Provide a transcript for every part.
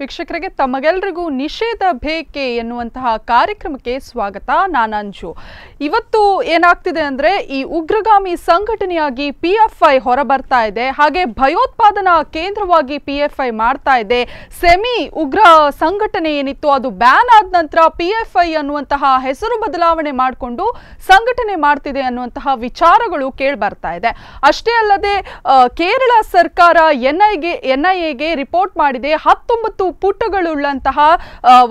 ವೀಕ್ಷಕರಿಗೆ ತಮಗೆಲ್ರಿಗೂ ನಿಷೇಧ ಬೇಕೆ ಎನ್ನುವಂತಹ ಕಾರ್ಯಕ್ರಮಕ್ಕೆ ಸ್ವಾಗತ ನಾನಂಜು ಇವತ್ತು ಏನಾಗ್ತಿದೆ ಅಂದರೆ ಈ ಉಗ್ರಗಾಮಿ ಸಂಘಟನೆಯಾಗಿ ಪಿ ಎಫ್ ಐ ಹೊರಬರ್ತಾ ಇದೆ ಹಾಗೆ ಭಯೋತ್ಪಾದನಾ ಕೇಂದ್ರವಾಗಿ ಪಿ ಎಫ್ ಐ ಮಾಡ್ತಾ ಇದೆ ಸೆಮಿ ಉಗ್ರ ಸಂಘಟನೆ ಏನಿತ್ತು ಅದು ಬ್ಯಾನ್ ಆದ ನಂತರ ಪಿ ಎಫ್ ಐ ಅನ್ನುವಂತಹ ಹೆಸರು ಬದಲಾವಣೆ ಮಾಡಿಕೊಂಡು ಸಂಘಟನೆ ಮಾಡ್ತಿದೆ ಅನ್ನುವಂತಹ ವಿಚಾರಗಳು ಕೇಳಿ ಬರ್ತಾ ಇದೆ ಅಷ್ಟೇ ಅಲ್ಲದೆ ಕೇರಳ ಸರ್ಕಾರ ಎನ್ಐಗೆ ಎನ್ಐಎಗೆ ರಿಪೋರ್ಟ್ ಮಾಡಿದೆ ಹತ್ತೊಂಬತ್ತು ಪುಟಗಳುಳ್ಳಂತಹ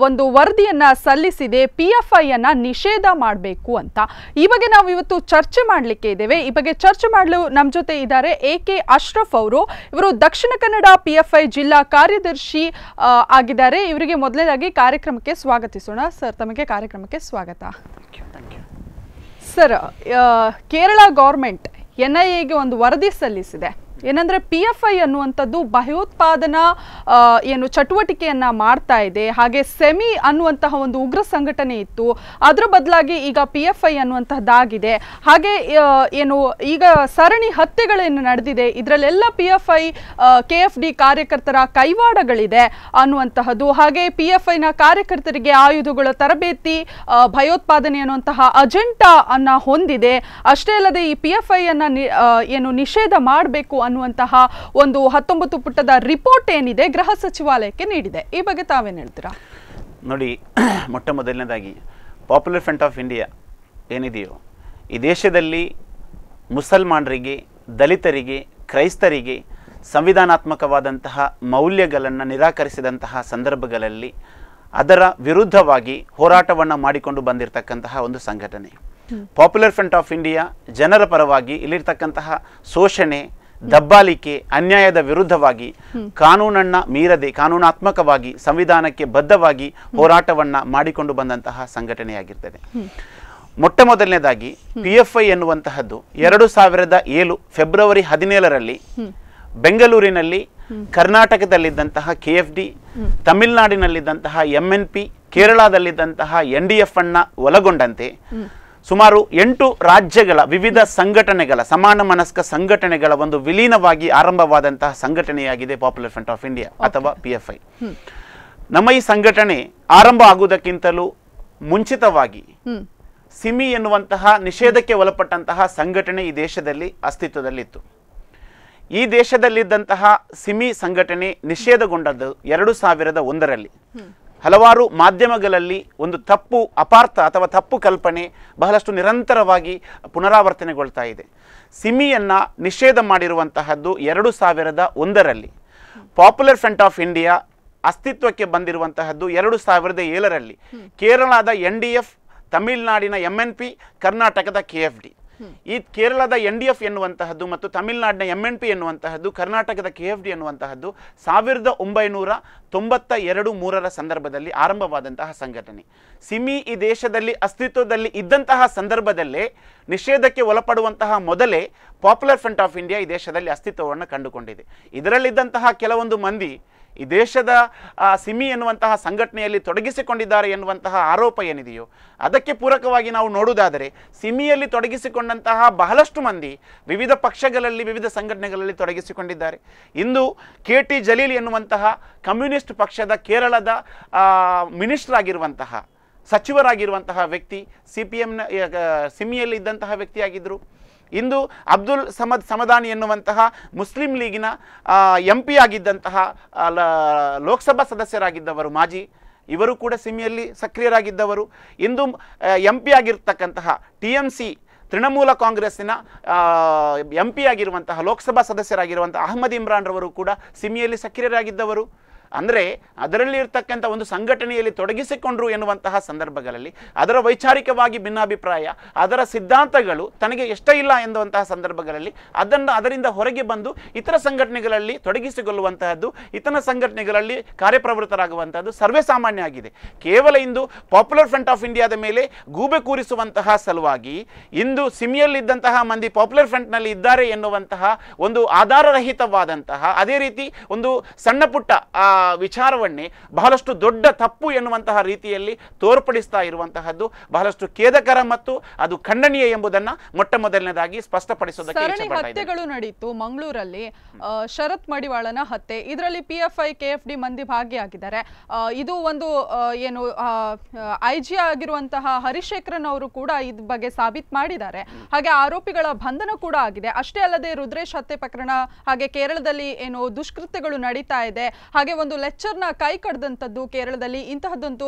ಒಂದು ವರದಿಯನ್ನ ಸಲ್ಲಿಸಿದೆ ಪಿ ಎಫ್ ಐಯನ್ನ ನಿಷೇಧ ಮಾಡಬೇಕು ಅಂತ ಈ ಬಗ್ಗೆ ನಾವು ಇವತ್ತು ಚರ್ಚೆ ಮಾಡಲಿಕ್ಕೆ ಇದ್ದೇವೆ ಈ ಬಗ್ಗೆ ಚರ್ಚೆ ಮಾಡಲು ನಮ್ಮ ಜೊತೆ ಇದ್ದಾರೆ ಎ ಕೆ ಅಶ್ರಫ್ ಅವರು ಇವರು ದಕ್ಷಿಣ ಕನ್ನಡ ಪಿ ಎಫ್ ಐ ಜಿಲ್ಲಾ ಕಾರ್ಯದರ್ಶಿ ಆಗಿದ್ದಾರೆ ಇವರಿಗೆ ಮೊದಲನೇದಾಗಿ ಕಾರ್ಯಕ್ರಮಕ್ಕೆ ಸ್ವಾಗತಿಸೋಣ ಸರ್ ತಮಗೆ ಕಾರ್ಯಕ್ರಮಕ್ಕೆ ಸ್ವಾಗತ sir Kerala government N I ಎಗೆ ಒಂದು ವರದಿ ಸಲ್ಲಿಸಿದೆ ಏನಂದರೆ ಪಿ ಎಫ್ ಐ ಅನ್ನುವಂಥದ್ದು ಭಯೋತ್ಪಾದನಾ ಏನು ಚಟುವಟಿಕೆಯನ್ನು ಮಾಡ್ತಾ ಇದೆ ಹಾಗೆ ಸೆಮಿ ಅನ್ನುವಂತಹ ಒಂದು ಉಗ್ರ ಸಂಘಟನೆ ಇತ್ತು ಅದರ ಬದಲಾಗಿ ಈಗ ಪಿ ಎಫ್ ಐ ಅನ್ನುವಂತಹದ್ದಾಗಿದೆ ಹಾಗೆ ಏನು ಈಗ ಸರಣಿ ಹತ್ಯೆಗಳೇನು ನಡೆದಿದೆ ಇದರಲ್ಲೆಲ್ಲ P F I K F D ಕಾರ್ಯಕರ್ತರ ಕೈವಾಡಗಳಿದೆ ಅನ್ನುವಂತಹದ್ದು ಹಾಗೆ ಪಿ ಎಫ್ ಐನ ಕಾರ್ಯಕರ್ತರಿಗೆ ಆಯುಧಗಳ ತರಬೇತಿ ಭಯೋತ್ಪಾದನೆ ಅನ್ನುವಂತಹ ಅಜೆಂಟಾ ಅನ್ನ ಹೊಂದಿದೆ ಅಷ್ಟೇ ಅಲ್ಲದೆ ಈ ಪಿ ಎಫ್ ಐ ಅನ್ನ ಏನು ನಿಷೇಧ ಮಾಡಬೇಕು ಅನ್ನುವಂತಹ ಒಂದು ಹತ್ತೊಂಬತ್ತು ಪುಟದ ರಿಪೋರ್ಟ್ ಏನಿದೆ ಗೃಹ ಸಚಿವಾಲಯಕ್ಕೆ ನೀಡಿದೆ ಈ ಬಗ್ಗೆ ತಾವೇನು ಹೇಳ್ತೀರಾ ನೋಡಿ ಮೊಟ್ಟ ಮೊದಲನೇದಾಗಿ ಪಾಪ್ಯುಲರ್ ಫ್ರಂಟ್ ಆಫ್ ಇಂಡಿಯಾ ಏನಿದೆಯೋ ಈ ದೇಶದಲ್ಲಿ ಮುಸಲ್ಮಾನರಿಗೆ ದಲಿತರಿಗೆ ಕ್ರೈಸ್ತರಿಗೆ ಸಂವಿಧಾನಾತ್ಮಕವಾದಂತಹ ಮೌಲ್ಯಗಳನ್ನು ನಿರಾಕರಿಸಿದಂತಹ ಸಂದರ್ಭಗಳಲ್ಲಿ ಅದರ ವಿರುದ್ಧವಾಗಿ ಹೋರಾಟವನ್ನು ಮಾಡಿಕೊಂಡು ಬಂದಿರತಕ್ಕಂತಹ ಒಂದು ಸಂಘಟನೆ ಪಾಪ್ಯುಲರ್ ಫ್ರಂಟ್ ಆಫ್ ಇಂಡಿಯಾ ಜನರ ಪರವಾಗಿ ಇಲ್ಲಿರ್ತಕ್ಕಂತಹ ಶೋಷಣೆ ದಬ್ಬಾಲಿಕೆ ಅನ್ಯಾಯದ ವಿರುದ್ಧವಾಗಿ ಕಾನೂನನ್ನ ಮೀರದೆ ಕಾನೂನಾತ್ಮಕವಾಗಿ ಸಂವಿಧಾನಕ್ಕೆ ಬದ್ಧವಾಗಿ ಹೋರಾಟವನ್ನ ಮಾಡಿಕೊಂಡು ಬಂದಂತಹ ಸಂಘಟನೆಯಾಗಿರ್ತದೆ ಮೊಟ್ಟ ಮೊದಲನೇದಾಗಿ ಪಿ ಎಫ್ ಐ ಎನ್ನುವಂತಹದ್ದು ಎರಡು ಸಾವಿರದ ಏಳು ಫೆಬ್ರವರಿ ಹದಿನೇಳರಲ್ಲಿ ಬೆಂಗಳೂರಿನಲ್ಲಿ ಕರ್ನಾಟಕದಲ್ಲಿದ್ದಂತಹ ಕೆ ಎಫ್ ಡಿ ತಮಿಳುನಾಡಿನಲ್ಲಿದ್ದಂತಹ ಎಂ ಎನ್ ಪಿ ಕೇರಳದಲ್ಲಿದ್ದಂತಹ ಎನ್ ಡಿ ಎಫ್ ಅನ್ನ ಒಳಗೊಂಡಂತೆ ಸುಮಾರು ಎಂಟು ರಾಜ್ಯಗಳ ವಿವಿಧ ಸಂಘಟನೆಗಳ ಸಮಾನ ಮನಸ್ಕ ಸಂಘಟನೆಗಳ ಒಂದು ವಿಲೀನವಾಗಿ ಆರಂಭವಾದಂತಹ ಸಂಘಟನೆಯಾಗಿದೆ ಪಾಪ್ಯುಲರ್ ಫ್ರಂಟ್ ಆಫ್ ಇಂಡಿಯಾ ಅಥವಾ ಪಿ ನಮ್ಮ ಈ ಸಂಘಟನೆ ಆರಂಭ ಆಗುವುದಕ್ಕಿಂತಲೂ ಮುಂಚಿತವಾಗಿ ಸಿಮಿ ಎನ್ನುವಂತಹ ನಿಷೇಧಕ್ಕೆ ಒಳಪಟ್ಟಂತಹ ಸಂಘಟನೆ ಈ ದೇಶದಲ್ಲಿ ಅಸ್ತಿತ್ವದಲ್ಲಿತ್ತು ಈ ದೇಶದಲ್ಲಿದ್ದಂತಹ ಸಿಮಿ ಸಂಘಟನೆ ನಿಷೇಧಗೊಂಡದ್ದು ಎರಡು ಸಾವಿರದ ಒಂದರಲ್ಲಿ ಹಲವಾರು ಮಾಧ್ಯಮಗಳಲ್ಲಿ ಒಂದು ತಪ್ಪು ಅಪಾರ್ಥ ಅಥವಾ ತಪ್ಪು ಕಲ್ಪನೆ ಬಹಳಷ್ಟು ನಿರಂತರವಾಗಿ ಪುನರಾವರ್ತನೆಗೊಳ್ತಾ ಇದೆ ಸಿಮಿಯನ್ನು ನಿಷೇಧ ಮಾಡಿರುವಂತಹದ್ದು ಎರಡು ಸಾವಿರದ ಒಂದರಲ್ಲಿ ಪಾಪ್ಯುಲರ್ ಫ್ರಂಟ್ ಆಫ್ ಇಂಡಿಯಾ ಅಸ್ತಿತ್ವಕ್ಕೆ ಬಂದಿರುವಂತಹದ್ದು ಎರಡು ಸಾವಿರದ ಏಳರಲ್ಲಿ ಕೇರಳದ ಎನ್ ಡಿ ಎಫ್ ತಮಿಳುನಾಡಿನ ಎಮ್ ಎನ್ ಪಿ ಕರ್ನಾಟಕದ ಕೆ ಎಫ್ ಡಿ ಈ ಕೇರಳದ ಎನ್ ಡಿ ಎಫ್ ಎನ್ನುವಂತಹದ್ದು ಮತ್ತು ತಮಿಳುನಾಡಿನ ಎಂ ಎನ್ ಪಿ ಎನ್ನುವಂತಹದ್ದು ಕರ್ನಾಟಕದ ಕೆ ಎಫ್ ಡಿ ಎನ್ನುವಂತಹದ್ದು ಸಾವಿರದ ಒಂಬೈನೂರ ತೊಂಬತ್ತ ಎರಡು ಮೂರರ ಸಂದರ್ಭದಲ್ಲಿ ಆರಂಭವಾದಂತಹ ಸಂಘಟನೆ ಸಿಮಿ ಈ ದೇಶದಲ್ಲಿ ಅಸ್ತಿತ್ವದಲ್ಲಿ ಇದ್ದಂತಹ ಸಂದರ್ಭದಲ್ಲೇ ನಿಷೇಧಕ್ಕೆ ಒಳಪಡುವಂತಹ ಮೊದಲೇ ಪಾಪ್ಯುಲರ್ ಫ್ರಂಟ್ ಆಫ್ ಇಂಡಿಯಾ ಈ ದೇಶದಲ್ಲಿ ಅಸ್ತಿತ್ವವನ್ನು ಕಂಡುಕೊಂಡಿದೆ ಇದರಲ್ಲಿದ್ದಂತಹ ಕೆಲವೊಂದು ಮಂದಿ ಈ ದೇಶದ ಸಿಮಿ ಎನ್ನುವಂತಹ ಸಂಘಟನೆಯಲ್ಲಿ ತೊಡಗಿಸಿಕೊಂಡಿದ್ದಾರೆ ಎನ್ನುವಂತಹ ಆರೋಪ ಏನಿದೆಯೋ ಅದಕ್ಕೆ ಪೂರಕವಾಗಿ ನಾವು ನೋಡುವುದಾದರೆ ಸಿಮಿಯಲ್ಲಿ ತೊಡಗಿಸಿಕೊಂಡಂತಹ ಬಹಳಷ್ಟು ಮಂದಿ ವಿವಿಧ ಪಕ್ಷಗಳಲ್ಲಿ ವಿವಿಧ ಸಂಘಟನೆಗಳಲ್ಲಿ ತೊಡಗಿಸಿಕೊಂಡಿದ್ದಾರೆ ಇಂದು ಕೆ ಟಿ ಜಲೀಲ್ ಎನ್ನುವಂತಹ ಕಮ್ಯುನಿಸ್ಟ್ ಪಕ್ಷದ ಕೇರಳದ ಆಗಿರುವಂತಹ ಸಚಿವರಾಗಿರುವಂತಹ ವ್ಯಕ್ತಿ ಸಿ ಪಿ ಎಂನ ಸಿಮಿಯಲ್ಲಿ ಇದ್ದಂತಹ ವ್ಯಕ್ತಿಯಾಗಿದ್ದರು ಇಂದು ಅಬ್ದುಲ್ ಸಮದ್ ಸಮದಾನಿ ಎನ್ನುವಂತಹ ಮುಸ್ಲಿಂ ಲೀಗಿನ ಎಂ ಪಿ ಆಗಿದ್ದಂತಹ ಲೋಕಸಭಾ ಸದಸ್ಯರಾಗಿದ್ದವರು ಮಾಜಿ ಇವರು ಕೂಡ ಸಿಮಿಯಲ್ಲಿ ಸಕ್ರಿಯರಾಗಿದ್ದವರು ಇಂದು ಎಂ ಪಿ ಆಗಿರ್ತಕ್ಕಂತಹ ಟಿ ಎಂ ಸಿ ತೃಣಮೂಲ ಕಾಂಗ್ರೆಸ್ಸಿನ ಎಂ ಪಿ ಆಗಿರುವಂತಹ ಲೋಕಸಭಾ ಸದಸ್ಯರಾಗಿರುವಂತಹ ಅಹಮದ್ ಇಮ್ರಾನ್ ರವರು ಕೂಡ ಸಿಮಿಯಲ್ಲಿ ಸಕ್ರಿಯರಾಗಿದ್ದವರು ಅಂದರೆ ಅದರಲ್ಲಿ ಇರ್ತಕ್ಕಂಥ ಒಂದು ಸಂಘಟನೆಯಲ್ಲಿ ತೊಡಗಿಸಿಕೊಂಡ್ರು ಎನ್ನುವಂತಹ ಸಂದರ್ಭಗಳಲ್ಲಿ ಅದರ ವೈಚಾರಿಕವಾಗಿ ಭಿನ್ನಾಭಿಪ್ರಾಯ ಅದರ ಸಿದ್ಧಾಂತಗಳು ತನಗೆ ಇಷ್ಟ ಇಲ್ಲ ಎನ್ನುವಂತಹ ಸಂದರ್ಭಗಳಲ್ಲಿ ಅದನ್ನು ಅದರಿಂದ ಹೊರಗೆ ಬಂದು ಇತರ ಸಂಘಟನೆಗಳಲ್ಲಿ ತೊಡಗಿಸಿಕೊಳ್ಳುವಂತಹದ್ದು ಇತರ ಸಂಘಟನೆಗಳಲ್ಲಿ ಕಾರ್ಯಪ್ರವೃತ್ತರಾಗುವಂತಹದ್ದು ಸರ್ವೇ ಸಾಮಾನ್ಯ ಆಗಿದೆ ಕೇವಲ ಇಂದು ಪಾಪ್ಯುಲರ್ ಫ್ರಂಟ್ ಆಫ್ ಇಂಡಿಯಾದ ಮೇಲೆ ಗೂಬೆ ಕೂರಿಸುವಂತಹ ಸಲುವಾಗಿ ಇಂದು ಸಿಮಿಯಲ್ಲಿದ್ದಂತಹ ಮಂದಿ ಪಾಪ್ಯುಲರ್ ಫ್ರಂಟ್ನಲ್ಲಿ ಇದ್ದಾರೆ ಎನ್ನುವಂತಹ ಒಂದು ಆಧಾರರಹಿತವಾದಂತಹ ಅದೇ ರೀತಿ ಒಂದು ಸಣ್ಣ ಪುಟ್ಟ ವಿಚಾರವನ್ನ ಬಹಳಷ್ಟು ದೊಡ್ಡ ತಪ್ಪು ಎನ್ನುವಂತಹ ರೀತಿಯಲ್ಲಿ ತೋರ್ಪಡಿಸ್ತಾ ಇರುವಂತಹದ್ದು ಬಹಳಷ್ಟು ಖೇದಕರ ಮತ್ತು ಅದು ಖಂಡನೀಯ ಎಂಬುದನ್ನ ಮೊಟ್ಟ ಮೊದಲನೇದಾಗಿ ಸ್ಪಷ್ಟಪಡಿಸೋದಕ್ಕೆ ಹತ್ಯೆಗಳು ನಡೆಯಿತು ಮಂಗಳೂರಲ್ಲಿ ಶರತ್ ಮಡಿವಾಳನ ಹತ್ಯೆ ಇದರಲ್ಲಿ P F I K F D ಮಂದಿ ಭಾಗಿಯಾಗಿದ್ದಾರೆ ಇದು ಒಂದು ಏನು ಐ ಜಿ ಆಗಿರುವಂತಹ ಹರಿಶೇಖರನ್ ಅವರು ಕೂಡ ಇದ್ ಬಗ್ಗೆ ಸಾಬೀತ್ ಮಾಡಿದ್ದಾರೆ ಹಾಗೆ ಆರೋಪಿಗಳ ಬಂಧನ ಕೂಡ ಆಗಿದೆ ಅಷ್ಟೇ ಅಲ್ಲದೆ ರುದ್ರೇಶ್ ಹತ್ಯೆ ಪ್ರಕರಣ ಹಾಗೆ ಕೇರಳದಲ್ಲಿ ಏನು ದುಷ್ಕೃತ್ಯಗಳು ನಡೀತಾ ಇದೆ ಹಾಗೆ ಒಂದು ಲೆಕ್ಚರ್ನ ಕೈ ಕಡ್ದಂಥದ್ದು ಕೇರಳದಲ್ಲಿ ಇಂತಹದ್ದೊಂದು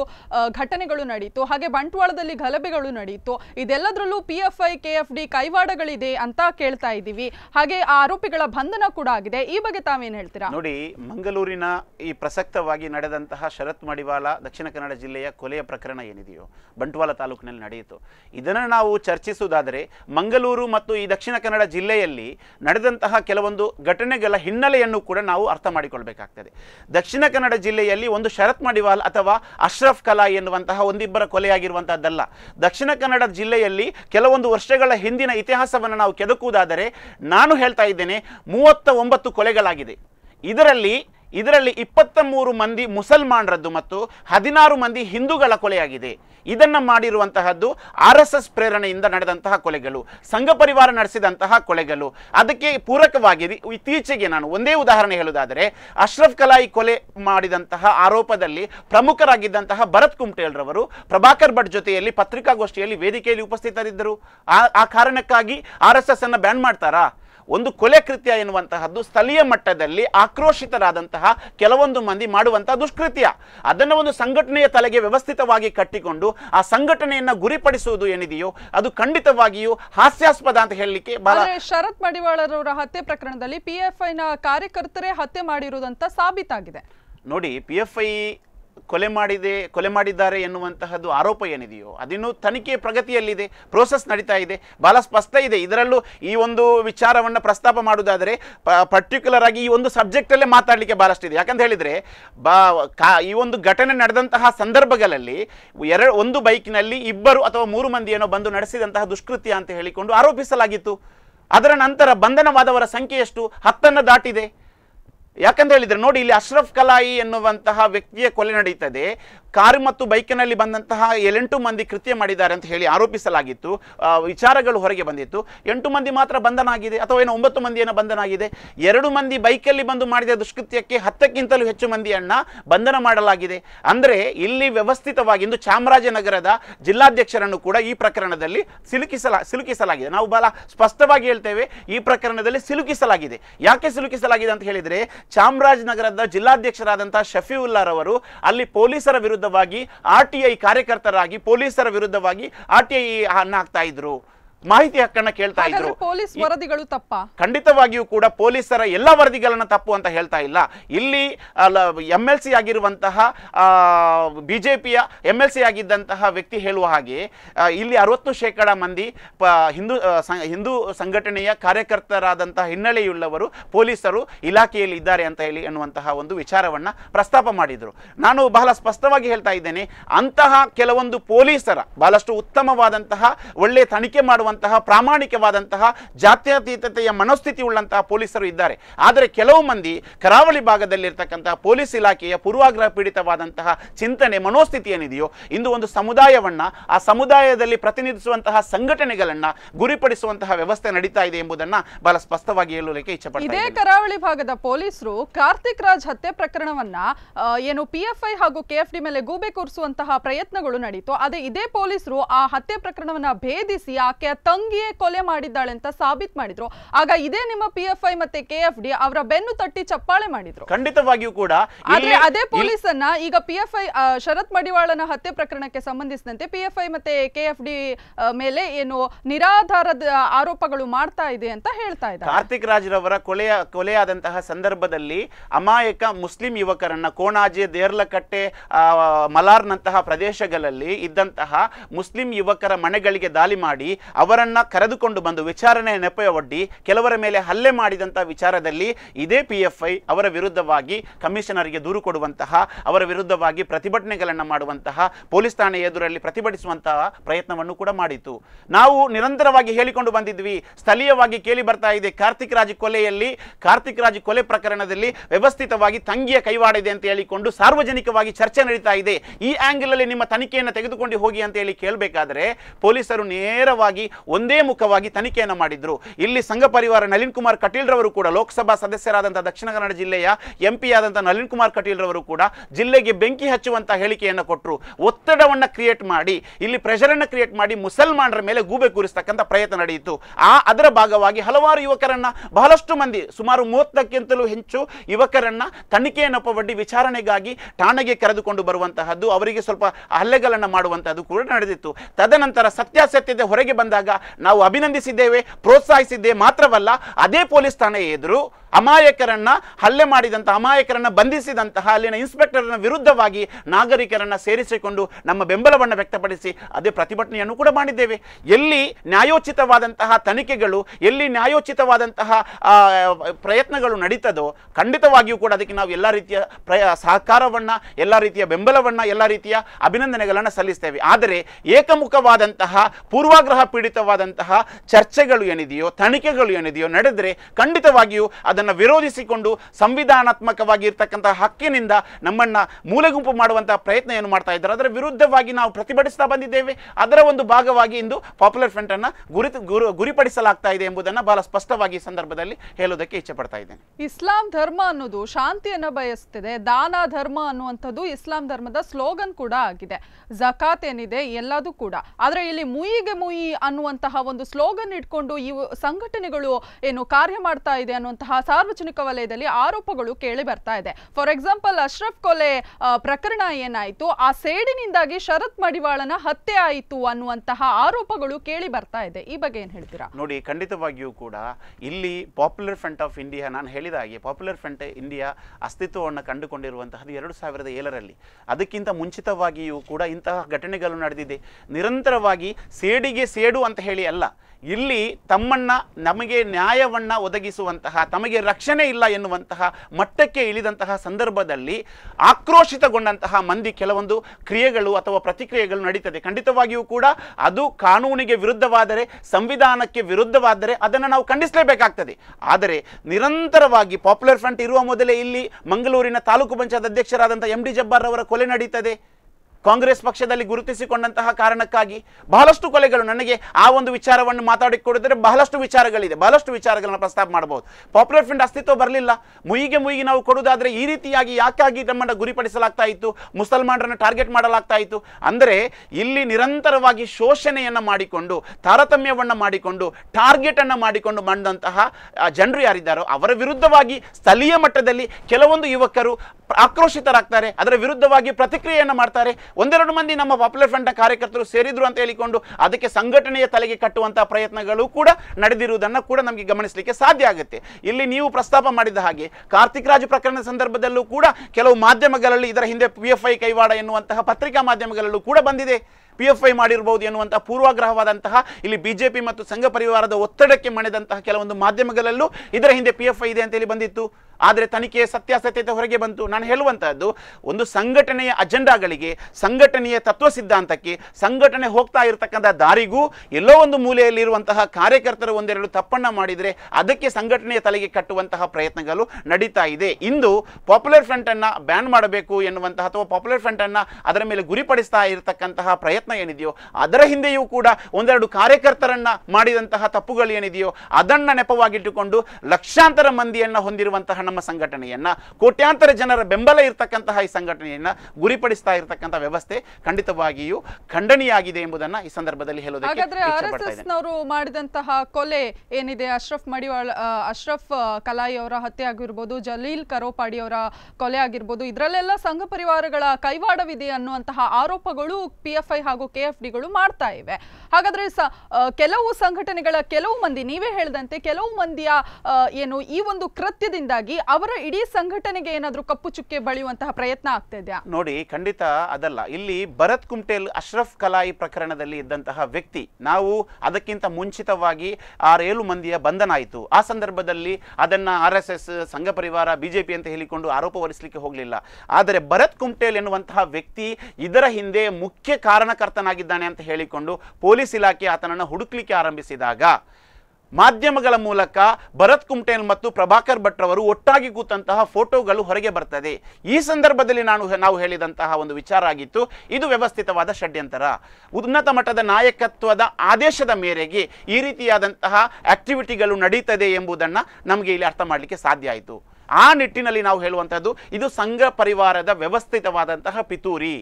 ಘಟನೆಗಳು ನಡೆಯಿತು ಹಾಗೆ ಬಂಟ್ವಾಳದಲ್ಲಿ ಗಲಭೆಗಳು ನಡೆಯಿತು ಇದೆಲ್ಲದರಲ್ಲೂ P F I K F D ಕೈವಾಡಗಳಿದೆ ಅಂತ ಕೇಳ್ತಾ ಇದ್ದೀವಿ ಹಾಗೆ ಆ ಆರೋಪಿಗಳ ಬಂಧನ ಕೂಡ ಆಗಿದೆ ಈ ಬಗ್ಗೆ ತಾವೇನು ಹೇಳ್ತೀರಾ ನೋಡಿ ಮಂಗಳೂರಿನ ಈ ಪ್ರಸಕ್ತವಾಗಿ ನಡೆದಂತಹ ಶರತ್ ಮಡಿವಾಳ ದಕ್ಷಿಣ ಕನ್ನಡ ಜಿಲ್ಲೆಯ ಕೊಲೆಯ ಪ್ರಕರಣ ಏನಿದೆಯೋ ಬಂಟ್ವಾಳ ತಾಲೂಕಿನಲ್ಲಿ ನಡೆಯಿತು ಇದನ್ನು ನಾವು ಚರ್ಚಿಸುವುದಾದರೆ ಮಂಗಳೂರು ಮತ್ತು ಈ ದಕ್ಷಿಣ ಕನ್ನಡ ಜಿಲ್ಲೆಯಲ್ಲಿ ನಡೆದಂತಹ ಕೆಲವೊಂದು ಘಟನೆಗಳ ಹಿನ್ನೆಲೆಯನ್ನು ಕೂಡ ನಾವು ಅರ್ಥ ಮಾಡಿಕೊಳ್ಬೇಕಾಗ್ತದೆ ದಕ್ಷಿಣ ದಕ್ಷಿಣ ಕನ್ನಡ ಜಿಲ್ಲೆಯಲ್ಲಿ ಒಂದು ಶರತ್ ಮಡಿವಾಲ್ ಅಥವಾ ಅಶ್ರಫ್ ಕಲಾ ಎನ್ನುವಂತಹ ಒಂದಿಬ್ಬರ ಕೊಲೆಯಾಗಿರುವಂತಹದ್ದಲ್ಲ ದಕ್ಷಿಣ ಕನ್ನಡ ಜಿಲ್ಲೆಯಲ್ಲಿ ಕೆಲವೊಂದು ವರ್ಷಗಳ ಹಿಂದಿನ ಇತಿಹಾಸವನ್ನು ನಾವು ಕೆದಕುವುದಾದರೆ ನಾನು ಹೇಳ್ತಾ ಇದ್ದೇನೆ ಮೂವತ್ತ ಒಂಬತ್ತು ಕೊಲೆಗಳಾಗಿದೆ ಇದರಲ್ಲಿ ಇದರಲ್ಲಿ ಇಪ್ಪತ್ತ ಮೂರು ಮಂದಿ ಮುಸಲ್ಮಾನರದ್ದು ಮತ್ತು ಹದಿನಾರು ಮಂದಿ ಹಿಂದೂಗಳ ಕೊಲೆಯಾಗಿದೆ ಇದನ್ನು ಮಾಡಿರುವಂತಹದ್ದು ಆರ್ ಎಸ್ ಎಸ್ ಪ್ರೇರಣೆಯಿಂದ ನಡೆದಂತಹ ಕೊಲೆಗಳು ಸಂಘ ಪರಿವಾರ ನಡೆಸಿದಂತಹ ಕೊಲೆಗಳು ಅದಕ್ಕೆ ಪೂರಕವಾಗಿ ಇತ್ತೀಚೆಗೆ ನಾನು ಒಂದೇ ಉದಾಹರಣೆ ಹೇಳುವುದಾದರೆ ಅಶ್ರಫ್ ಕಲಾಯಿ ಕೊಲೆ ಮಾಡಿದಂತಹ ಆರೋಪದಲ್ಲಿ ಪ್ರಮುಖರಾಗಿದ್ದಂತಹ ಭರತ್ ಕುಮಟೇಳ್ರವರು ಪ್ರಭಾಕರ್ ಭಟ್ ಜೊತೆಯಲ್ಲಿ ಪತ್ರಿಕಾಗೋಷ್ಠಿಯಲ್ಲಿ ವೇದಿಕೆಯಲ್ಲಿ ಉಪಸ್ಥಿತರಿದ್ದರು ಆ ಕಾರಣಕ್ಕಾಗಿ ಆರ್ ಎಸ್ ಎಸ್ ಅನ್ನು ಬ್ಯಾನ್ ಮಾಡ್ತಾರಾ ಒಂದು ಕೊಲೆ ಕೃತ್ಯ ಎನ್ನುವಂತಹದ್ದು ಸ್ಥಳೀಯ ಮಟ್ಟದಲ್ಲಿ ಆಕ್ರೋಶಿತರಾದಂತಹ ಕೆಲವೊಂದು ಮಂದಿ ಮಾಡುವಂತಹ ದುಷ್ಕೃತ್ಯ ಅದನ್ನು ಒಂದು ಸಂಘಟನೆಯ ತಲೆಗೆ ವ್ಯವಸ್ಥಿತವಾಗಿ ಕಟ್ಟಿಕೊಂಡು ಆ ಸಂಘಟನೆಯನ್ನ ಗುರಿಪಡಿಸುವುದು ಏನಿದೆಯೋ ಅದು ಖಂಡಿತವಾಗಿಯೂ ಹಾಸ್ಯಾಸ್ಪದ ಅಂತ ಹೇಳಲಿಕ್ಕೆ ಶರತ್ ಮಡಿವಾಳರವರ ಹತ್ಯೆ ಪ್ರಕರಣದಲ್ಲಿ ಪಿ ಪಿಎಫ್ಐನ ಕಾರ್ಯಕರ್ತರೇ ಹತ್ಯೆ ಮಾಡಿರುವುದಂತ ಸಾಬೀತಾಗಿದೆ ನೋಡಿ ಪಿ ಎಫ್ ಐ ಕೊಲೆ ಮಾಡಿದೆ ಕೊಲೆ ಮಾಡಿದ್ದಾರೆ ಎನ್ನುವಂತಹದ್ದು ಆರೋಪ ಏನಿದೆಯೋ ಅದಿನ್ನೂ ತನಿಖೆ ಪ್ರಗತಿಯಲ್ಲಿದೆ ಪ್ರೋಸೆಸ್ ನಡೀತಾ ಇದೆ ಬಹಳ ಸ್ಪಷ್ಟ ಇದೆ ಇದರಲ್ಲೂ ಈ ಒಂದು ವಿಚಾರವನ್ನು ಪ್ರಸ್ತಾಪ ಮಾಡುವುದಾದರೆ ಪರ್ಟಿಕ್ಯುಲರ್ ಆಗಿ ಈ ಒಂದು ಸಬ್ಜೆಕ್ಟಲ್ಲೇ ಮಾತಾಡಲಿಕ್ಕೆ ಇದೆ ಯಾಕಂತ ಹೇಳಿದರೆ ಬಾ ಕಾ ಈ ಒಂದು ಘಟನೆ ನಡೆದಂತಹ ಸಂದರ್ಭಗಳಲ್ಲಿ ಎರಡು ಒಂದು ಬೈಕ್ನಲ್ಲಿ ಇಬ್ಬರು ಅಥವಾ ಮೂರು ಮಂದಿ ಏನೋ ಬಂದು ನಡೆಸಿದಂತಹ ದುಷ್ಕೃತ್ಯ ಅಂತ ಹೇಳಿಕೊಂಡು ಆರೋಪಿಸಲಾಗಿತ್ತು ಅದರ ನಂತರ ಬಂಧನವಾದವರ ಸಂಖ್ಯೆ ಎಷ್ಟು ಹತ್ತನ್ನು ದಾಟಿದೆ ಯಾಕಂತ ಹೇಳಿದ್ರೆ ನೋಡಿ ಇಲ್ಲಿ ಅಶ್ರಫ್ ಕಲಾಯಿ ಎನ್ನುವಂತಹ ವ್ಯಕ್ತಿಯ ಕೊಲೆ ನಡೀತದೆ ಕಾರು ಮತ್ತು ಬೈಕಿನಲ್ಲಿ ಬಂದಂತಹ ಎಂಟು ಮಂದಿ ಕೃತ್ಯ ಮಾಡಿದ್ದಾರೆ ಅಂತ ಹೇಳಿ ಆರೋಪಿಸಲಾಗಿತ್ತು ವಿಚಾರಗಳು ಹೊರಗೆ ಬಂದಿತ್ತು ಎಂಟು ಮಂದಿ ಮಾತ್ರ ಬಂಧನ ಆಗಿದೆ ಅಥವಾ ಏನೋ ಒಂಬತ್ತು ಮಂದಿಯನ್ನು ಬಂಧನ ಆಗಿದೆ ಎರಡು ಮಂದಿ ಬೈಕಲ್ಲಿ ಬಂದು ಮಾಡಿದ ದುಷ್ಕೃತ್ಯಕ್ಕೆ ಹತ್ತಕ್ಕಿಂತಲೂ ಹೆಚ್ಚು ಮಂದಿಯನ್ನ ಬಂಧನ ಮಾಡಲಾಗಿದೆ ಅಂದರೆ ಇಲ್ಲಿ ವ್ಯವಸ್ಥಿತವಾಗಿ ಇಂದು ಚಾಮರಾಜನಗರದ ಜಿಲ್ಲಾಧ್ಯಕ್ಷರನ್ನು ಕೂಡ ಈ ಪ್ರಕರಣದಲ್ಲಿ ಸಿಲುಕಿಸಲ ಸಿಲುಕಿಸಲಾಗಿದೆ ನಾವು ಬಹಳ ಸ್ಪಷ್ಟವಾಗಿ ಹೇಳ್ತೇವೆ ಈ ಪ್ರಕರಣದಲ್ಲಿ ಸಿಲುಕಿಸಲಾಗಿದೆ ಯಾಕೆ ಸಿಲುಕಿಸಲಾಗಿದೆ ಅಂತ ಹೇಳಿದರೆ ಚಾಮರಾಜನಗರದ ಜಿಲ್ಲಾಧ್ಯಕ್ಷರಾದಂತಹ ಶಫೀವುಲ್ಲಾರವರು ಅಲ್ಲಿ ಪೊಲೀಸರ ವಿರುದ್ಧ ವಿರುದ್ಧವಾಗಿ ಆರ್ ಟಿ ಕಾರ್ಯಕರ್ತರಾಗಿ ಪೊಲೀಸರ ವಿರುದ್ಧವಾಗಿ ಆರ್ ಟಿ ಐ ಅನ್ನ ಹಾಕ್ತಾ ಇದ್ರು ಮಾಹಿತಿ ಹಕ್ಕನ್ನ ಕೇಳ್ತಾ ಇದ್ರು ಪೊಲೀಸ್ ವರದಿಗಳು ತಪ್ಪ ಖಂಡಿತವಾಗಿಯೂ ಕೂಡ ಪೊಲೀಸರ ಎಲ್ಲ ವರದಿಗಳನ್ನ ತಪ್ಪು ಅಂತ ಹೇಳ್ತಾ ಇಲ್ಲ ಇಲ್ಲಿ ಎಂ ಎಲ್ ಸಿ ಆಗಿರುವಂತಹ ಬಿಜೆಪಿಯ ಎಂ ಎಲ್ ಸಿ ಆಗಿದ್ದಂತಹ ವ್ಯಕ್ತಿ ಹೇಳುವ ಹಾಗೆ ಇಲ್ಲಿ ಅರವತ್ತು ಶೇಕಡ ಮಂದಿ ಹಿಂದೂ ಹಿಂದೂ ಸಂಘಟನೆಯ ಕಾರ್ಯಕರ್ತರಾದಂತಹ ಹಿನ್ನೆಲೆಯುಳ್ಳವರು ಪೊಲೀಸರು ಇಲಾಖೆಯಲ್ಲಿ ಇದ್ದಾರೆ ಅಂತ ಹೇಳಿ ಎನ್ನುವಂತಹ ಒಂದು ವಿಚಾರವನ್ನ ಪ್ರಸ್ತಾಪ ಮಾಡಿದರು ನಾನು ಬಹಳ ಸ್ಪಷ್ಟವಾಗಿ ಹೇಳ್ತಾ ಇದ್ದೇನೆ ಅಂತಹ ಕೆಲವೊಂದು ಪೊಲೀಸರ ಬಹಳಷ್ಟು ಉತ್ತಮವಾದಂತಹ ಒಳ್ಳೆ ತನಿಖೆ ಮಾಡುವ ಅನ್ನುವಂತಹ ಪ್ರಾಮಾಣಿಕವಾದಂತಹ ಜಾತ್ಯತೀತತೆಯ ಮನೋಸ್ಥಿತಿ ಉಳ್ಳಂತಹ ಪೊಲೀಸರು ಇದ್ದಾರೆ ಆದರೆ ಕೆಲವು ಮಂದಿ ಕರಾವಳಿ ಭಾಗದಲ್ಲಿರ್ತಕ್ಕಂತಹ ಪೊಲೀಸ್ ಇಲಾಖೆಯ ಪೂರ್ವಾಗ್ರಹ ಪೀಡಿತವಾದಂತಹ ಚಿಂತನೆ ಮನೋಸ್ಥಿತಿ ಏನಿದೆಯೋ ಇಂದು ಒಂದು ಸಮುದಾಯವನ್ನ ಆ ಸಮುದಾಯದಲ್ಲಿ ಪ್ರತಿನಿಧಿಸುವಂತಹ ಸಂಘಟನೆಗಳನ್ನ ಗುರಿಪಡಿಸುವಂತಹ ವ್ಯವಸ್ಥೆ ನಡೀತಾ ಇದೆ ಎಂಬುದನ್ನು ಬಹಳ ಸ್ಪಷ್ಟವಾಗಿ ಹೇಳಲಿಕ್ಕೆ ಇಚ್ಛೆ ಇದೇ ಕರಾವಳಿ ಭಾಗದ ಪೊಲೀಸರು ಕಾರ್ತಿಕ್ ರಾಜ್ ಹತ್ಯೆ ಪ್ರಕರಣವನ್ನ ಏನು ಐ ಹಾಗೂ ಡಿ ಮೇಲೆ ಗೂಬೆ ಕೂರಿಸುವಂತಹ ಪ್ರಯತ್ನಗಳು ನಡೀತು ಅದೇ ಇದೇ ಪೊಲೀಸರು ಆ ಹತ್ಯೆ ಪ್ರಕರಣವನ್ನ ಭೇದಿಸಿ ಆಕೆ ತಂಗಿಯೇ ಕೊಲೆ ಮಾಡಿದ್ದಾಳೆ ಅಂತ ಸಾಬೀತ್ ಮಾಡಿದ್ರು ಆಗ ಇದೇ ನಿಮ್ಮ ಪಿ ಎಫ್ ಐ ಮತ್ತೆ ಕೆ ಎಫ್ ಡಿ ಅವರ ಬೆನ್ನು ತಟ್ಟಿ ಚಪ್ಪಾಳೆ ಮಾಡಿದ್ರು ಖಂಡಿತವಾಗಿಯೂ ಕೂಡ ಆದ್ರೆ ಅದೇ ಪೊಲೀಸನ್ನ ಈಗ ಪಿ ಎಫ್ ಐ ಶರತ್ ಮಡಿವಾಳನ ಹತ್ಯೆ ಪ್ರಕರಣಕ್ಕೆ ಸಂಬಂಧಿಸಿದಂತೆ ಪಿ ಎಫ್ ಐ ಮತ್ತೆ ಕೆ ಎಫ್ ಡಿ ಮೇಲೆ ಏನು ನಿರಾಧಾರದ ಆರೋಪಗಳು ಮಾಡ್ತಾ ಇದೆ ಅಂತ ಹೇಳ್ತಾ ಇದ್ದಾರೆ ಕಾರ್ತಿಕ್ ರವರ ಕೊಲೆಯ ಕೊಲೆಯಾದಂತಹ ಸಂದರ್ಭದಲ್ಲಿ ಅಮಾಯಕ ಮುಸ್ಲಿಂ ಯುವಕರನ್ನ ಕೋಣಾಜೆ ದೇರ್ಲಕಟ್ಟೆ ಮಲಾರ್ನಂತಹ ಪ್ರದೇಶಗಳಲ್ಲಿ ಇದ್ದಂತಹ ಮುಸ್ಲಿಂ ಯುವಕರ ಮನೆಗಳಿಗೆ ದಾಳಿ ಮಾಡಿ ಅವರ ಅವರನ್ನು ಕರೆದುಕೊಂಡು ಬಂದು ವಿಚಾರಣೆ ನೆಪೆಯ ಒಡ್ಡಿ ಕೆಲವರ ಮೇಲೆ ಹಲ್ಲೆ ಮಾಡಿದಂತಹ ವಿಚಾರದಲ್ಲಿ ಇದೇ ಪಿ ಎಫ್ ಐ ಅವರ ವಿರುದ್ಧವಾಗಿ ಕಮಿಷನರ್ಗೆ ದೂರು ಕೊಡುವಂತಹ ಅವರ ವಿರುದ್ಧವಾಗಿ ಪ್ರತಿಭಟನೆಗಳನ್ನು ಮಾಡುವಂತಹ ಪೊಲೀಸ್ ಠಾಣೆ ಎದುರಲ್ಲಿ ಪ್ರತಿಭಟಿಸುವಂತಹ ಪ್ರಯತ್ನವನ್ನು ಕೂಡ ಮಾಡಿತು ನಾವು ನಿರಂತರವಾಗಿ ಹೇಳಿಕೊಂಡು ಬಂದಿದ್ವಿ ಸ್ಥಳೀಯವಾಗಿ ಕೇಳಿ ಬರ್ತಾ ಇದೆ ಕಾರ್ತಿಕ್ ರಾಜ್ ಕೊಲೆಯಲ್ಲಿ ಕಾರ್ತಿಕ್ ರಾಜ್ ಕೊಲೆ ಪ್ರಕರಣದಲ್ಲಿ ವ್ಯವಸ್ಥಿತವಾಗಿ ತಂಗಿಯ ಕೈವಾಡಿದೆ ಅಂತ ಹೇಳಿಕೊಂಡು ಸಾರ್ವಜನಿಕವಾಗಿ ಚರ್ಚೆ ನಡೀತಾ ಇದೆ ಈ ಆಂಗಲ್ ಅಲ್ಲಿ ನಿಮ್ಮ ತನಿಖೆಯನ್ನು ತೆಗೆದುಕೊಂಡು ಹೋಗಿ ಅಂತ ಹೇಳಿ ಕೇಳಬೇಕಾದರೆ ಪೊಲೀಸರು ನೇರವಾಗಿ ಒಂದೇ ಮುಖವಾಗಿ ತನಿಖೆಯನ್ನು ಮಾಡಿದ್ರು ಇಲ್ಲಿ ಸಂಘ ಪರಿವಾರ ನಳಿನ್ ಕುಮಾರ್ ಕಟೀಲ್ ರವರು ಕೂಡ ಲೋಕಸಭಾ ಸದಸ್ಯರಾದಂಥ ದಕ್ಷಿಣ ಕನ್ನಡ ಜಿಲ್ಲೆಯ ಎಂ ಪಿ ಆದಂಥ ನಳಿನ್ ಕುಮಾರ್ ರವರು ಕೂಡ ಜಿಲ್ಲೆಗೆ ಬೆಂಕಿ ಹಚ್ಚುವಂಥ ಹೇಳಿಕೆಯನ್ನು ಕೊಟ್ಟರು ಒತ್ತಡವನ್ನು ಕ್ರಿಯೇಟ್ ಮಾಡಿ ಇಲ್ಲಿ ಪ್ರೆಷರನ್ನು ಕ್ರಿಯೇಟ್ ಮಾಡಿ ಮುಸಲ್ಮಾನರ ಮೇಲೆ ಗೂಬೆ ಕೂರಿಸ್ತಕ್ಕಂಥ ಪ್ರಯತ್ನ ನಡೆಯಿತು ಆ ಅದರ ಭಾಗವಾಗಿ ಹಲವಾರು ಯುವಕರನ್ನು ಬಹಳಷ್ಟು ಮಂದಿ ಸುಮಾರು ಮೂವತ್ತಕ್ಕಿಂತಲೂ ಹೆಚ್ಚು ಯುವಕರನ್ನು ತನಿಖೆಯನ್ನೊಪ್ಪಬಡ್ಡಿ ವಿಚಾರಣೆಗಾಗಿ ಠಾಣೆಗೆ ಕರೆದುಕೊಂಡು ಬರುವಂತಹದ್ದು ಅವರಿಗೆ ಸ್ವಲ್ಪ ಹಲ್ಲೆಗಳನ್ನು ಮಾಡುವಂತಹದ್ದು ಕೂಡ ನಡೆದಿತ್ತು ತದನಂತರ ಸತ್ಯಾಸತ್ಯತೆ ಹೊರಗೆ ಬಂದಾಗ ನಾವು ಅಭಿನಂದಿಸಿದ್ದೇವೆ ಪ್ರೋತ್ಸಾಹಿಸಿದ್ದೇ ಮಾತ್ರವಲ್ಲ ಅದೇ ಪೊಲೀಸ್ ಠಾಣೆ ಎದುರು ಅಮಾಯಕರನ್ನ ಹಲ್ಲೆ ಮಾಡಿದಂತಹ ಅಮಾಯಕರನ್ನ ಬಂಧಿಸಿದಂತಹ ಅಲ್ಲಿನ ಇನ್ಸ್ಪೆಕ್ಟರ್ನ ವಿರುದ್ಧವಾಗಿ ನಾಗರಿಕರನ್ನ ಸೇರಿಸಿಕೊಂಡು ನಮ್ಮ ಬೆಂಬಲವನ್ನು ವ್ಯಕ್ತಪಡಿಸಿ ಅದೇ ಪ್ರತಿಭಟನೆಯನ್ನು ಕೂಡ ಮಾಡಿದ್ದೇವೆ ಎಲ್ಲಿ ನ್ಯಾಯೋಚಿತವಾದಂತಹ ತನಿಖೆಗಳು ಎಲ್ಲಿ ನ್ಯಾಯೋಚಿತವಾದಂತಹ ಪ್ರಯತ್ನಗಳು ನಡೀತದೋ ಖಂಡಿತವಾಗಿಯೂ ಕೂಡ ಅದಕ್ಕೆ ನಾವು ಎಲ್ಲ ರೀತಿಯ ಪ್ರಯ ಸಹಕಾರವನ್ನು ಎಲ್ಲ ರೀತಿಯ ಬೆಂಬಲವನ್ನು ಎಲ್ಲ ರೀತಿಯ ಅಭಿನಂದನೆಗಳನ್ನು ಸಲ್ಲಿಸ್ತೇವೆ ಆದರೆ ಏಕಮುಖವಾದಂತಹ ಪೂರ್ವಾಗ್ರಹ ಪೀಡಿತವಾದಂತಹ ಚರ್ಚೆಗಳು ಏನಿದೆಯೋ ತನಿಖೆಗಳು ಏನಿದೆಯೋ ನಡೆದರೆ ಖಂಡಿತವಾಗಿಯೂ ಅದನ್ನು ಅದನ್ನು ವಿರೋಧಿಸಿಕೊಂಡು ಸಂವಿಧಾನಾತ್ಮಕವಾಗಿ ಇರ್ತಕ್ಕಂಥ ಹಕ್ಕಿನಿಂದ ನಮ್ಮನ್ನ ಮೂಲೆಗುಂಪು ಮಾಡುವಂತಹ ಪ್ರಯತ್ನ ಏನು ಮಾಡ್ತಾ ಇದ್ದಾರೆ ಅದರ ವಿರುದ್ಧವಾಗಿ ನಾವು ಪ್ರತಿಭಟಿಸ್ತಾ ಬಂದಿದ್ದೇವೆ ಅದರ ಒಂದು ಭಾಗವಾಗಿ ಇಂದು ಪಾಪ್ಯುಲರ್ ಫ್ರಂಟ್ ಅನ್ನ ಗುರಿ ಗುರಿಪಡಿಸಲಾಗ್ತಾ ಇದೆ ಎಂಬುದನ್ನು ಬಹಳ ಸ್ಪಷ್ಟವಾಗಿ ಸಂದರ್ಭದಲ್ಲಿ ಹೇಳೋದಕ್ಕೆ ಇಚ್ಛೆ ಪಡ್ತಾ ಇದ್ದೇನೆ ಇಸ್ಲಾಂ ಧರ್ಮ ಅನ್ನೋದು ಶಾಂತಿಯನ್ನು ಬಯಸ್ತಿದೆ ದಾನ ಧರ್ಮ ಅನ್ನುವಂಥದ್ದು ಇಸ್ಲಾಂ ಧರ್ಮದ ಸ್ಲೋಗನ್ ಕೂಡ ಆಗಿದೆ ಜಕಾತ್ ಏನಿದೆ ಎಲ್ಲದೂ ಕೂಡ ಆದರೆ ಇಲ್ಲಿ ಮುಯಿಗೆ ಮುಯಿ ಅನ್ನುವಂತಹ ಒಂದು ಸ್ಲೋಗನ್ ಇಟ್ಕೊಂಡು ಈ ಸಂಘಟನೆಗಳು ಏನು ಕಾರ್ಯ ಮಾಡ್ತಾ ಇದೆ ಅನ್ನುವಂತಹ ಸಾರ್ವಜನಿಕ ವಲಯದಲ್ಲಿ ಆರೋಪಗಳು ಕೇಳಿ ಬರ್ತಾ ಇದೆ ಫಾರ್ ಎಕ್ಸಾಂಪಲ್ ಅಶ್ರಫ್ ಕೊಲೆ ಪ್ರಕರಣ ಏನಾಯಿತು ಆ ಸೇಡಿನಿಂದಾಗಿ ಶರತ್ ಮಡಿವಾಳನ ಹತ್ಯೆ ಆಯಿತು ಅನ್ನುವಂತಹ ಆರೋಪಗಳು ಕೇಳಿ ಬರ್ತಾ ಇದೆ ಈ ಬಗ್ಗೆ ಏನು ಹೇಳ್ತೀರಾ ನೋಡಿ ಖಂಡಿತವಾಗಿಯೂ ಕೂಡ ಇಲ್ಲಿ ಪಾಪ್ಯುಲರ್ ಫ್ರಂಟ್ ಆಫ್ ಇಂಡಿಯಾ ನಾನು ಹೇಳಿದ ಹಾಗೆ ಪಾಪ್ಯುಲರ್ ಫ್ರಂಟ್ ಇಂಡಿಯಾ ಅಸ್ತಿತ್ವವನ್ನು ಕಂಡುಕೊಂಡಿರುವಂತಹದ್ದು ಎರಡು ಸಾವಿರದ ಏಳರಲ್ಲಿ ಅದಕ್ಕಿಂತ ಮುಂಚಿತವಾಗಿಯೂ ಕೂಡ ಇಂತಹ ಘಟನೆಗಳು ನಡೆದಿದೆ ನಿರಂತರವಾಗಿ ಸೇಡಿಗೆ ಸೇಡು ಅಂತ ಹೇಳಿ ಅಲ್ಲ ಇಲ್ಲಿ ತಮ್ಮನ್ನ ನಮಗೆ ನ್ಯಾಯವನ್ನ ಒದಗಿಸುವಂತಹ ತಮಗೆ ರಕ್ಷಣೆ ಇಲ್ಲ ಎನ್ನುವಂತಹ ಮಟ್ಟಕ್ಕೆ ಇಳಿದಂತಹ ಸಂದರ್ಭದಲ್ಲಿ ಆಕ್ರೋಶಿತಗೊಂಡಂತಹ ಮಂದಿ ಕೆಲವೊಂದು ಕ್ರಿಯೆಗಳು ಅಥವಾ ಪ್ರತಿಕ್ರಿಯೆಗಳು ನಡೀತದೆ ಖಂಡಿತವಾಗಿಯೂ ಕೂಡ ಅದು ಕಾನೂನಿಗೆ ವಿರುದ್ಧವಾದರೆ ಸಂವಿಧಾನಕ್ಕೆ ವಿರುದ್ಧವಾದರೆ ಅದನ್ನು ನಾವು ಖಂಡಿಸಲೇಬೇಕಾಗ್ತದೆ ಆದರೆ ನಿರಂತರವಾಗಿ ಪಾಪ್ಯುಲರ್ ಫ್ರಂಟ್ ಇರುವ ಮೊದಲೇ ಇಲ್ಲಿ ಮಂಗಳೂರಿನ ತಾಲೂಕು ಪಂಚಾಯತ್ ಅಧ್ಯಕ್ಷರಾದಂಥ ಎಂ ಡಿ ಜಬ್ಬಾರ್ ಅವರ ಕೊಲೆ ನಡೀತದೆ ಕಾಂಗ್ರೆಸ್ ಪಕ್ಷದಲ್ಲಿ ಗುರುತಿಸಿಕೊಂಡಂತಹ ಕಾರಣಕ್ಕಾಗಿ ಬಹಳಷ್ಟು ಕೊಲೆಗಳು ನನಗೆ ಆ ಒಂದು ವಿಚಾರವನ್ನು ಮಾತಾಡಿಕೊಡಿದರೆ ಬಹಳಷ್ಟು ವಿಚಾರಗಳಿದೆ ಬಹಳಷ್ಟು ವಿಚಾರಗಳನ್ನು ಪ್ರಸ್ತಾಪ ಮಾಡಬಹುದು ಪಾಪ್ಯುಲರ್ ಫ್ರಂಟ್ ಅಸ್ತಿತ್ವ ಬರಲಿಲ್ಲ ಮುಯಿಗೆ ಮುಯಿಗೆ ನಾವು ಕೊಡುವುದಾದರೆ ಈ ರೀತಿಯಾಗಿ ಯಾಕಾಗಿ ನಮ್ಮನ್ನು ಗುರಿಪಡಿಸಲಾಗ್ತಾ ಇತ್ತು ಮುಸಲ್ಮಾನರನ್ನು ಟಾರ್ಗೆಟ್ ಮಾಡಲಾಗ್ತಾ ಇತ್ತು ಅಂದರೆ ಇಲ್ಲಿ ನಿರಂತರವಾಗಿ ಶೋಷಣೆಯನ್ನು ಮಾಡಿಕೊಂಡು ತಾರತಮ್ಯವನ್ನು ಮಾಡಿಕೊಂಡು ಟಾರ್ಗೆಟನ್ನು ಮಾಡಿಕೊಂಡು ಬಂದಂತಹ ಜನರು ಯಾರಿದ್ದಾರೋ ಅವರ ವಿರುದ್ಧವಾಗಿ ಸ್ಥಳೀಯ ಮಟ್ಟದಲ್ಲಿ ಕೆಲವೊಂದು ಯುವಕರು ಆಕ್ರೋಶಿತರಾಗ್ತಾರೆ ಅದರ ವಿರುದ್ಧವಾಗಿ ಪ್ರತಿಕ್ರಿಯೆಯನ್ನು ಮಾಡ್ತಾರೆ ಒಂದೆರಡು ಮಂದಿ ನಮ್ಮ ಪಾಪ್ಯುಲರ್ ಫ್ರಂಟ್ನ ಕಾರ್ಯಕರ್ತರು ಸೇರಿದ್ರು ಅಂತ ಹೇಳಿಕೊಂಡು ಅದಕ್ಕೆ ಸಂಘಟನೆಯ ತಲೆಗೆ ಕಟ್ಟುವಂಥ ಪ್ರಯತ್ನಗಳು ಕೂಡ ನಡೆದಿರುವುದನ್ನು ಕೂಡ ನಮಗೆ ಗಮನಿಸಲಿಕ್ಕೆ ಸಾಧ್ಯ ಆಗುತ್ತೆ ಇಲ್ಲಿ ನೀವು ಪ್ರಸ್ತಾಪ ಮಾಡಿದ ಹಾಗೆ ಕಾರ್ತಿಕ್ ರಾಜು ಪ್ರಕರಣದ ಸಂದರ್ಭದಲ್ಲೂ ಕೂಡ ಕೆಲವು ಮಾಧ್ಯಮಗಳಲ್ಲಿ ಇದರ ಹಿಂದೆ ಪಿ ಎಫ್ ಐ ಕೈವಾಡ ಎನ್ನುವಂತಹ ಪತ್ರಿಕಾ ಮಾಧ್ಯಮಗಳಲ್ಲೂ ಕೂಡ ಬಂದಿದೆ ಪಿ ಎಫ್ ಐ ಮಾಡಿರಬಹುದು ಎನ್ನುವಂತಹ ಪೂರ್ವಾಗ್ರಹವಾದಂತಹ ಇಲ್ಲಿ ಬಿಜೆಪಿ ಮತ್ತು ಸಂಘ ಪರಿವಾರದ ಒತ್ತಡಕ್ಕೆ ಮಣಿದಂತಹ ಕೆಲವೊಂದು ಮಾಧ್ಯಮಗಳಲ್ಲೂ ಇದರ ಹಿಂದೆ ಪಿ ಎಫ್ ಐ ಇದೆ ಅಂತೇಳಿ ಬಂದಿತ್ತು ಆದರೆ ತನಿಖೆಯ ಸತ್ಯಾಸತ್ಯತೆ ಹೊರಗೆ ಬಂತು ನಾನು ಹೇಳುವಂತಹದ್ದು ಒಂದು ಸಂಘಟನೆಯ ಅಜೆಂಡಾಗಳಿಗೆ ಸಂಘಟನೆಯ ತತ್ವ ಸಿದ್ಧಾಂತಕ್ಕೆ ಸಂಘಟನೆ ಹೋಗ್ತಾ ಇರತಕ್ಕಂಥ ದಾರಿಗೂ ಎಲ್ಲೋ ಒಂದು ಮೂಲೆಯಲ್ಲಿರುವಂತಹ ಕಾರ್ಯಕರ್ತರು ಒಂದೆರಡು ತಪ್ಪಣ್ಣ ಮಾಡಿದರೆ ಅದಕ್ಕೆ ಸಂಘಟನೆಯ ತಲೆಗೆ ಕಟ್ಟುವಂತಹ ಪ್ರಯತ್ನಗಳು ನಡೀತಾ ಇದೆ ಇಂದು ಪಾಪ್ಯುಲರ್ ಫ್ರಂಟ್ ಬ್ಯಾನ್ ಮಾಡಬೇಕು ಎನ್ನುವಂತಹ ಅಥವಾ ಪಾಪ್ಯುಲರ್ ಫ್ರಂಟ್ ಅದರ ಮೇಲೆ ಗುರಿಪಡಿಸ್ತಾ ಇರತಕ್ಕಂತಹ ಪ್ರಯತ್ನ ಪ್ರಯತ್ನ ಏನಿದೆಯೋ ಅದರ ಹಿಂದೆಯೂ ಕೂಡ ಒಂದೆರಡು ಕಾರ್ಯಕರ್ತರನ್ನ ಮಾಡಿದಂತಹ ತಪ್ಪುಗಳು ಏನಿದೆಯೋ ಅದನ್ನ ನೆಪವಾಗಿಟ್ಟುಕೊಂಡು ಲಕ್ಷಾಂತರ ಮಂದಿಯನ್ನ ಹೊಂದಿರುವಂತಹ ನಮ್ಮ ಸಂಘಟನೆಯನ್ನ ಕೋಟ್ಯಾಂತರ ಜನರ ಬೆಂಬಲ ಇರತಕ್ಕಂತಹ ಈ ಸಂಘಟನೆಯನ್ನ ಗುರಿಪಡಿಸ್ತಾ ಇರತಕ್ಕಂತಹ ವ್ಯವಸ್ಥೆ ಖಂಡಿತವಾಗಿಯೂ ಖಂಡನೀಯಾಗಿದೆ ಎಂಬುದನ್ನ ಈ ಸಂದರ್ಭದಲ್ಲಿ ನವರು ಮಾಡಿದಂತಹ ಕೊಲೆ ಏನಿದೆ ಅಶ್ರಫ್ ಮಡಿವಾಳ ಅಶ್ರಫ್ ಕಲಾಯಿ ಅವರ ಹತ್ಯೆ ಆಗಿರ್ಬೋದು ಜಲೀಲ್ ಕರೋಪಾಡಿ ಅವರ ಕೊಲೆ ಆಗಿರ್ಬೋದು ಇದರಲ್ಲೆಲ್ಲ ಸಂಘ ಪರಿವಾರಗಳ ಕೈವಾಡವಿದೆ ಅನ್ನುವಂತಹ ಆರೋಪಗಳು ಪಿಎಫ್ಐ ಹಾಗೂ ಡಿಗಳು ಮಾಡ್ತಾ ಇವೆ ಹಾಗಾದ್ರೆ ಕೆಲವು ಸಂಘಟನೆಗಳ ಕೆಲವು ಮಂದಿ ನೀವೇ ಹೇಳದಂತೆ ಕೆಲವು ಮಂದಿಯ ಏನು ಈ ಒಂದು ಕೃತ್ಯದಿಂದಾಗಿ ಅವರ ಇಡೀ ಸಂಘಟನೆಗೆ ಏನಾದರೂ ಕಪ್ಪು ಚುಕ್ಕೆ ಬಳಿಯುವಂತಹ ಪ್ರಯತ್ನ ಆಗ್ತಾ ನೋಡಿ ಖಂಡಿತ ಅದಲ್ಲ ಇಲ್ಲಿ ಭರತ್ ಕುಮ್ಟೇಲ್ ಅಶ್ರಫ್ ಕಲಾಯಿ ಪ್ರಕರಣದಲ್ಲಿ ಇದ್ದಂತಹ ವ್ಯಕ್ತಿ ನಾವು ಅದಕ್ಕಿಂತ ಮುಂಚಿತವಾಗಿ ಆರೇಳು ಮಂದಿಯ ಬಂಧನ ಆಯಿತು ಆ ಸಂದರ್ಭದಲ್ಲಿ ಅದನ್ನ ಆರ್ ಎಸ್ ಎಸ್ ಸಂಘ ಪರಿವಾರ ಬಿಜೆಪಿ ಅಂತ ಹೇಳಿಕೊಂಡು ಆರೋಪ ಹೋಗಲಿಲ್ಲ ಆದರೆ ಭರತ್ ಕುಮಟೇಲ್ ಎನ್ನುವಂತಹ ವ್ಯಕ್ತಿ ಇದರ ಹಿಂದೆ ಮುಖ್ಯ ಕಾರಣ ಕರ್ತನಾಗಿದ್ದಾನೆ ಅಂತ ಹೇಳಿಕೊಂಡು ಪೊಲೀಸ್ ಇಲಾಖೆ ಆತನನ್ನು ಹುಡುಕ್ಲಿಕ್ಕೆ ಆರಂಭಿಸಿದಾಗ ಮಾಧ್ಯಮಗಳ ಮೂಲಕ ಭರತ್ ಕುಮಟೇಲ್ ಮತ್ತು ಪ್ರಭಾಕರ್ ಭಟ್ ರವರು ಒಟ್ಟಾಗಿ ಕೂತಂತಹ ಫೋಟೋಗಳು ಹೊರಗೆ ಬರ್ತದೆ ಈ ಸಂದರ್ಭದಲ್ಲಿ ನಾನು ನಾವು ಹೇಳಿದಂತಹ ಒಂದು ವಿಚಾರ ಆಗಿತ್ತು ಇದು ವ್ಯವಸ್ಥಿತವಾದ ಷಡ್ಯಂತರ ಉನ್ನತ ಮಟ್ಟದ ನಾಯಕತ್ವದ ಆದೇಶದ ಮೇರೆಗೆ ಈ ರೀತಿಯಾದಂತಹ ಆಕ್ಟಿವಿಟಿಗಳು ನಡೀತದೆ ಎಂಬುದನ್ನು ನಮಗೆ ಇಲ್ಲಿ ಅರ್ಥ ಮಾಡಲಿಕ್ಕೆ ಸಾಧ್ಯ ಆಯಿತು ಆ ನಿಟ್ಟಿನಲ್ಲಿ ನಾವು ಹೇಳುವಂಥದ್ದು ಇದು ಸಂಘ ಪರಿವಾರದ ವ್ಯವಸ್ಥಿತವಾದಂತಹ ಪಿತೂರಿ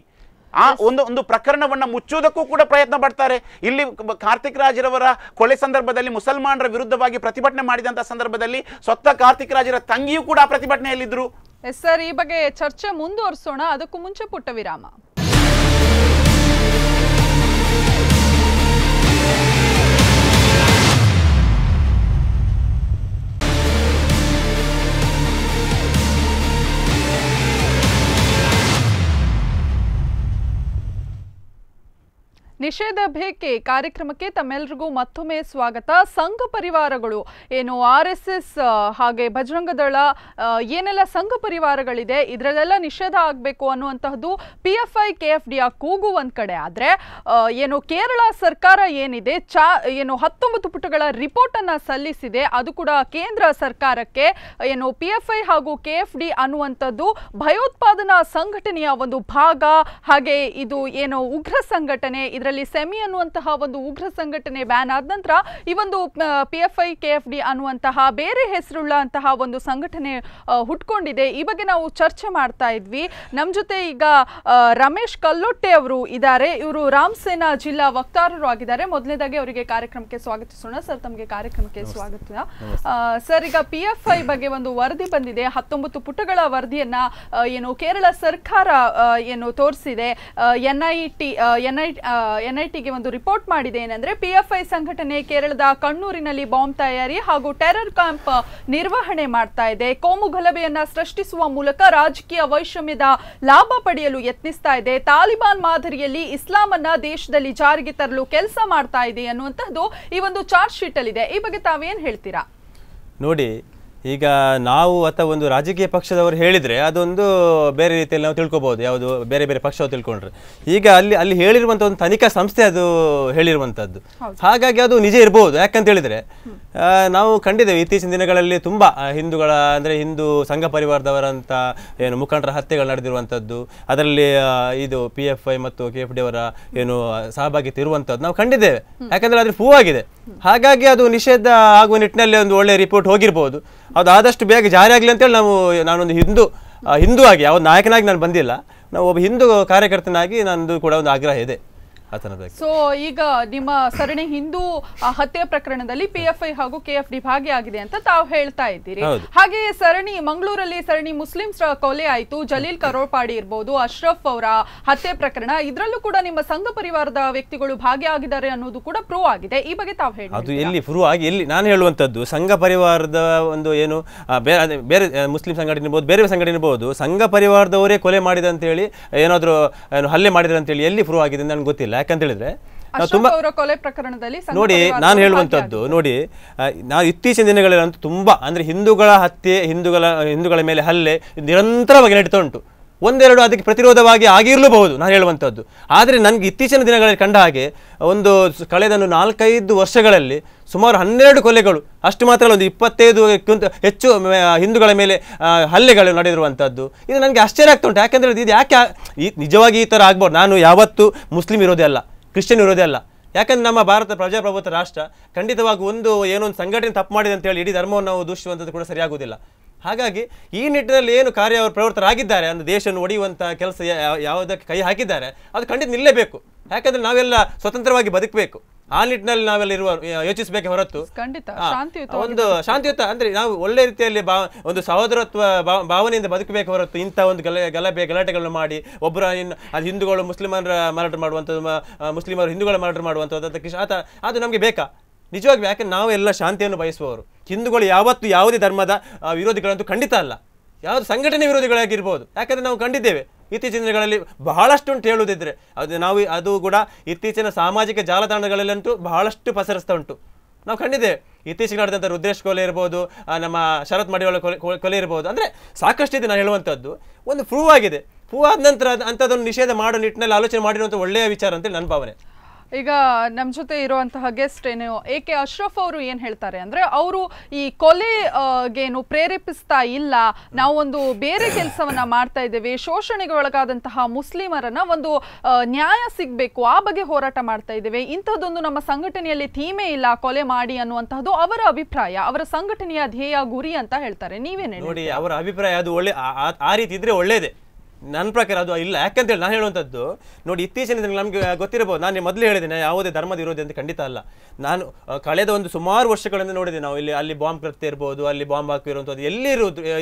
ಆ ಒಂದು ಒಂದು ಪ್ರಕರಣವನ್ನ ಮುಚ್ಚುವುದಕ್ಕೂ ಕೂಡ ಪ್ರಯತ್ನ ಪಡ್ತಾರೆ ಇಲ್ಲಿ ಕಾರ್ತಿಕ್ ರಾಜರವರ ಕೊಲೆ ಸಂದರ್ಭದಲ್ಲಿ ಮುಸಲ್ಮಾನರ ವಿರುದ್ಧವಾಗಿ ಪ್ರತಿಭಟನೆ ಮಾಡಿದಂತಹ ಸಂದರ್ಭದಲ್ಲಿ ಸ್ವತಃ ಕಾರ್ತಿಕ್ ರಾಜರ ತಂಗಿಯೂ ಕೂಡ ಪ್ರತಿಭಟನೆಯಲ್ಲಿದ್ದರು ಎಸ್ ಸರ್ ಈ ಬಗ್ಗೆ ಚರ್ಚೆ ಮುಂದುವರಿಸೋಣ ಅದಕ್ಕೂ ಮುಂಚೆ ಪುಟ್ಟ ವಿರಾಮ ನಿಷೇಧ ಬೇಕೆ ಕಾರ್ಯಕ್ರಮಕ್ಕೆ ತಮ್ಮೆಲ್ಲರಿಗೂ ಮತ್ತೊಮ್ಮೆ ಸ್ವಾಗತ ಸಂಘ ಪರಿವಾರಗಳು ಏನು ಆರ್ ಎಸ್ ಎಸ್ ಹಾಗೆ ಬಜರಂಗದಳ ಏನೆಲ್ಲ ಸಂಘ ಪರಿವಾರಗಳಿದೆ ಇದರಲ್ಲೆಲ್ಲ ನಿಷೇಧ ಆಗಬೇಕು ಅನ್ನುವಂತಹದ್ದು P F I K F D ಆ ಕೂಗು ಒಂದು ಕಡೆ ಆದರೆ ಏನು ಕೇರಳ ಸರ್ಕಾರ ಏನಿದೆ ಚಾ ಏನು ಹತ್ತೊಂಬತ್ತು ಪುಟಗಳ ರಿಪೋರ್ಟನ್ನು ಸಲ್ಲಿಸಿದೆ ಅದು ಕೂಡ ಕೇಂದ್ರ ಸರ್ಕಾರಕ್ಕೆ ಏನು ಪಿ ಎಫ್ ಐ ಹಾಗೂ ಕೆ ಎಫ್ ಡಿ ಅನ್ನುವಂಥದ್ದು ಭಯೋತ್ಪಾದನಾ ಸಂಘಟನೆಯ ಒಂದು ಭಾಗ ಹಾಗೆ ಇದು ಏನು ಉಗ್ರ ಸಂಘಟನೆ ಇದರ ಅದರಲ್ಲಿ ಸೆಮಿ ಅನ್ನುವಂತಹ ಒಂದು ಉಗ್ರ ಸಂಘಟನೆ ಬ್ಯಾನ್ ಆದ ನಂತರ ಈ ಒಂದು P F I K F D ಅನ್ನುವಂತಹ ಬೇರೆ ಹೆಸರುಳ್ಳ ಅಂತಹ ಒಂದು ಸಂಘಟನೆ ಹುಟ್ಕೊಂಡಿದೆ ಈ ಬಗ್ಗೆ ನಾವು ಚರ್ಚೆ ಮಾಡ್ತಾ ಇದ್ವಿ ನಮ್ಮ ಜೊತೆ ಈಗ ರಮೇಶ್ ಕಲ್ಲೊಟ್ಟೆ ಅವರು ಇದ್ದಾರೆ ಇವರು ಸೇನಾ ಜಿಲ್ಲಾ ವಕ್ತಾರರು ಆಗಿದ್ದಾರೆ ಮೊದಲನೇದಾಗಿ ಅವರಿಗೆ ಕಾರ್ಯಕ್ರಮಕ್ಕೆ ಸ್ವಾಗತಿಸೋಣ ಸರ್ ತಮಗೆ ಕಾರ್ಯಕ್ರಮಕ್ಕೆ ಸ್ವಾಗತ ಸರ್ ಈಗ ಪಿ ಎಫ್ ಐ ಬಗ್ಗೆ ಒಂದು ವರದಿ ಬಂದಿದೆ ಹತ್ತೊಂಬತ್ತು ಪುಟಗಳ ವರದಿಯನ್ನ ಏನು ಕೇರಳ ಸರ್ಕಾರ ಏನು ತೋರಿಸಿದೆ N I T I N I ಟಿಗೆ ಒಂದು ರಿಪೋರ್ಟ್ ಮಾಡಿದೆ ಏನಂದ್ರೆ ಪಿಎಫ್ಐ ಸಂಘಟನೆ ಕೇರಳದ ಕಣ್ಣೂರಿನಲ್ಲಿ ಬಾಂಬ್ ತಯಾರಿ ಹಾಗೂ ಟೆರರ್ ಕ್ಯಾಂಪ್ ನಿರ್ವಹಣೆ ಮಾಡ್ತಾ ಇದೆ ಕೋಮು ಗಲಭೆಯನ್ನ ಸೃಷ್ಟಿಸುವ ಮೂಲಕ ರಾಜಕೀಯ ವೈಷಮ್ಯದ ಲಾಭ ಪಡೆಯಲು ಯತ್ನಿಸ್ತಾ ಇದೆ ತಾಲಿಬಾನ್ ಮಾದರಿಯಲ್ಲಿ ಇಸ್ಲಾಂ ಅನ್ನ ದೇಶದಲ್ಲಿ ಜಾರಿಗೆ ತರಲು ಕೆಲಸ ಮಾಡ್ತಾ ಇದೆ ಅನ್ನುವಂತಹದ್ದು ಈ ಒಂದು ಚಾರ್ಜ್ ಶೀಟ್ ಅಲ್ಲಿ ಇದೆ ಈ ಬಗ್ಗೆ ತಾವೇನ್ ಹೇಳ್ತೀರಾ ನೋಡಿ ಈಗ ನಾವು ಅಥವಾ ಒಂದು ರಾಜಕೀಯ ಪಕ್ಷದವರು ಹೇಳಿದರೆ ಅದೊಂದು ಬೇರೆ ರೀತಿಯಲ್ಲಿ ನಾವು ತಿಳ್ಕೊಬೋದು ಯಾವುದು ಬೇರೆ ಬೇರೆ ಪಕ್ಷ ತಿಳ್ಕೊಂಡ್ರೆ ಈಗ ಅಲ್ಲಿ ಅಲ್ಲಿ ಹೇಳಿರುವಂಥ ಒಂದು ತನಿಖಾ ಸಂಸ್ಥೆ ಅದು ಹೇಳಿರುವಂಥದ್ದು ಹಾಗಾಗಿ ಅದು ನಿಜ ಇರ್ಬೋದು ಯಾಕಂತ ಹೇಳಿದರೆ ನಾವು ಕಂಡಿದ್ದೇವೆ ಇತ್ತೀಚಿನ ದಿನಗಳಲ್ಲಿ ತುಂಬ ಹಿಂದೂಗಳ ಅಂದರೆ ಹಿಂದೂ ಸಂಘ ಪರಿವಾರದವರಂಥ ಏನು ಮುಖಂಡರ ಹತ್ಯೆಗಳು ನಡೆದಿರುವಂಥದ್ದು ಅದರಲ್ಲಿ ಇದು ಪಿ ಎಫ್ ಐ ಮತ್ತು ಕೆ ಎಫ್ ಡಿ ಅವರ ಏನು ಸಹಭಾಗಿತ್ವ ಇರುವಂಥದ್ದು ನಾವು ಕಂಡಿದ್ದೇವೆ ಯಾಕಂದರೆ ಅದ್ರ ಹೂವಾಗಿದೆ ಹಾಗಾಗಿ ಅದು ನಿಷೇಧ ಆಗುವ ನಿಟ್ಟಿನಲ್ಲಿ ಒಂದು ಒಳ್ಳೆ ರಿಪೋರ್ಟ್ ಹೋಗಿರ್ಬೋದು ಅದು ಆದಷ್ಟು ಬೇಗ ಜಾರಿ ಆಗಲಿ ಅಂತೇಳಿ ನಾವು ನಾನೊಂದು ಹಿಂದೂ ಹಿಂದೂ ಆಗಿ ಯಾವ ನಾಯಕನಾಗಿ ನಾನು ಬಂದಿಲ್ಲ ನಾವು ಒಬ್ಬ ಹಿಂದೂ ಕಾರ್ಯಕರ್ತನಾಗಿ ನನ್ನದು ಕೂಡ ಒಂದು ಆಗ್ರಹ ಇದೆ ಸೊ ಈಗ ನಿಮ್ಮ ಸರಣಿ ಹಿಂದೂ ಹತ್ಯೆ ಪ್ರಕರಣದಲ್ಲಿ ಐ ಹಾಗೂ ಡಿ ಭಾಗಿಯಾಗಿದೆ ಅಂತ ತಾವು ಹೇಳ್ತಾ ಇದ್ದೀರಿ ಹಾಗೆ ಸರಣಿ ಮಂಗಳೂರಲ್ಲಿ ಸರಣಿ ಮುಸ್ಲಿಮ್ಸ್ ಕೊಲೆ ಆಯಿತು ಜಲೀಲ್ ಕರೋಪಾಡಿ ಇರ್ಬೋದು ಅಶ್ರಫ್ ಅವರ ಹತ್ಯೆ ಪ್ರಕರಣ ಇದರಲ್ಲೂ ಕೂಡ ನಿಮ್ಮ ಸಂಘ ಪರಿವಾರದ ವ್ಯಕ್ತಿಗಳು ಭಾಗಿಯಾಗಿದ್ದಾರೆ ಅನ್ನೋದು ಕೂಡ ಪ್ರೂವ್ ಆಗಿದೆ ಈ ಬಗ್ಗೆ ತಾವು ಹೇಳಿ ಅದು ಎಲ್ಲಿ ಪ್ರೂವ್ ಆಗಿ ಎಲ್ಲಿ ನಾನು ಹೇಳುವಂತದ್ದು ಸಂಘ ಪರಿವಾರದ ಒಂದು ಏನು ಬೇರೆ ಮುಸ್ಲಿಂ ಸಂಘಟನೆ ಇರ್ಬೋದು ಬೇರೆ ಸಂಘಟನೆ ಇರ್ಬೋದು ಸಂಘ ಪರಿವಾರದವರೇ ಕೊಲೆ ಮಾಡಿದೆ ಹೇಳಿ ಏನಾದರೂ ಹಲ್ಲೆ ಅಂತ ಹೇಳಿ ಎಲ್ಲಿ ಪ್ರೂವ್ ಆಗಿದೆ ನನಗೆ ಗೊತ್ತಿಲ್ಲ ಯಾಕಂತ ಹೇಳಿದ್ರೆ ತುಂಬಾ ಪ್ರಕರಣದಲ್ಲಿ ನೋಡಿ ನಾನು ಹೇಳುವಂತದ್ದು ನೋಡಿ ನಾವು ಇತ್ತೀಚಿನ ದಿನಗಳಲ್ಲಿ ತುಂಬಾ ಅಂದ್ರೆ ಹಿಂದೂಗಳ ಹತ್ಯೆ ಹಿಂದೂಗಳ ಹಿಂದೂಗಳ ಮೇಲೆ ಹಲ್ಲೆ ನಿರಂತರವಾಗಿ ನಡೀತಾ ಉಂಟು ಒಂದೆರಡು ಅದಕ್ಕೆ ಪ್ರತಿರೋಧವಾಗಿ ಆಗಿರಲೂಬಹುದು ನಾನು ಹೇಳುವಂಥದ್ದು ಆದರೆ ನನಗೆ ಇತ್ತೀಚಿನ ದಿನಗಳಲ್ಲಿ ಕಂಡ ಹಾಗೆ ಒಂದು ಕಳೆದ ನಾಲ್ಕೈದು ವರ್ಷಗಳಲ್ಲಿ ಸುಮಾರು ಹನ್ನೆರಡು ಕೊಲೆಗಳು ಅಷ್ಟು ಮಾತ್ರ ಒಂದು ಇಪ್ಪತ್ತೈದು ಹೆಚ್ಚು ಹಿಂದೂಗಳ ಮೇಲೆ ಹಲ್ಲೆಗಳು ನಡೆದಿರುವಂಥದ್ದು ಇದು ನನಗೆ ಆಶ್ಚರ್ಯ ಆಗ್ತಾ ಉಂಟು ಯಾಕೆಂದರೆ ಇದು ಯಾಕೆ ಈ ನಿಜವಾಗಿ ಈ ಥರ ಆಗ್ಬೋದು ನಾನು ಯಾವತ್ತೂ ಮುಸ್ಲಿಂ ಇರೋದೇ ಅಲ್ಲ ಕ್ರಿಶ್ಚಿಯನ್ ಇರೋದೇ ಅಲ್ಲ ಯಾಕಂದ್ರೆ ನಮ್ಮ ಭಾರತ ಪ್ರಜಾಪ್ರಭುತ್ವ ರಾಷ್ಟ್ರ ಖಂಡಿತವಾಗಿ ಒಂದು ಏನೊಂದು ಸಂಘಟನೆ ತಪ್ಪು ಮಾಡಿದೆ ಅಂತೇಳಿ ಇಡೀ ಧರ್ಮವನ್ನು ನಾವು ದೂಷಿಸುವಂಥದ್ದು ಕೂಡ ಸರಿಯಾಗುವುದಿಲ್ಲ ಹಾಗಾಗಿ ಈ ನಿಟ್ಟಿನಲ್ಲಿ ಏನು ಕಾರ್ಯ ಅವರು ಪ್ರವೃತ್ತರಾಗಿದ್ದಾರೆ ಅಂದರೆ ದೇಶವನ್ನು ಒಡೆಯುವಂಥ ಕೆಲಸ ಯಾವುದಕ್ಕೆ ಕೈ ಹಾಕಿದ್ದಾರೆ ಅದು ಖಂಡಿತ ನಿಲ್ಲಬೇಕು ಯಾಕಂದರೆ ನಾವೆಲ್ಲ ಸ್ವತಂತ್ರವಾಗಿ ಬದುಕಬೇಕು ಆ ನಿಟ್ಟಿನಲ್ಲಿ ನಾವೆಲ್ಲ ಇರುವ ಯೋಚಿಸಬೇಕೆ ಹೊರತು ಖಂಡಿತ ಒಂದು ಶಾಂತಿಯುತ ಅಂದ್ರೆ ನಾವು ಒಳ್ಳೆ ರೀತಿಯಲ್ಲಿ ಬಾ ಒಂದು ಸಹೋದರತ್ವ ಭಾವನೆಯಿಂದ ಬದುಕಬೇಕು ಹೊರತು ಇಂಥ ಒಂದು ಗಲ ಗಲಭೆ ಗಲಾಟೆಗಳನ್ನು ಮಾಡಿ ಒಬ್ಬರ ಇನ್ನು ಹಿಂದೂಗಳು ಮುಸ್ಲಿಮರ ಮಾರಾಟ ಮಾಡುವಂಥದ್ದು ಮುಸ್ಲಿಮರು ಹಿಂದೂಗಳ ಮಾರಾಟ ಮಾಡುವಂಥದ್ದು ಅದಕ್ಕೆ ಅದು ನಮಗೆ ಬೇಕಾ ನಿಜವಾಗಿ ಯಾಕೆ ನಾವೆಲ್ಲ ಶಾಂತಿಯನ್ನು ಬಯಸುವವರು ಹಿಂದೂಗಳು ಯಾವತ್ತು ಯಾವುದೇ ಧರ್ಮದ ವಿರೋಧಿಗಳಂತೂ ಖಂಡಿತ ಅಲ್ಲ ಯಾವುದು ಸಂಘಟನೆ ವಿರೋಧಿಗಳಾಗಿರ್ಬೋದು ಯಾಕಂದರೆ ನಾವು ಕಂಡಿದ್ದೇವೆ ಇತ್ತೀಚಿನ ದಿನಗಳಲ್ಲಿ ಬಹಳಷ್ಟು ಉಂಟು ಹೇಳುವುದಿದ್ರೆ ಅದು ನಾವು ಅದು ಕೂಡ ಇತ್ತೀಚಿನ ಸಾಮಾಜಿಕ ಜಾಲತಾಣಗಳಲ್ಲಂತೂ ಬಹಳಷ್ಟು ಪಸರಿಸ್ತಾ ಉಂಟು ನಾವು ಕಂಡಿದ್ದೇವೆ ಇತ್ತೀಚೆಗೆ ನಡೆದಂಥ ರುದ್ರೇಶ್ ಕೊಲೆ ಇರ್ಬೋದು ನಮ್ಮ ಶರತ್ ಮಡಿವಾಳ ಕೊಲೆ ಕೊಲೆ ಇರ್ಬೋದು ಅಂದರೆ ಸಾಕಷ್ಟು ಇದೆ ನಾನು ಹೇಳುವಂಥದ್ದು ಒಂದು ಪ್ರೂವ್ ಆಗಿದೆ ಪ್ರೂವ್ ಆದ ನಂತರ ಅಂಥದ್ದೊಂದು ನಿಷೇಧ ಮಾಡೋ ನಿಟ್ಟಿನಲ್ಲಿ ಆಲೋಚನೆ ಮಾಡಿರುವಂಥ ಒಳ್ಳೆಯ ವಿಚಾರ ಅಂತೇಳಿ ನನ್ನ ಭಾವನೆ ಈಗ ನಮ್ಮ ಜೊತೆ ಇರುವಂತಹ ಗೆಸ್ಟ್ ಏನು ಎ ಕೆ ಅಶ್ರಫ್ ಅವರು ಏನು ಹೇಳ್ತಾರೆ ಅಂದರೆ ಅವರು ಈ ಕೊಲೆಗೇನು ಪ್ರೇರೇಪಿಸ್ತಾ ಇಲ್ಲ ನಾವೊಂದು ಬೇರೆ ಕೆಲಸವನ್ನು ಮಾಡ್ತಾ ಇದ್ದೇವೆ ಶೋಷಣೆಗೆ ಒಳಗಾದಂತಹ ಮುಸ್ಲಿಮರನ್ನು ಒಂದು ನ್ಯಾಯ ಸಿಗಬೇಕು ಆ ಬಗ್ಗೆ ಹೋರಾಟ ಮಾಡ್ತಾ ಇದ್ದೇವೆ ಇಂಥದ್ದೊಂದು ನಮ್ಮ ಸಂಘಟನೆಯಲ್ಲಿ ಥೀಮೇ ಇಲ್ಲ ಕೊಲೆ ಮಾಡಿ ಅನ್ನುವಂತಹದ್ದು ಅವರ ಅಭಿಪ್ರಾಯ ಅವರ ಸಂಘಟನೆಯ ಧ್ಯೇಯ ಗುರಿ ಅಂತ ಹೇಳ್ತಾರೆ ನೀವೇನು ನೋಡಿ ಅವರ ಅಭಿಪ್ರಾಯ ಅದು ಒಳ್ಳೆ ಆ ರೀತಿ ಇದ್ರೆ ಒಳ್ಳೇದೇ ನನ್ನ ಪ್ರಕಾರ ಅದು ಇಲ್ಲ ಯಾಕಂತೇಳಿ ನಾನು ಹೇಳುವಂಥದ್ದು ನೋಡಿ ಇತ್ತೀಚಿನ ದಿನ ನಮಗೆ ಗೊತ್ತಿರಬಹುದು ನಾನು ಮೊದಲು ಹೇಳಿದ್ದೀನಿ ಯಾವುದೇ ಧರ್ಮದ ಇರೋದು ಅಂತ ಖಂಡಿತ ಅಲ್ಲ ನಾನು ಕಳೆದ ಒಂದು ಸುಮಾರು ವರ್ಷಗಳಿಂದ ನೋಡಿದೆ ನಾವು ಇಲ್ಲಿ ಅಲ್ಲಿ ಬಾಂಬ್ ಕೃತ್ಯ ಇರ್ಬೋದು ಅಲ್ಲಿ ಬಾಂಬ್ ಹಾಕಿರುವಂಥದ್ದು ಎಲ್ಲಿ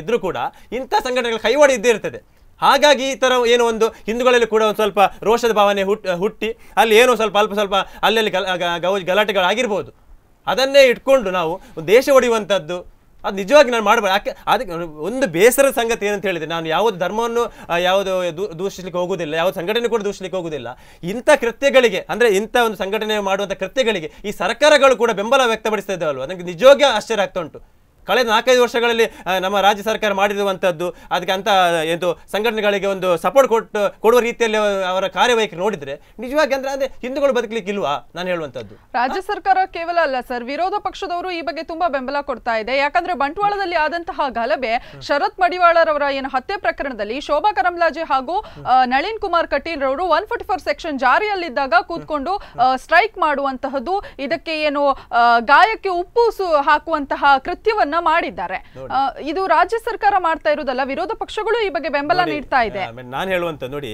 ಇದ್ರೂ ಕೂಡ ಇಂಥ ಸಂಘಟನೆಗಳು ಕೈವಾಡ ಇದ್ದೇ ಇರ್ತದೆ ಹಾಗಾಗಿ ಈ ಥರ ಏನೋ ಒಂದು ಹಿಂದೂಗಳಲ್ಲಿ ಕೂಡ ಒಂದು ಸ್ವಲ್ಪ ರೋಷದ ಭಾವನೆ ಹುಟ್ಟಿ ಹುಟ್ಟಿ ಅಲ್ಲಿ ಏನೋ ಸ್ವಲ್ಪ ಅಲ್ಪ ಸ್ವಲ್ಪ ಅಲ್ಲಲ್ಲಿ ಗಲ ಗೌ ಗಲಾಟೆಗಳಾಗಿರ್ಬೋದು ಅದನ್ನೇ ಇಟ್ಕೊಂಡು ನಾವು ದೇಶ ಒಡೆಯುವಂಥದ್ದು ಅದು ನಿಜವಾಗಿ ನಾನು ಮಾಡಬೇಡ ಯಾಕೆ ಅದಕ್ಕೆ ಒಂದು ಬೇಸರ ಸಂಗತಿ ಏನಂತ ಹೇಳಿದೆ ನಾನು ಯಾವುದು ಧರ್ಮವನ್ನು ಯಾವುದು ದೂಷಿಸಲಿಕ್ಕೆ ಹೋಗುವುದಿಲ್ಲ ಯಾವ ಸಂಘಟನೆ ಕೂಡ ದೂಷಿಸ್ಲಿಕ್ಕೆ ಹೋಗುವುದಿಲ್ಲ ಇಂಥ ಕೃತ್ಯಗಳಿಗೆ ಅಂದರೆ ಇಂಥ ಒಂದು ಸಂಘಟನೆ ಮಾಡುವಂಥ ಕೃತ್ಯಗಳಿಗೆ ಈ ಸರ್ಕಾರಗಳು ಕೂಡ ಬೆಂಬಲ ವ್ಯಕ್ತಪಡಿಸ್ತಾ ಇದ್ದಾವಲ್ವ ನನಗೆ ನಿಜವಾಗಿ ಆಶ್ಚರ್ಯ ಆಗ್ತಾ ಉಂಟು ಕಳೆದ ನಾಲ್ಕೈದು ವರ್ಷಗಳಲ್ಲಿ ನಮ್ಮ ರಾಜ್ಯ ಸರ್ಕಾರ ಮಾಡಿರುವಂಥದ್ದು ಅದಕ್ಕೆ ಅಂತ ಇದು ಸಂಘಟನೆಗಳಿಗೆ ಒಂದು ಸಪೋರ್ಟ್ ಕೊಟ್ಟು ಕೊಡುವ ರೀತಿಯಲ್ಲಿ ಅವರ ಕಾರ್ಯವೈಖರಿ ನೋಡಿದರೆ ನಿಜವಾಗಿ ಅಂದರೆ ಅಂದರೆ ಹಿಂದೂಗಳು ಬದುಕಲಿಕ್ಕೆ ಇಲ್ವಾ ನಾನು ಹೇಳುವಂಥದ್ದು ರಾಜ್ಯ ಸರ್ಕಾರ ಕೇವಲ ಅಲ್ಲ ಸರ್ ವಿರೋಧ ಪಕ್ಷದವರು ಈ ಬಗ್ಗೆ ತುಂಬಾ ಬೆಂಬಲ ಕೊಡ್ತಾ ಇದೆ ಯಾಕಂದ್ರೆ ಬಂಟ್ವಾಳದಲ್ಲಿ ಆದಂತಹ ಗಲಭೆ ಶರತ್ ಮಡಿವಾಳರವರ ಏನು ಹತ್ಯೆ ಪ್ರಕರಣದಲ್ಲಿ ಶೋಭಾ ಕರಂಲಾಜೆ ಹಾಗೂ ನಳಿನ್ ಕುಮಾರ್ ಕಟೀಲ್ ರವರು ಒನ್ ಫಾರ್ಟಿ ಫೋರ್ ಸೆಕ್ಷನ್ ಜಾರಿಯಲ್ಲಿದ್ದಾಗ ಕೂತ್ಕೊಂಡು ಸ್ಟ್ರೈಕ್ ಮಾಡುವಂತಹದ್ದು ಇದಕ್ಕೆ ಏನು ಗಾಯಕ್ಕೆ ಉಪ್ಪು ಹಾಕುವಂತಹ ಕೃತ್ಯವನ್ನ ಮಾಡಿದ್ದಾರೆ ಇದು ರಾಜ್ಯ ಸರ್ಕಾರ ಮಾಡ್ತಾ ಇರೋದಲ್ಲ ವಿರೋಧ ಪಕ್ಷಗಳು ಈ ಬಗ್ಗೆ ಬೆಂಬಲ ನೀಡ್ತಾ ಇದೆ ನಾನು ಹೇಳುವಂತ ನೋಡಿ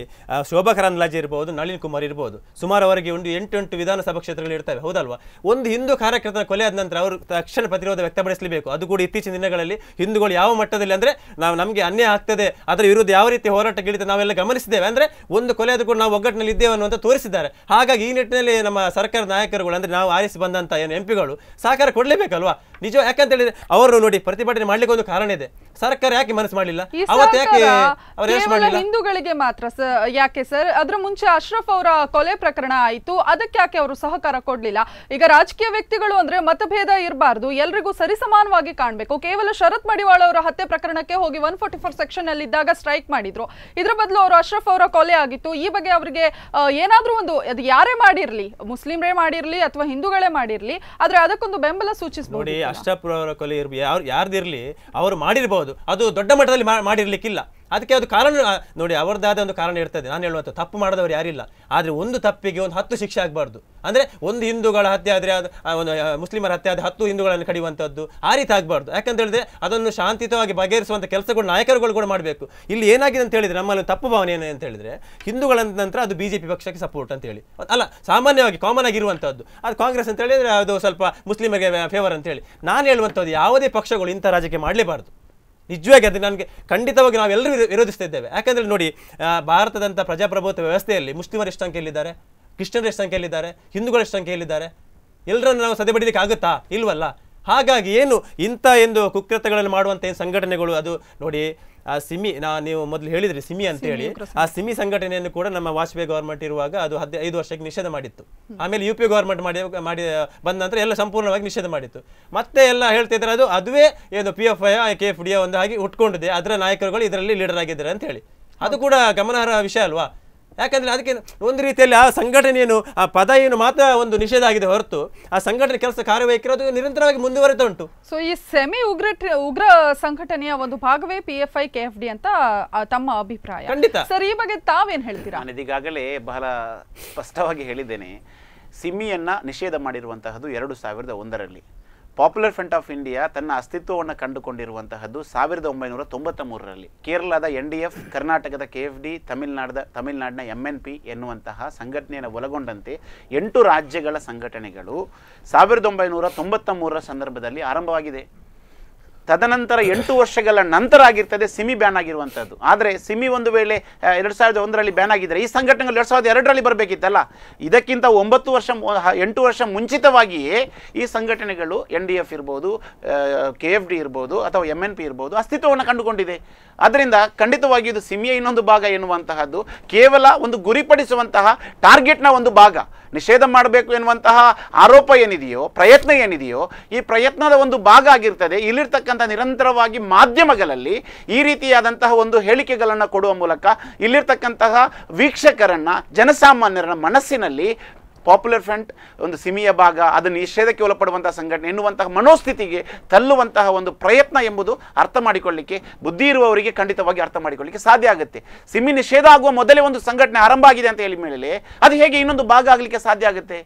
ಶೋಭಾ ಕರಂದ್ಲಾಜೆ ಇರಬಹುದು ನಳಿನ್ ಕುಮಾರ್ ಇರಬಹುದು ಸುಮಾರು ಅವರಿಗೆ ಒಂದು ಎಂಟು ವಿಧಾನಸಭಾ ಕ್ಷೇತ್ರಗಳು ಇರ್ತವೆ ಹೌದಲ್ವಾ ಒಂದು ಹಿಂದೂ ಕಾರ್ಯಕರ್ತರ ಕೊಲೆ ಆದ ನಂತರ ಅವರು ತಕ್ಷಣ ಪ್ರತಿರೋಧ ವ್ಯಕ್ತಪಡಿಸಲೇಬೇಕು ಅದು ಕೂಡ ಇತ್ತೀಚಿನ ದಿನಗಳಲ್ಲಿ ಹಿಂದೂಗಳು ಯಾವ ಮಟ್ಟದಲ್ಲಿ ಅಂದ್ರೆ ನಾವು ನಮಗೆ ಅನ್ಯಾಯ ಆಗ್ತದೆ ಅದರ ವಿರುದ್ಧ ಯಾವ ರೀತಿ ಗೆಳಿತ ನಾವೆಲ್ಲ ಗಮನಿಸಿದ್ದೇವೆ ಅಂದ್ರೆ ಒಂದು ಕೊಲೆ ಆದ ಕೂಡ ನಾವು ಒಗ್ಗಟ್ಟಿನಲ್ಲಿ ಇದ್ದೇವೆ ಅನ್ನುವಂತ ತೋರಿಸಿದ್ದಾರೆ ಹಾಗಾಗಿ ಈ ನಿಟ್ಟಿನಲ್ಲಿ ನಮ್ಮ ಸರ್ಕಾರ ನಾಯಕರುಗಳು ಅಂದ್ರೆ ನಾವು ಆರಿಸಿ ಬಂದಂತ ಏನು ಎಂಪಿಗಳು ಸಹಕಾರ ಕೊಡ್ಲೇಬೇಕಲ್ವಾ ನಿಜ ಯಾಕಂತ ಹೇಳಿದ್ರೆ ಅವರು ಅವರು ನೋಡಿ ಪ್ರತಿಭಟನೆ ಮಾಡ್ಲಿಕ್ಕೆ ಒಂದು ಕಾರಣ ಇದೆ ಸರ್ಕಾರ ಯಾಕೆ ಮನಸ್ಸು ಮಾಡಲಿಲ್ಲ ಹಿಂದೂಗಳಿಗೆ ಮಾತ್ರ ಯಾಕೆ ಸರ್ ಅದ್ರ ಮುಂಚೆ ಅಶ್ರಫ್ ಅವರ ಕೊಲೆ ಪ್ರಕರಣ ಆಯಿತು ಅದಕ್ಕೆ ಯಾಕೆ ಅವರು ಸಹಕಾರ ಕೊಡ್ಲಿಲ್ಲ ಈಗ ರಾಜಕೀಯ ವ್ಯಕ್ತಿಗಳು ಅಂದ್ರೆ ಮತಭೇದ ಇರಬಾರ್ದು ಎಲ್ರಿಗೂ ಸರಿಸಮಾನವಾಗಿ ಕಾಣಬೇಕು ಕೇವಲ ಶರತ್ ಮಡಿವಾಳ ಅವರ ಹತ್ಯೆ ಪ್ರಕರಣಕ್ಕೆ ಹೋಗಿ ಒನ್ ಫೋರ್ಟಿ ಫೋರ್ ಸೆಕ್ಷನ್ ಅಲ್ಲಿ ಇದ್ದಾಗ ಸ್ಟ್ರೈಕ್ ಮಾಡಿದ್ರು ಇದ್ರ ಬದಲು ಅವರು ಅಶ್ರಫ್ ಅವರ ಕೊಲೆ ಆಗಿತ್ತು ಈ ಬಗ್ಗೆ ಅವರಿಗೆ ಏನಾದ್ರೂ ಒಂದು ಅದು ಯಾರೇ ಮಾಡಿರ್ಲಿ ಮುಸ್ಲಿಮ್ರೇ ಮಾಡಿರ್ಲಿ ಅಥವಾ ಹಿಂದೂಗಳೇ ಮಾಡಿರ್ಲಿ ಆದ್ರೆ ಅದಕ್ಕೊಂದು ಬೆಂಬಲ ಸೂಚಿಸಬಹುದು ಅಶ್ರಫ್ ಅವರ ಕೊಲೆ ಯಾರು ಯಾರ್ದಿರಲಿ ಅವರು ಮಾಡಿರ್ಬೋದು ಅದು ದೊಡ್ಡ ಮಟ್ಟದಲ್ಲಿ ಮಾಡಿರ್ಲಿಕ್ಕಿಲ್ಲ ಅದಕ್ಕೆ ಅದು ಕಾರಣ ನೋಡಿ ಅವರದ್ದಾದ ಒಂದು ಕಾರಣ ಇರ್ತದೆ ನಾನು ಹೇಳುವಂಥ ತಪ್ಪು ಮಾಡಿದವರು ಯಾರಿಲ್ಲ ಆದರೆ ಒಂದು ತಪ್ಪಿಗೆ ಒಂದು ಹತ್ತು ಶಿಕ್ಷೆ ಆಗಬಾರ್ದು ಅಂದರೆ ಒಂದು ಹಿಂದೂಗಳ ಹತ್ಯೆ ಆದರೆ ಅದು ಒಂದು ಮುಸ್ಲಿಮರ ಹತ್ಯೆ ಆದರೆ ಹತ್ತು ಹಿಂದೂಗಳನ್ನು ಕಡಿಯುವಂಥದ್ದು ಆ ರೀತಿ ಆಗಬಾರ್ದು ಯಾಕಂತ ಹೇಳಿದ್ರೆ ಅದನ್ನು ಶಾಂತಿಯುತವಾಗಿ ಬಗೆಹರಿಸುವಂಥ ಕೆಲಸಗಳು ನಾಯಕರುಗಳು ಕೂಡ ಮಾಡಬೇಕು ಇಲ್ಲಿ ಏನಾಗಿದೆ ಅಂತ ಹೇಳಿದರೆ ನಮ್ಮಲ್ಲಿ ತಪ್ಪು ಭಾವನೆ ಏನು ಅಂತ ಹೇಳಿದರೆ ಹಿಂದೂಗಳ ನಂತರ ಅದು ಬಿ ಜೆ ಪಿ ಪಕ್ಷಕ್ಕೆ ಸಪೋರ್ಟ್ ಅಂತ ಹೇಳಿ ಅಲ್ಲ ಸಾಮಾನ್ಯವಾಗಿ ಕಾಮನ್ ಆಗಿರುವಂಥದ್ದು ಅದು ಕಾಂಗ್ರೆಸ್ ಅಂತ ಅದು ಸ್ವಲ್ಪ ಮುಸ್ಲಿಮರಿಗೆ ಫೇವರ್ ಅಂತೇಳಿ ನಾನು ಹೇಳುವಂಥದ್ದು ಯಾವುದೇ ಪಕ್ಷಗಳು ಇಂಥ ರಾಜಕೀಯ ಮಾಡಲೇಬಾರ್ದು ನಿಜವಾಗಿ ಅದು ನನಗೆ ಖಂಡಿತವಾಗಿ ನಾವೆಲ್ಲರೂ ವಿರೋಧಿಸ್ತಾ ಇದ್ದೇವೆ ಯಾಕಂದರೆ ನೋಡಿ ಭಾರತದಂಥ ಪ್ರಜಾಪ್ರಭುತ್ವ ವ್ಯವಸ್ಥೆಯಲ್ಲಿ ಮುಸ್ಲಿಮರು ಎಷ್ಟು ಸಂಖ್ಯೆಯಲ್ಲಿದ್ದಾರೆ ಕ್ರಿಶ್ಚಿಯನ್ ಎಷ್ಟು ಸಂಖ್ಯೆಯಲ್ಲಿದ್ದಾರೆ ಹಿಂದೂಗಳು ಎಷ್ಟು ಸಂಖ್ಯೆಯಲ್ಲಿದ್ದಾರೆ ಎಲ್ಲರನ್ನು ನಾವು ಸದೆ ಆಗುತ್ತಾ ಇಲ್ವಲ್ಲ ಹಾಗಾಗಿ ಏನು ಇಂಥ ಎಂದು ಕುಕೃತ್ಯಗಳನ್ನು ಮಾಡುವಂಥ ಏನು ಸಂಘಟನೆಗಳು ಅದು ನೋಡಿ ಆ ಸಿಮಿ ನಾ ನೀವು ಮೊದಲು ಹೇಳಿದ್ರಿ ಸಿಮಿ ಅಂತ ಹೇಳಿ ಆ ಸಿಮಿ ಸಂಘಟನೆಯನ್ನು ಕೂಡ ನಮ್ಮ ವಾಜಪೇಯಿ ಗೌರ್ಮೆಂಟ್ ಇರುವಾಗ ಅದು ಹದಿನೈದು ವರ್ಷಕ್ಕೆ ನಿಷೇಧ ಮಾಡಿತ್ತು ಆಮೇಲೆ ಯು ಪಿ ಗೌರ್ಮೆಂಟ್ ಮಾಡಿ ಮಾಡಿ ಬಂದ ನಂತರ ಎಲ್ಲ ಸಂಪೂರ್ಣವಾಗಿ ನಿಷೇಧ ಮಾಡಿತ್ತು ಮತ್ತೆ ಎಲ್ಲ ಹೇಳ್ತಾ ಅದು ಅದುವೇ ಏನು P F I K F D ಒಂದು ಆಗಿ ಉಟ್ಕೊಂಡಿದೆ ಅದರ ನಾಯಕರುಗಳು ಇದರಲ್ಲಿ ಲೀಡರ್ ಆಗಿದ್ದಾರೆ ಅಂತ ಹೇಳಿ ಅದು ಕೂಡ ಗಮನಾರ್ಹ ವಿಷಯ ಅಲ್ವಾ ಯಾಕಂದರೆ ಅದಕ್ಕೆ ಒಂದು ರೀತಿಯಲ್ಲಿ ಆ ಸಂಘಟನೆಯನ್ನು ಆ ಪದ ಏನು ಮಾತ್ರ ಒಂದು ನಿಷೇಧ ಆಗಿದೆ ಹೊರತು ಆ ಸಂಘಟನೆ ಕೆಲಸ ಕಾರ್ಯವೈಖರಿ ನಿರಂತರವಾಗಿ ಮುಂದುವರಿತಾ ಉಂಟು ಸೊ ಈ ಸೆಮಿ ಉಗ್ರ ಉಗ್ರ ಸಂಘಟನೆಯ ಒಂದು ಭಾಗವೇ P F I K F D ಅಂತ ತಮ್ಮ ಅಭಿಪ್ರಾಯ ಖಂಡಿತ ಸರ್ ಈ ಬಗ್ಗೆ ತಾವೇನು ಹೇಳ್ತೀರಾ ನಾನು ಇದೀಗಾಗಲೇ ಬಹಳ ಸ್ಪಷ್ಟವಾಗಿ ಹೇಳಿದ್ದೇನೆ ಸಿಮ್ಮಿಯನ್ನು ನಿಷೇಧ ಮಾಡಿರುವಂತಹದ್ದು ಎರಡು ಸಾವಿರದ ಒಂದರಲ್ಲಿ ಪಾಪ್ಯುಲರ್ ಫ್ರಂಟ್ ಆಫ್ ಇಂಡಿಯಾ ತನ್ನ ಅಸ್ತಿತ್ವವನ್ನು ಕಂಡುಕೊಂಡಿರುವಂತಹದ್ದು ಸಾವಿರದ ಒಂಬೈನೂರ ತೊಂಬತ್ತ ಮೂರರಲ್ಲಿ ಕೇರಳದ ಎನ್ ಡಿ ಎಫ್ ಕರ್ನಾಟಕದ ಕೆ ಎಫ್ ಡಿ ತಮಿಳುನಾಡದ ತಮಿಳುನಾಡಿನ ಎಂ ಎನ್ ಪಿ ಎನ್ನುವಂತಹ ಸಂಘಟನೆಯನ್ನು ಒಳಗೊಂಡಂತೆ ಎಂಟು ರಾಜ್ಯಗಳ ಸಂಘಟನೆಗಳು ಸಾವಿರದ ಒಂಬೈನೂರ ತೊಂಬತ್ತ ಮೂರರ ಸಂದರ್ಭದಲ್ಲಿ ಆರಂಭವಾಗಿದೆ ತದನಂತರ ಎಂಟು ವರ್ಷಗಳ ನಂತರ ಆಗಿರ್ತದೆ ಸಿಮಿ ಬ್ಯಾನ್ ಆಗಿರುವಂಥದ್ದು ಆದರೆ ಸಿಮಿ ಒಂದು ವೇಳೆ ಎರಡು ಸಾವಿರದ ಒಂದರಲ್ಲಿ ಬ್ಯಾನ್ ಆಗಿದ್ದರೆ ಈ ಸಂಘಟನೆಗಳು ಎರಡು ಸಾವಿರದ ಎರಡರಲ್ಲಿ ಬರಬೇಕಿತ್ತಲ್ಲ ಇದಕ್ಕಿಂತ ಒಂಬತ್ತು ವರ್ಷ ಎಂಟು ವರ್ಷ ಮುಂಚಿತವಾಗಿಯೇ ಈ ಸಂಘಟನೆಗಳು ಎನ್ ಡಿ ಎಫ್ ಇರ್ಬೋದು ಕೆ ಎಫ್ ಡಿ ಇರ್ಬೋದು ಅಥವಾ ಎಮ್ ಎನ್ ಪಿ ಇರ್ಬೋದು ಅಸ್ತಿತ್ವವನ್ನು ಕಂಡುಕೊಂಡಿದೆ ಅದರಿಂದ ಖಂಡಿತವಾಗಿ ಇದು ಸಿಮಿಯ ಇನ್ನೊಂದು ಭಾಗ ಎನ್ನುವಂತಹದ್ದು ಕೇವಲ ಒಂದು ಗುರಿಪಡಿಸುವಂತಹ ಟಾರ್ಗೆಟ್ನ ಒಂದು ಭಾಗ ನಿಷೇಧ ಮಾಡಬೇಕು ಎನ್ನುವಂತಹ ಆರೋಪ ಏನಿದೆಯೋ ಪ್ರಯತ್ನ ಏನಿದೆಯೋ ಈ ಪ್ರಯತ್ನದ ಒಂದು ಭಾಗ ಆಗಿರ್ತದೆ ಇಲ್ಲಿರ್ತಕ್ಕಂಥ ನಿರಂತರವಾಗಿ ಮಾಧ್ಯಮಗಳಲ್ಲಿ ಈ ರೀತಿಯಾದಂತಹ ಒಂದು ಹೇಳಿಕೆಗಳನ್ನು ಕೊಡುವ ಮೂಲಕ ಇಲ್ಲಿರ್ತಕ್ಕಂತಹ ವೀಕ್ಷಕರನ್ನು ಜನಸಾಮಾನ್ಯರ ಮನಸ್ಸಿನಲ್ಲಿ ಪಾಪ್ಯುಲರ್ ಫ್ರಂಟ್ ಒಂದು ಸಿಮಿಯ ಭಾಗ ಅದನ್ನು ನಿಷೇಧಕ್ಕೆ ಒಳಪಡುವಂತಹ ಸಂಘಟನೆ ಎನ್ನುವಂತಹ ಮನೋಸ್ಥಿತಿಗೆ ತಲ್ಲುವಂತಹ ಒಂದು ಪ್ರಯತ್ನ ಎಂಬುದು ಅರ್ಥ ಮಾಡಿಕೊಳ್ಳಿಕ್ಕೆ ಬುದ್ಧಿ ಇರುವವರಿಗೆ ಖಂಡಿತವಾಗಿ ಅರ್ಥ ಮಾಡಿಕೊಳ್ಳಿಕ್ಕೆ ಸಾಧ್ಯ ಆಗುತ್ತೆ ಸಿಮಿ ನಿಷೇಧ ಆಗುವ ಮೊದಲೇ ಒಂದು ಸಂಘಟನೆ ಆರಂಭ ಆಗಿದೆ ಅಂತ ಹೇಳಿ ಮೇಲೆ ಅದು ಹೇಗೆ ಇನ್ನೊಂದು ಭಾಗ ಆಗಲಿಕ್ಕೆ ಸಾಧ್ಯ ಆಗುತ್ತೆ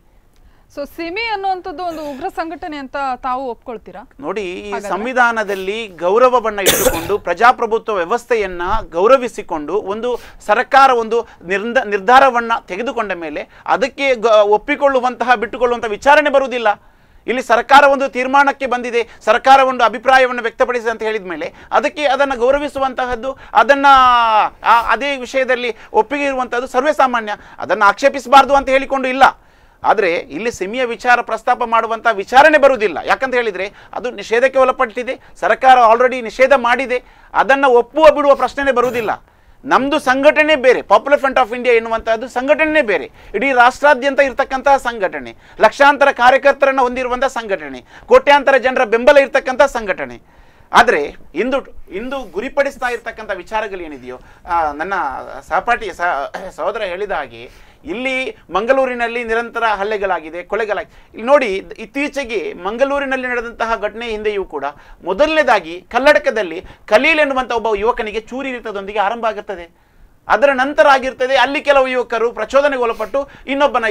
ಸೊ ಸಿಮಿ ಅನ್ನುವಂಥದ್ದು ಒಂದು ಉಗ್ರ ಸಂಘಟನೆ ಅಂತ ತಾವು ಒಪ್ಕೊಳ್ತೀರಾ ನೋಡಿ ಈ ಸಂವಿಧಾನದಲ್ಲಿ ಗೌರವವನ್ನು ಇಟ್ಟುಕೊಂಡು ಪ್ರಜಾಪ್ರಭುತ್ವ ವ್ಯವಸ್ಥೆಯನ್ನ ಗೌರವಿಸಿಕೊಂಡು ಒಂದು ಸರ್ಕಾರ ಒಂದು ನಿರ್ಧ ನಿರ್ಧಾರವನ್ನ ತೆಗೆದುಕೊಂಡ ಮೇಲೆ ಅದಕ್ಕೆ ಒಪ್ಪಿಕೊಳ್ಳುವಂತಹ ಬಿಟ್ಟುಕೊಳ್ಳುವಂತಹ ವಿಚಾರಣೆ ಬರುವುದಿಲ್ಲ ಇಲ್ಲಿ ಸರ್ಕಾರ ಒಂದು ತೀರ್ಮಾನಕ್ಕೆ ಬಂದಿದೆ ಸರ್ಕಾರ ಒಂದು ಅಭಿಪ್ರಾಯವನ್ನು ವ್ಯಕ್ತಪಡಿಸಿದೆ ಅಂತ ಹೇಳಿದ ಮೇಲೆ ಅದಕ್ಕೆ ಅದನ್ನು ಗೌರವಿಸುವಂತಹದ್ದು ಅದನ್ನು ಅದೇ ವಿಷಯದಲ್ಲಿ ಒಪ್ಪಿಗೆ ಇರುವಂಥದ್ದು ಸರ್ವೇಸಾಮಾನ್ಯ ಅದನ್ನು ಆಕ್ಷೇಪಿಸಬಾರ್ದು ಅಂತ ಹೇಳಿಕೊಂಡು ಇಲ್ಲ ಆದರೆ ಇಲ್ಲಿ ಸಿಮಿಯ ವಿಚಾರ ಪ್ರಸ್ತಾಪ ಮಾಡುವಂಥ ವಿಚಾರಣೆ ಬರುವುದಿಲ್ಲ ಯಾಕಂತ ಹೇಳಿದರೆ ಅದು ನಿಷೇಧಕ್ಕೆ ಒಳಪಟ್ಟಿದೆ ಸರ್ಕಾರ ಆಲ್ರೆಡಿ ನಿಷೇಧ ಮಾಡಿದೆ ಅದನ್ನು ಒಪ್ಪುವ ಬಿಡುವ ಪ್ರಶ್ನೆನೇ ಬರುವುದಿಲ್ಲ ನಮ್ಮದು ಸಂಘಟನೆ ಬೇರೆ ಪಾಪ್ಯುಲರ್ ಫ್ರಂಟ್ ಆಫ್ ಇಂಡಿಯಾ ಎನ್ನುವಂಥದ್ದು ಸಂಘಟನೆ ಬೇರೆ ಇಡೀ ರಾಷ್ಟ್ರಾದ್ಯಂತ ಇರತಕ್ಕಂಥ ಸಂಘಟನೆ ಲಕ್ಷಾಂತರ ಕಾರ್ಯಕರ್ತರನ್ನು ಹೊಂದಿರುವಂಥ ಸಂಘಟನೆ ಕೋಟ್ಯಾಂತರ ಜನರ ಬೆಂಬಲ ಇರತಕ್ಕಂಥ ಸಂಘಟನೆ ಆದರೆ ಇಂದು ಇಂದು ಗುರಿಪಡಿಸ್ತಾ ವಿಚಾರಗಳು ಏನಿದೆಯೋ ನನ್ನ ಸಹಪಾಠಿ ಸಹ ಸಹೋದರ ಹೇಳಿದ ಹಾಗೆ ಇಲ್ಲಿ ಮಂಗಳೂರಿನಲ್ಲಿ ನಿರಂತರ ಹಲ್ಲೆಗಳಾಗಿದೆ ಕೊಲೆಗಳಾಗಿ ಇಲ್ಲಿ ನೋಡಿ ಇತ್ತೀಚೆಗೆ ಮಂಗಳೂರಿನಲ್ಲಿ ನಡೆದಂತಹ ಘಟನೆ ಹಿಂದೆಯೂ ಕೂಡ ಮೊದಲನೇದಾಗಿ ಕಲ್ಲಡಕದಲ್ಲಿ ಕಲೀಲ್ ಎನ್ನುವಂಥ ಒಬ್ಬ ಯುವಕನಿಗೆ ಚೂರಿ ಆರಂಭ ಆಗುತ್ತದೆ ಅದರ ನಂತರ ಆಗಿರ್ತದೆ ಅಲ್ಲಿ ಕೆಲವು ಯುವಕರು ಪ್ರಚೋದನೆಗೆ ಒಳಪಟ್ಟು ಇನ್ನೊಬ್ಬನ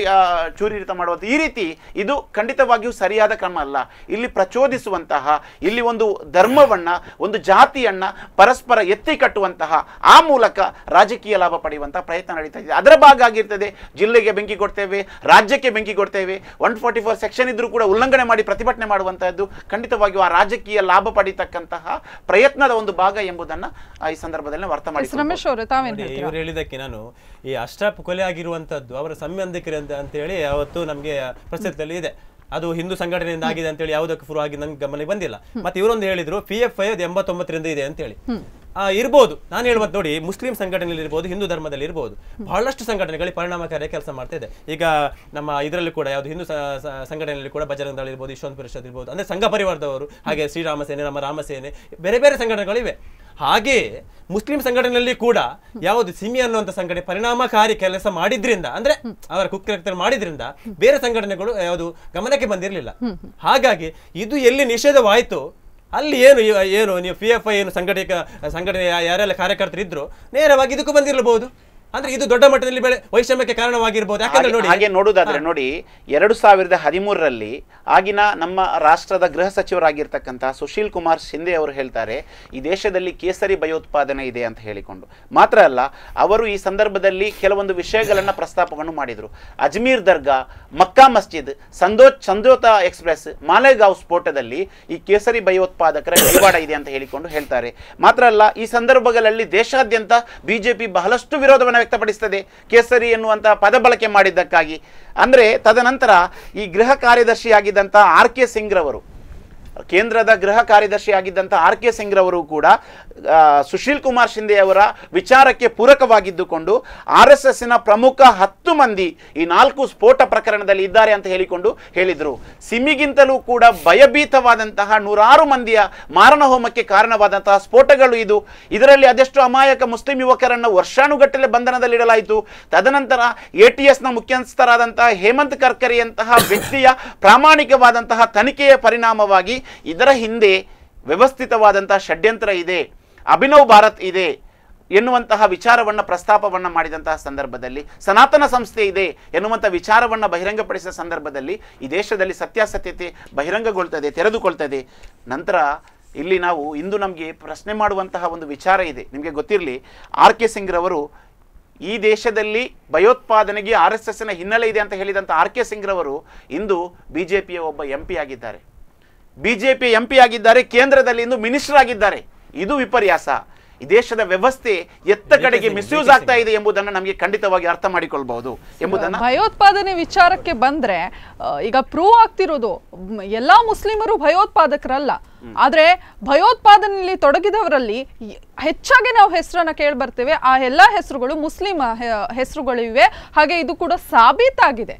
ಚೂರಿರಿತ ಮಾಡುವಂಥ ಈ ರೀತಿ ಇದು ಖಂಡಿತವಾಗಿಯೂ ಸರಿಯಾದ ಕ್ರಮ ಅಲ್ಲ ಇಲ್ಲಿ ಪ್ರಚೋದಿಸುವಂತಹ ಇಲ್ಲಿ ಒಂದು ಧರ್ಮವನ್ನು ಒಂದು ಜಾತಿಯನ್ನು ಪರಸ್ಪರ ಎತ್ತಿ ಕಟ್ಟುವಂತಹ ಆ ಮೂಲಕ ರಾಜಕೀಯ ಲಾಭ ಪಡೆಯುವಂತಹ ಪ್ರಯತ್ನ ನಡೀತಾ ಇದೆ ಅದರ ಭಾಗ ಆಗಿರ್ತದೆ ಜಿಲ್ಲೆಗೆ ಬೆಂಕಿ ಕೊಡ್ತೇವೆ ರಾಜ್ಯಕ್ಕೆ ಬೆಂಕಿ ಕೊಡ್ತೇವೆ ಒನ್ ಫೋರ್ಟಿ ಫೋರ್ ಸೆಕ್ಷನ್ ಇದ್ರೂ ಕೂಡ ಉಲ್ಲಂಘನೆ ಮಾಡಿ ಪ್ರತಿಭಟನೆ ಮಾಡುವಂಥದ್ದು ಖಂಡಿತವಾಗಿಯೂ ಆ ರಾಜಕೀಯ ಲಾಭ ಪಡೀತಕ್ಕಂತಹ ಪ್ರಯತ್ನದ ಒಂದು ಭಾಗ ಎಂಬುದನ್ನು ಈ ಸಂದರ್ಭದಲ್ಲಿ ಅರ್ಥ ಮಾಡಿ ರಮೇಶ್ ಅವರು ತಾವೇನು ಇವ್ರು ಹೇಳಿದಕ್ಕೆ ನಾನು ಈ ಅಷ್ಟಾಪ್ ಕೊಲೆ ಆಗಿರುವಂತದ್ದು ಅವರ ಸಂಬಂಧಿಕರು ಅಂತ ಅಂತೇಳಿ ಅವತ್ತು ನಮ್ಗೆ ಪ್ರಸ್ತುತದಲ್ಲಿ ಇದೆ ಅದು ಹಿಂದೂ ಸಂಘಟನೆಯಿಂದ ಆಗಿದೆ ಅಂತೇಳಿ ಯಾವುದಕ್ಕೆ ಪೂರ್ವ ಆಗಿ ನನ್ಗೆ ಗಮನಕ್ಕೆ ಬಂದಿಲ್ಲ ಮತ್ತೆ ಇವರೊಂದು ಹೇಳಿದ್ರು ಪಿ ಎಫ್ ಐ ಎಂಬತ್ತೊಂಬತ್ತರಿಂದ ಇದೆ ಅಂತೇಳಿ ಇರ್ಬೋದು ನಾನು ಹೇಳ್ಬೋದು ನೋಡಿ ಮುಸ್ಲಿಂ ಸಂಘಟನೆಯಲ್ಲಿ ಇರ್ಬೋದು ಹಿಂದೂ ಧರ್ಮದಲ್ಲಿ ಇರ್ಬೋದು ಬಹಳಷ್ಟು ಸಂಘಟನೆಗಳಿಗೆ ಪರಿಣಾಮಕಾರಿ ಕೆಲಸ ಮಾಡ್ತಾ ಇದೆ ಈಗ ನಮ್ಮ ಇದರಲ್ಲಿ ಕೂಡ ಯಾವುದು ಹಿಂದೂ ಸಂಘಟನೆಯಲ್ಲಿ ಕೂಡ ಬಜರಂಗ ದಳ ಇರ್ಬೋದು ಯಶವಂತ ಪರಿಷತ್ ಇರ್ಬೋದು ಅಂದ್ರೆ ಸಂಘ ಪರಿವಾರದವರು ಹಾಗೆ ಶ್ರೀರಾಮ ಸೇನೆ ನಮ್ಮ ರಾಮಸೇನೆ ಬೇರೆ ಬೇರೆ ಸಂಘಟನೆಗಳಿವೆ ಹಾಗೆಯೇ ಮುಸ್ಲಿಂ ಸಂಘಟನೆಯಲ್ಲಿ ಕೂಡ ಯಾವುದು ಸಿಮಿ ಅನ್ನುವಂಥ ಸಂಘಟನೆ ಪರಿಣಾಮಕಾರಿ ಕೆಲಸ ಮಾಡಿದ್ರಿಂದ ಅಂದ್ರೆ ಅವರ ಕುಕ್ಕ ಮಾಡಿದ್ರಿಂದ ಬೇರೆ ಸಂಘಟನೆಗಳು ಯಾವುದು ಗಮನಕ್ಕೆ ಬಂದಿರಲಿಲ್ಲ ಹಾಗಾಗಿ ಇದು ಎಲ್ಲಿ ನಿಷೇಧವಾಯಿತು ಅಲ್ಲಿ ಏನು ಏನು ನೀವು ಪಿ ಎಫ್ ಐ ಏನು ಸಂಘಟಕ ಸಂಘಟನೆ ಯಾರೆಲ್ಲ ಇದ್ರು ನೇರವಾಗಿ ಇದಕ್ಕೂ ಬಂದಿರಬಹುದು ಅಂದ್ರೆ ಇದು ದೊಡ್ಡ ಮಟ್ಟದಲ್ಲಿ ಬೆಳೆ ವೈಷಮ್ಯಕ್ಕೆ ಕಾರಣವಾಗಿರಬಹುದು ಯಾಕಂದ್ರೆ ನೋಡಿ ಹಾಗೆ ನೋಡುವುದಾದ್ರೆ ನೋಡಿ ಎರಡು ಸಾವಿರದ ಹದಿಮೂರರಲ್ಲಿ ಆಗಿನ ನಮ್ಮ ರಾಷ್ಟ್ರದ ಗೃಹ ಸಚಿವರಾಗಿರ್ತಕ್ಕಂತಹ ಸುಶೀಲ್ ಕುಮಾರ್ ಶಿಂದೆ ಅವರು ಹೇಳ್ತಾರೆ ಈ ದೇಶದಲ್ಲಿ ಕೇಸರಿ ಭಯೋತ್ಪಾದನೆ ಇದೆ ಅಂತ ಹೇಳಿಕೊಂಡು ಮಾತ್ರ ಅಲ್ಲ ಅವರು ಈ ಸಂದರ್ಭದಲ್ಲಿ ಕೆಲವೊಂದು ವಿಷಯಗಳನ್ನ ಪ್ರಸ್ತಾಪವನ್ನು ಮಾಡಿದ್ರು ಅಜ್ಮೀರ್ ದರ್ಗಾ ಮಕ್ಕಾ ಮಸ್ಜಿದ್ ಸಂದೋ ಸಂದೋತ ಎಕ್ಸ್ಪ್ರೆಸ್ ಮಾಲೆಗಾಂವ್ ಸ್ಫೋಟದಲ್ಲಿ ಈ ಕೇಸರಿ ಭಯೋತ್ಪಾದಕರ ಕೈವಾಡ ಇದೆ ಅಂತ ಹೇಳಿಕೊಂಡು ಹೇಳ್ತಾರೆ ಮಾತ್ರ ಅಲ್ಲ ಈ ಸಂದರ್ಭಗಳಲ್ಲಿ ದೇಶಾದ್ಯಂತ ಬಿಜೆಪಿ ಬಹಳಷ್ಟು ವಿರೋಧವನ್ನು ವ್ಯಕ್ತಪಡಿಸ್ತದೆ ಕೇಸರಿ ಎನ್ನುವಂತಹ ಪದ ಬಳಕೆ ಮಾಡಿದ್ದಕ್ಕಾಗಿ ಅಂದರೆ ತದನಂತರ ಈ ಗೃಹ ಕಾರ್ಯದರ್ಶಿಯಾಗಿದ್ದಂಥ ಆರ್ ಕೆ ಸಿಂಗ್ರವರು ಕೇಂದ್ರದ ಗೃಹ ಕಾರ್ಯದರ್ಶಿ ಆಗಿದ್ದಂಥ ಆರ್ ಕೆ ಸಿಂಗ್ ರವರು ಕೂಡ ಸುಶೀಲ್ ಕುಮಾರ್ ಶಿಂದೆಯವರ ವಿಚಾರಕ್ಕೆ ಪೂರಕವಾಗಿದ್ದುಕೊಂಡು ಆರ್ ಎಸ್ ಎಸ್ನ ಪ್ರಮುಖ ಹತ್ತು ಮಂದಿ ಈ ನಾಲ್ಕು ಸ್ಫೋಟ ಪ್ರಕರಣದಲ್ಲಿ ಇದ್ದಾರೆ ಅಂತ ಹೇಳಿಕೊಂಡು ಹೇಳಿದರು ಸಿಮಿಗಿಂತಲೂ ಕೂಡ ಭಯಭೀತವಾದಂತಹ ನೂರಾರು ಮಂದಿಯ ಮಾರಣ ಹೋಮಕ್ಕೆ ಕಾರಣವಾದಂತಹ ಸ್ಫೋಟಗಳು ಇದು ಇದರಲ್ಲಿ ಅದೆಷ್ಟು ಅಮಾಯಕ ಮುಸ್ಲಿಂ ಯುವಕರನ್ನು ವರ್ಷಾನುಗಟ್ಟಲೆ ಬಂಧನದಲ್ಲಿಡಲಾಯಿತು ತದನಂತರ ಎ ಟಿ ಎಸ್ನ ಮುಖ್ಯಸ್ಥರಾದಂತಹ ಹೇಮಂತ್ ಕರ್ಕರಿಯಂತಹ ವ್ಯಕ್ತಿಯ ಪ್ರಾಮಾಣಿಕವಾದಂತಹ ತನಿಖೆಯ ಪರಿಣಾಮವಾಗಿ ಇದರ ಹಿಂದೆ ವ್ಯವಸ್ಥಿತವಾದಂತಹ ಷಡ್ಯಂತ್ರ ಇದೆ ಅಭಿನವ್ ಭಾರತ್ ಇದೆ ಎನ್ನುವಂತಹ ವಿಚಾರವನ್ನು ಪ್ರಸ್ತಾಪವನ್ನು ಮಾಡಿದಂತಹ ಸಂದರ್ಭದಲ್ಲಿ ಸನಾತನ ಸಂಸ್ಥೆ ಇದೆ ಎನ್ನುವಂಥ ವಿಚಾರವನ್ನು ಬಹಿರಂಗಪಡಿಸಿದ ಸಂದರ್ಭದಲ್ಲಿ ಈ ದೇಶದಲ್ಲಿ ಸತ್ಯಾಸತ್ಯತೆ ಬಹಿರಂಗಗೊಳ್ತದೆ ತೆರೆದುಕೊಳ್ತದೆ ನಂತರ ಇಲ್ಲಿ ನಾವು ಇಂದು ನಮಗೆ ಪ್ರಶ್ನೆ ಮಾಡುವಂತಹ ಒಂದು ವಿಚಾರ ಇದೆ ನಿಮಗೆ ಗೊತ್ತಿರಲಿ ಆರ್ ಕೆ ಸಿಂಗ್ರವರು ಈ ದೇಶದಲ್ಲಿ ಭಯೋತ್ಪಾದನೆಗೆ ಆರ್ ಎಸ್ ಎಸ್ನ ಹಿನ್ನೆಲೆ ಇದೆ ಅಂತ ಹೇಳಿದಂಥ ಆರ್ ಕೆ ಸಿಂಗ್ರವರು ಇಂದು ಬಿ ಜೆ ಪಿಯ ಒಬ್ಬ ಎಂ ಪಿ ಆಗಿದ್ದಾರೆ ಬಿಜೆಪಿ ಎಂ ಪಿ ಆಗಿದ್ದಾರೆ ಕೇಂದ್ರದಲ್ಲಿ ಇಂದು ಮಿನಿಸ್ಟರ್ ಆಗಿದ್ದಾರೆ ಇದು ವಿಪರ್ಯಾಸ ಈ ದೇಶದ ವ್ಯವಸ್ಥೆ ಎತ್ತ ಕಡೆಗೆ ಮಿಸ್ಯೂಸ್ ಆಗ್ತಾ ಇದೆ ಎಂಬುದನ್ನು ನಮಗೆ ಖಂಡಿತವಾಗಿ ಅರ್ಥ ಮಾಡಿಕೊಳ್ಬಹುದು ಎಂಬುದನ್ನು ಭಯೋತ್ಪಾದನೆ ವಿಚಾರಕ್ಕೆ ಬಂದ್ರೆ ಈಗ ಪ್ರೂವ್ ಆಗ್ತಿರೋದು ಎಲ್ಲಾ ಮುಸ್ಲಿಮರು ಭಯೋತ್ಪಾದಕರಲ್ಲ ಆದ್ರೆ ಭಯೋತ್ಪಾದನೆಯಲ್ಲಿ ತೊಡಗಿದವರಲ್ಲಿ ಹೆಚ್ಚಾಗಿ ನಾವು ಹೆಸರನ್ನ ಕೇಳಿ ಬರ್ತೇವೆ ಆ ಎಲ್ಲಾ ಹೆಸರುಗಳು ಮುಸ್ಲಿಂ ಹೆಸರುಗಳಿವೆ ಹಾಗೆ ಇದು ಕೂಡ ಸಾಬೀತಾಗಿದೆ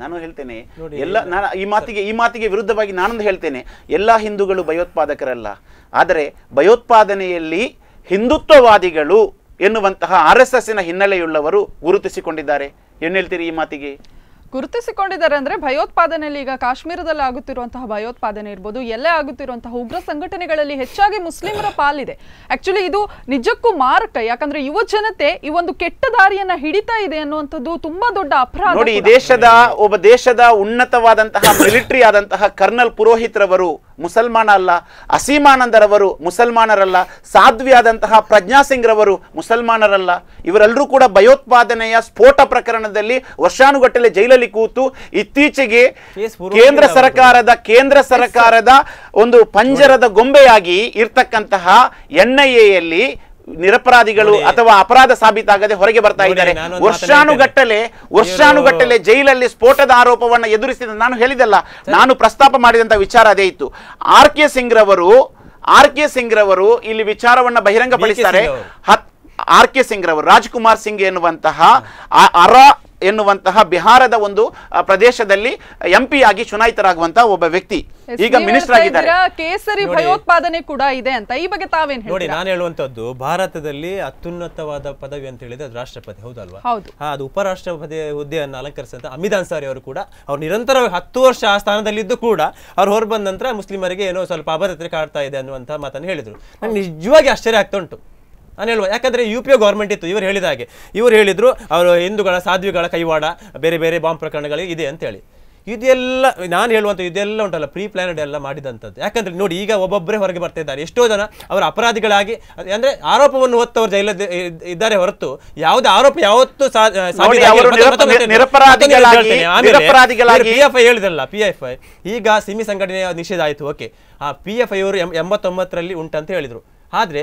ನಾನು ಹೇಳ್ತೇನೆ ಎಲ್ಲ ನಾನು ಈ ಮಾತಿಗೆ ಈ ಮಾತಿಗೆ ವಿರುದ್ಧವಾಗಿ ನಾನೊಂದು ಹೇಳ್ತೇನೆ ಎಲ್ಲ ಹಿಂದೂಗಳು ಭಯೋತ್ಪಾದಕರಲ್ಲ ಆದರೆ ಭಯೋತ್ಪಾದನೆಯಲ್ಲಿ ಹಿಂದುತ್ವವಾದಿಗಳು ಎನ್ನುವಂತಹ ಆರ್ ಎಸ್ ಎಸ್ನ ಹಿನ್ನೆಲೆಯುಳ್ಳವರು ಗುರುತಿಸಿಕೊಂಡಿದ್ದಾರೆ ಏನು ಹೇಳ್ತೀರಿ ಈ ಮಾತಿಗೆ ಗುರುತಿಸಿಕೊಂಡಿದ್ದಾರೆ ಅಂದ್ರೆ ಭಯೋತ್ಪಾದನೆಯಲ್ಲಿ ಈಗ ಕಾಶ್ಮೀರದಲ್ಲಿ ಆಗುತ್ತಿರುವಂತಹ ಭಯೋತ್ಪಾದನೆ ಇರ್ಬೋದು ಎಲ್ಲೇ ಆಗುತ್ತಿರುವಂತಹ ಉಗ್ರ ಸಂಘಟನೆಗಳಲ್ಲಿ ಹೆಚ್ಚಾಗಿ ಮುಸ್ಲಿಮರ ಪಾಲಿದೆ ಆಕ್ಚುಲಿ ಇದು ನಿಜಕ್ಕೂ ಮಾರಕ ಯಾಕಂದ್ರೆ ಯುವ ಜನತೆ ಈ ಒಂದು ಕೆಟ್ಟ ದಾರಿಯನ್ನ ಹಿಡಿತಾ ಇದೆ ಅನ್ನುವಂಥದ್ದು ತುಂಬಾ ದೊಡ್ಡ ಅಪರಾಧ ನೋಡಿ ದೇಶದ ಒಬ್ಬ ದೇಶದ ಉನ್ನತವಾದಂತಹ ಮಿಲಿಟರಿ ಆದಂತಹ ಕರ್ನಲ್ ಪುರೋಹಿತ್ರವರು ಮುಸಲ್ಮಾನ ಅಲ್ಲ ಅಸೀಮಾನಂದರವರು ಮುಸಲ್ಮಾನರಲ್ಲ ಸಾಧ್ವಿಯಾದಂತಹ ಪ್ರಜ್ಞಾ ಸಿಂಗ್ ರವರು ಮುಸಲ್ಮಾನರಲ್ಲ ಇವರೆಲ್ಲರೂ ಕೂಡ ಭಯೋತ್ಪಾದನೆಯ ಸ್ಫೋಟ ಪ್ರಕರಣದಲ್ಲಿ ವರ್ಷಾನುಗಟ್ಟಲೆ ಜೈಲಲ್ಲಿ ಕೂತು ಇತ್ತೀಚೆಗೆ ಕೇಂದ್ರ ಸರ್ಕಾರದ ಕೇಂದ್ರ ಸರ್ಕಾರದ ಒಂದು ಪಂಜರದ ಗೊಂಬೆಯಾಗಿ ಇರ್ತಕ್ಕಂತಹ ಎನ್ ನಿರಪರಾಧಿಗಳು ಅಥವಾ ಅಪರಾಧ ಸಾಬೀತಾಗದೆ ಹೊರಗೆ ಬರ್ತಾ ಇದ್ದಾರೆ ವರ್ಷಾನುಗಟ್ಟಲೆ ವರ್ಷಾನುಗಟ್ಟಲೆ ಜೈಲಲ್ಲಿ ಸ್ಫೋಟದ ಆರೋಪವನ್ನು ಎದುರಿಸಿದ ನಾನು ಹೇಳಿದಲ್ಲ ನಾನು ಪ್ರಸ್ತಾಪ ಮಾಡಿದಂತ ವಿಚಾರ ಅದೇ ಇತ್ತು ಆರ್ ಕೆ ಸಿಂಗ್ ರವರು ಆರ್ ಕೆ ಸಿಂಗ್ ರವರು ಇಲ್ಲಿ ವಿಚಾರವನ್ನ ಬಹಿರಂಗಪಡಿಸಿದ್ದಾರೆ ಆರ್ ಕೆ ಸಿಂಗ್ ರವರು ರಾಜ್ಕುಮಾರ್ ಸಿಂಗ್ ಎನ್ನುವಂತಹ ಅರ ಎನ್ನುವಂತಹ ಬಿಹಾರದ ಒಂದು ಪ್ರದೇಶದಲ್ಲಿ ಎಂ ಪಿ ಆಗಿ ಚುನಾಯಿತರಾಗುವಂತಹ ಒಬ್ಬ ವ್ಯಕ್ತಿ ಈಗ ಮಿನಿಸ್ಟರ್ ಆಗಿದ್ದಾರೆ ಕೇಸರಿ ಭಯೋತ್ಪಾದನೆ ಕೂಡ ಇದೆ ಅಂತ ಈ ಬಗ್ಗೆ ತಾವೇನು ನೋಡಿ ನಾನು ಹೇಳುವಂತದ್ದು ಭಾರತದಲ್ಲಿ ಅತ್ಯುನ್ನತವಾದ ಪದವಿ ಅಂತ ಹೇಳಿದ್ರೆ ಅದು ರಾಷ್ಟ್ರಪತಿ ಹೌದಲ್ವಾ ಹೌದು ಅದು ಉಪರಾಷ್ಟ್ರಪತಿ ಹುದ್ದೆಯನ್ನು ಅಲಂಕರಿಸಿದಂತ ಅಮಿತ್ ಅನ್ಸಾರಿ ಅವರು ಕೂಡ ಅವ್ರು ನಿರಂತರ ಹತ್ತು ವರ್ಷ ಆ ಸ್ಥಾನದಲ್ಲಿದ್ದು ಕೂಡ ಅವ್ರು ಹೊರಬಂದ ನಂತರ ಮುಸ್ಲಿಮರಿಗೆ ಏನೋ ಸ್ವಲ್ಪ ಅಭದ್ರತೆ ಕಾಡ್ತಾ ಇದೆ ಅನ್ನುವಂತಹ ಮಾತನ್ನು ಹೇಳಿದ್ರು ನಿಜವಾಗಿ ಆಶ್ಚರ್ಯ ಆಗ್ತಾ ಉಂಟು ನಾನು ಹೇಳುವ ಯಾಕಂದರೆ ಯು ಪಿ ಎ ಗೌರ್ಮೆಂಟ್ ಇತ್ತು ಇವರು ಹೇಳಿದ ಹಾಗೆ ಇವರು ಹೇಳಿದರು ಅವರು ಹಿಂದೂಗಳ ಸಾಧ್ವಿಗಳ ಕೈವಾಡ ಬೇರೆ ಬೇರೆ ಬಾಂಬ್ ಪ್ರಕರಣಗಳು ಇದೆ ಅಂತೇಳಿ ಇದೆಲ್ಲ ನಾನು ಹೇಳುವಂಥ ಇದೆಲ್ಲ ಉಂಟಲ್ಲ ಪ್ರೀ ಎಲ್ಲ ಮಾಡಿದಂಥದ್ದು ಯಾಕಂದರೆ ನೋಡಿ ಈಗ ಒಬ್ಬೊಬ್ಬರೇ ಹೊರಗೆ ಬರ್ತಾ ಇದ್ದಾರೆ ಎಷ್ಟೋ ಜನ ಅವರ ಅಪರಾಧಿಗಳಾಗಿ ಅಂದರೆ ಆರೋಪವನ್ನು ಹೊತ್ತವರು ಜೈಲ ಇದ್ದಾರೆ ಹೊರತು ಯಾವುದೇ ಆರೋಪ ಯಾವತ್ತು ಪಿ ಎಫ್ ಐ ಹೇಳಿದಲ್ಲ ಪಿ ಎಫ್ ಐ ಈಗ ಸಿಮಿ ಸಂಘಟನೆಯ ನಿಷೇಧ ಆಯಿತು ಓಕೆ ಆ ಪಿ ಎಫ್ ಐ ಅವರು ಎಂಬತ್ತೊಂಬತ್ತರಲ್ಲಿ ಉಂಟಂತ ಹೇಳಿದರು ಆದರೆ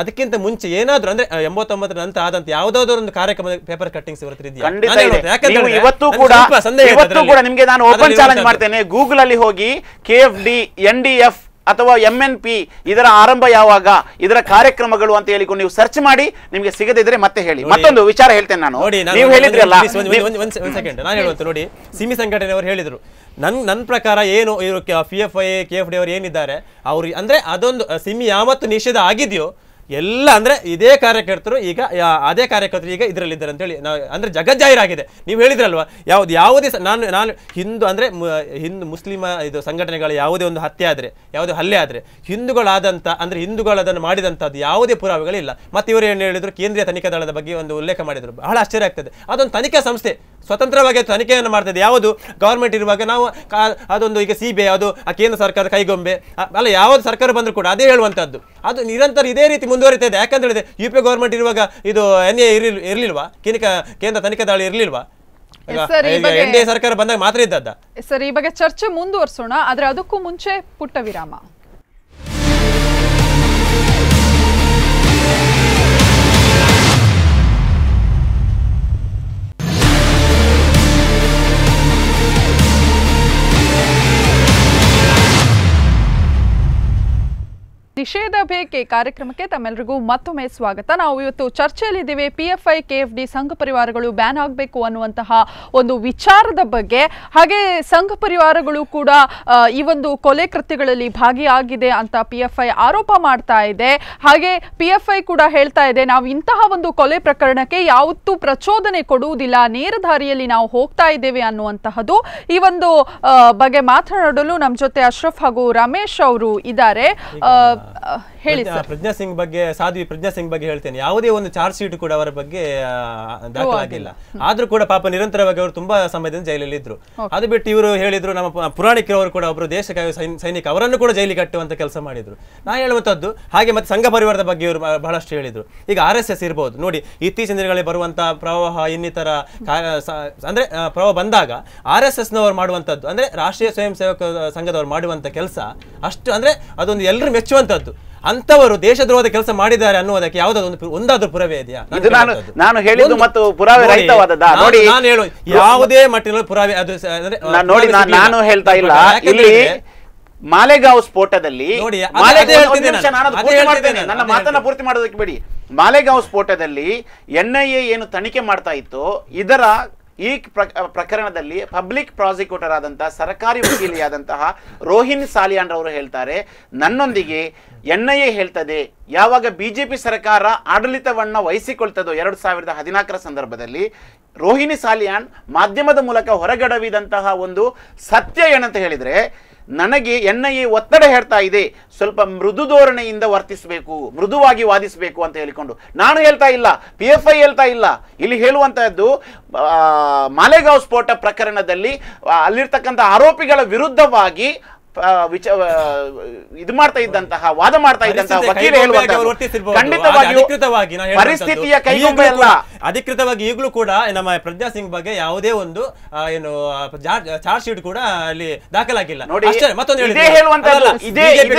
ಅದಕ್ಕಿಂತ ಮುಂಚೆ ಏನಾದರೂ ಅಂದ್ರೆ ಎಂಬತ್ತೊಂಬತ್ತರ ನಂತರ ಆದಂತ ಯಾವುದಾದ್ರೂ ಒಂದು ಕಾರ್ಯಕ್ರಮ ಪೇಪರ್ ಕಟ್ಟಿಂಗ್ಸ್ ಇವತ್ತು ಕೂಡ ನಿಮಗೆ ನಾನು ಓಪನ್ ಚಾಲೆಂಜ್ ಮಾಡ್ತೇನೆ ಗೂಗಲ್ ಅಲ್ಲಿ ಹೋಗಿ K F D N D F ಅಥವಾ ಎಂ ಎನ್ ಪಿ ಇದರ ಆರಂಭ ಯಾವಾಗ ಇದರ ಕಾರ್ಯಕ್ರಮಗಳು ಅಂತ ಹೇಳಿಕೊಂಡು ನೀವು ಸರ್ಚ್ ಮಾಡಿ ನಿಮಗೆ ಸಿಗದಿದ್ರೆ ಮತ್ತೆ ಹೇಳಿ ಮತ್ತೊಂದು ವಿಚಾರ ಹೇಳ್ತೇನೆ ನಾನು ನೀವು ಹೇಳಿದ್ರಲ್ಲ ಸೆಕೆಂಡ್ ನಾನು ಹೇಳುವಂತ ನೋಡಿ ಸಿಮಿ ಅವರು ಹೇಳಿದ್ರು ನನ್ ನನ್ನ ಪ್ರಕಾರ ಏನು ಇವರು P F I K F D ಅವರು ಏನಿದ್ದಾರೆ ಅವರು ಅಂದರೆ ಅದೊಂದು ಸಿಮಿ ಯಾವತ್ತು ನಿಷೇಧ ಆಗಿದೆಯೋ ಎಲ್ಲ ಅಂದರೆ ಇದೇ ಕಾರ್ಯಕರ್ತರು ಈಗ ಅದೇ ಕಾರ್ಯಕರ್ತರು ಈಗ ಇದರಲ್ಲಿದ್ದಾರೆ ಅಂತೇಳಿ ನಾವು ಅಂದರೆ ಜಗಜ್ಜಾಹೀರಾಗಿದೆ ನೀವು ಹೇಳಿದ್ರಲ್ವ ಯಾವ್ದು ಯಾವುದೇ ನಾನು ನಾನು ಹಿಂದೂ ಅಂದರೆ ಹಿಂದೂ ಮುಸ್ಲಿಮ ಇದು ಸಂಘಟನೆಗಳ ಯಾವುದೇ ಒಂದು ಹತ್ಯೆ ಆದರೆ ಯಾವುದೇ ಹಲ್ಲೆ ಆದರೆ ಹಿಂದೂಗಳಾದಂಥ ಅಂದರೆ ಹಿಂದೂಗಳು ಅದನ್ನು ಮಾಡಿದಂಥದ್ದು ಯಾವುದೇ ಪುರಾವೆಗಳಿಲ್ಲ ಮತ್ತು ಇವರು ಏನು ಹೇಳಿದರು ಕೇಂದ್ರೀಯ ತನಿಖಾ ದಳದ ಬಗ್ಗೆ ಒಂದು ಉಲ್ಲೇಖ ಮಾಡಿದರು ಬಹಳ ಆಶ್ಚರ್ಯ ಆಗ್ತದೆ ಅದೊಂದು ತನಿಖಾ ಸಂಸ್ಥೆ ಸ್ವತಂತ್ರವಾಗಿ ತನಿಖೆಯನ್ನು ಮಾಡ್ತಿದ್ದೆ ಯಾವುದು ಗೌರ್ಮೆಂಟ್ ಇರುವಾಗ ನಾವು ಅದೊಂದು ಈಗ ಸಿ ಬಿ ಅದು ಆ ಕೇಂದ್ರ ಸರ್ಕಾರ ಕೈಗೊಂಬೆ ಅಲ್ಲ ಯಾವ್ದು ಸರ್ಕಾರ ಬಂದರೂ ಕೂಡ ಅದೇ ಹೇಳುವಂಥದ್ದು ಅದು ನಿರಂತರ ಇದೇ ರೀತಿ ಮುಂದುವರಿತಾ ಇದೆ ಯಾಕಂತ ಹೇಳಿದೆ ಯು ಪಿ ಗೌರ್ಮೆಂಟ್ ಇರುವಾಗ ಇದು ಎನ್ ಎ ಇರಲಿ ಇರಲಿಲ್ವಾ ಕೇಂದ್ರ ಕೇಂದ್ರ ತನಿಖಾ ದಾಳಿ ಇರಲಿಲ್ವಾ ಸರ್ಕಾರ ಬಂದಾಗ ಮಾತ್ರ ಇದ್ದದ್ದ ಸರ್ ಈ ಬಗ್ಗೆ ಚರ್ಚೆ ಮುಂದುವರಿಸೋಣ ಆದ್ರೆ ಅದಕ್ಕೂ ಮುಂಚೆ ಪುಟ್ಟ ವಿರಾಮ ನಿಷೇಧ ಬೇಕೆ ಕಾರ್ಯಕ್ರಮಕ್ಕೆ ತಮ್ಮೆಲ್ಲರಿಗೂ ಮತ್ತೊಮ್ಮೆ ಸ್ವಾಗತ ನಾವು ಇವತ್ತು ಚರ್ಚೆಯಲ್ಲಿದ್ದೀವಿ P F I K F D ಸಂಘ ಪರಿವಾರಗಳು ಬ್ಯಾನ್ ಆಗಬೇಕು ಅನ್ನುವಂತಹ ಒಂದು ವಿಚಾರದ ಬಗ್ಗೆ ಹಾಗೆ ಸಂಘ ಪರಿವಾರಗಳು ಕೂಡ ಈ ಒಂದು ಕೊಲೆ ಕೃತ್ಯಗಳಲ್ಲಿ ಭಾಗಿಯಾಗಿದೆ ಅಂತ ಪಿ ಎಫ್ ಐ ಆರೋಪ ಮಾಡ್ತಾ ಇದೆ ಹಾಗೆ ಪಿ ಎಫ್ ಐ ಕೂಡ ಹೇಳ್ತಾ ಇದೆ ನಾವು ಇಂತಹ ಒಂದು ಕೊಲೆ ಪ್ರಕರಣಕ್ಕೆ ಯಾವತ್ತೂ ಪ್ರಚೋದನೆ ಕೊಡುವುದಿಲ್ಲ ನೇರ ದಾರಿಯಲ್ಲಿ ನಾವು ಹೋಗ್ತಾ ಇದ್ದೇವೆ ಅನ್ನುವಂತಹದ್ದು ಈ ಒಂದು ಬಗ್ಗೆ ಮಾತನಾಡಲು ನಮ್ಮ ಜೊತೆ ಅಶ್ರಫ್ ಹಾಗೂ ರಮೇಶ್ ಅವರು ಇದ್ದಾರೆ ಹೇಳಿ ಪ್ರಜ್ಞಾ ಸಿಂಗ್ ಬಗ್ಗೆ ಸಾಧ್ವಿ ಪ್ರಜ್ಞಾ ಸಿಂಗ್ ಬಗ್ಗೆ ಹೇಳ್ತೇನೆ ಯಾವುದೇ ಒಂದು ಚಾರ್ಜ್ ಶೀಟ್ ಕೂಡ ಅವರ ಬಗ್ಗೆ ದಾಖಲಾಗಿಲ್ಲ ಆದ್ರೂ ಕೂಡ ಪಾಪ ನಿರಂತರವಾಗಿ ಅವರು ತುಂಬಾ ಸಮಯದಿಂದ ಜೈಲಲ್ಲಿ ಇದ್ರು ಅದು ಬಿಟ್ಟು ಇವರು ಹೇಳಿದ್ರು ನಮ್ಮ ಪುರಾಣಿಕರವರು ಕೂಡ ಒಬ್ಬರು ದೇಶಕ್ಕಾಗಿ ಸೈನಿಕ ಅವರನ್ನು ಕೂಡ ಜೈಲಿಗೆ ಕಟ್ಟುವಂತ ಕೆಲಸ ಮಾಡಿದ್ರು ನಾ ಹೇಳುವಂತದ್ದು ಹಾಗೆ ಮತ್ತೆ ಸಂಘ ಪರಿವಾರದ ಬಗ್ಗೆ ಇವರು ಬಹಳಷ್ಟು ಹೇಳಿದ್ರು ಈಗ ಆರ್ ಎಸ್ ಎಸ್ ಇರಬಹುದು ನೋಡಿ ಇತ್ತೀಚಿನ ದಿನಗಳಲ್ಲಿ ಬರುವಂತಹ ಪ್ರವಾಹ ಇನ್ನಿತರ ಅಂದ್ರೆ ಪ್ರವಾಹ ಬಂದಾಗ ಆರ್ ಎಸ್ ಎಸ್ ನವರು ಮಾಡುವಂತದ್ದು ಅಂದ್ರೆ ರಾಷ್ಟ್ರೀಯ ಸ್ವಯಂ ಸೇವಕ ಸಂಘದವರು ಮಾಡುವಂತ ಕೆಲಸ ಅಷ್ಟು ಅಂದ್ರೆ ಅದೊಂದು ಎಲ್ಲರೂ ಮೆಚ್ಚುವಂತ ವಿರುದ್ಧದ್ದು ಅಂತವರು ದೇಶದ್ರೋಹದ ಕೆಲಸ ಮಾಡಿದ್ದಾರೆ ಅನ್ನುವುದಕ್ಕೆ ಯಾವುದಾದ್ರು ಒಂದು ಒಂದಾದ್ರೂ ಪುರಾವೆ ಇದೆಯಾ ನಾನು ಹೇಳಿದ್ದು ಮತ್ತು ಪುರಾವೆ ರಹಿತವಾದದ್ದಾ ನೋಡಿ ನಾನು ಹೇಳು ಯಾವುದೇ ಮಟ್ಟಿನಲ್ಲಿ ಪುರಾವೆ ಅದು ನೋಡಿ ನಾನು ಹೇಳ್ತಾ ಇಲ್ಲ ಇಲ್ಲಿ ಮಾಲೆಗಾಂವ್ ಸ್ಫೋಟದಲ್ಲಿ ನನ್ನ ಮಾತನ್ನ ಪೂರ್ತಿ ಮಾಡೋದಕ್ಕೆ ಬಿಡಿ ಮಾಲೆಗಾವ್ ಸ್ಫೋಟದಲ್ಲಿ ಎನ್ಐಎ ಏನು ತನಿಖೆ ಮಾಡ್ತಾ ಇತ್ತು ಇದರ ಈ ಪ್ರಕರಣದಲ್ಲಿ ಪಬ್ಲಿಕ್ ಪ್ರಾಸಿಕ್ಯೂಟರ್ ಆದಂತಹ ಸರ್ಕಾರಿ ವಕೀಲಿಯಾದಂತಹ ರೋಹಿನ್ ಸಾಲಿಯಾನ್ ರವರು ಹೇಳ್ತಾರೆ ನನ್ನೊಂದಿಗೆ ಎನ್ ಐ ಹೇಳ್ತದೆ ಯಾವಾಗ ಬಿಜೆಪಿ ಸರ್ಕಾರ ಆಡಳಿತವನ್ನ ವಹಿಸಿಕೊಳ್ತದೋ ಎರಡು ಸಾವಿರದ ಹದಿನಾಲ್ಕರ ಸಂದರ್ಭದಲ್ಲಿ ರೋಹಿಣಿ ಸಾಲಿಯಾನ್ ಮಾಧ್ಯಮದ ಮೂಲಕ ಹೊರಗಡವಿದಂತಹ ಒಂದು ಸತ್ಯ ಏನಂತ ಹೇಳಿದರೆ ನನಗೆ ಎನ್ ಐ ಎ ಒತ್ತಡ ಹೇಳ್ತಾ ಇದೆ ಸ್ವಲ್ಪ ಮೃದು ಧೋರಣೆಯಿಂದ ವರ್ತಿಸಬೇಕು ಮೃದುವಾಗಿ ವಾದಿಸಬೇಕು ಅಂತ ಹೇಳಿಕೊಂಡು ನಾನು ಹೇಳ್ತಾ ಇಲ್ಲ ಪಿ ಎಫ್ ಐ ಹೇಳ್ತಾ ಇಲ್ಲ ಇಲ್ಲಿ ಹೇಳುವಂಥದ್ದು ಮಾಲೆಗಾಂವ್ ಸ್ಫೋಟ ಪ್ರಕರಣದಲ್ಲಿ ಅಲ್ಲಿರ್ತಕ್ಕಂಥ ಆರೋಪಿಗಳ ವಿರುದ್ಧವಾಗಿ ವಿಚ ಇದು ಮಾಡ್ತಾ ಇದ್ದಂತಹ ವಾದ ಮಾಡ್ತಾ ಇದ್ದಂತಹ ಖಂಡಿತವಾಗಿ ಪರಿಸ್ಥಿತಿಯ ಕೈಗೊಂಬೆ ಅಲ್ಲ ಅಧಿಕೃತವಾಗಿ ಈಗಲೂ ಕೂಡ ನಮ್ಮ ಪ್ರಜ್ಞಾ ಸಿಂಗ್ ಬಗ್ಗೆ ಯಾವುದೇ ಒಂದು ಏನು ಚಾರ್ಜ್ ಶೀಟ್ ಕೂಡ ಅಲ್ಲಿ ದಾಖಲಾಗಿಲ್ಲ ನೋಡಿ ಮತ್ತೊಂದು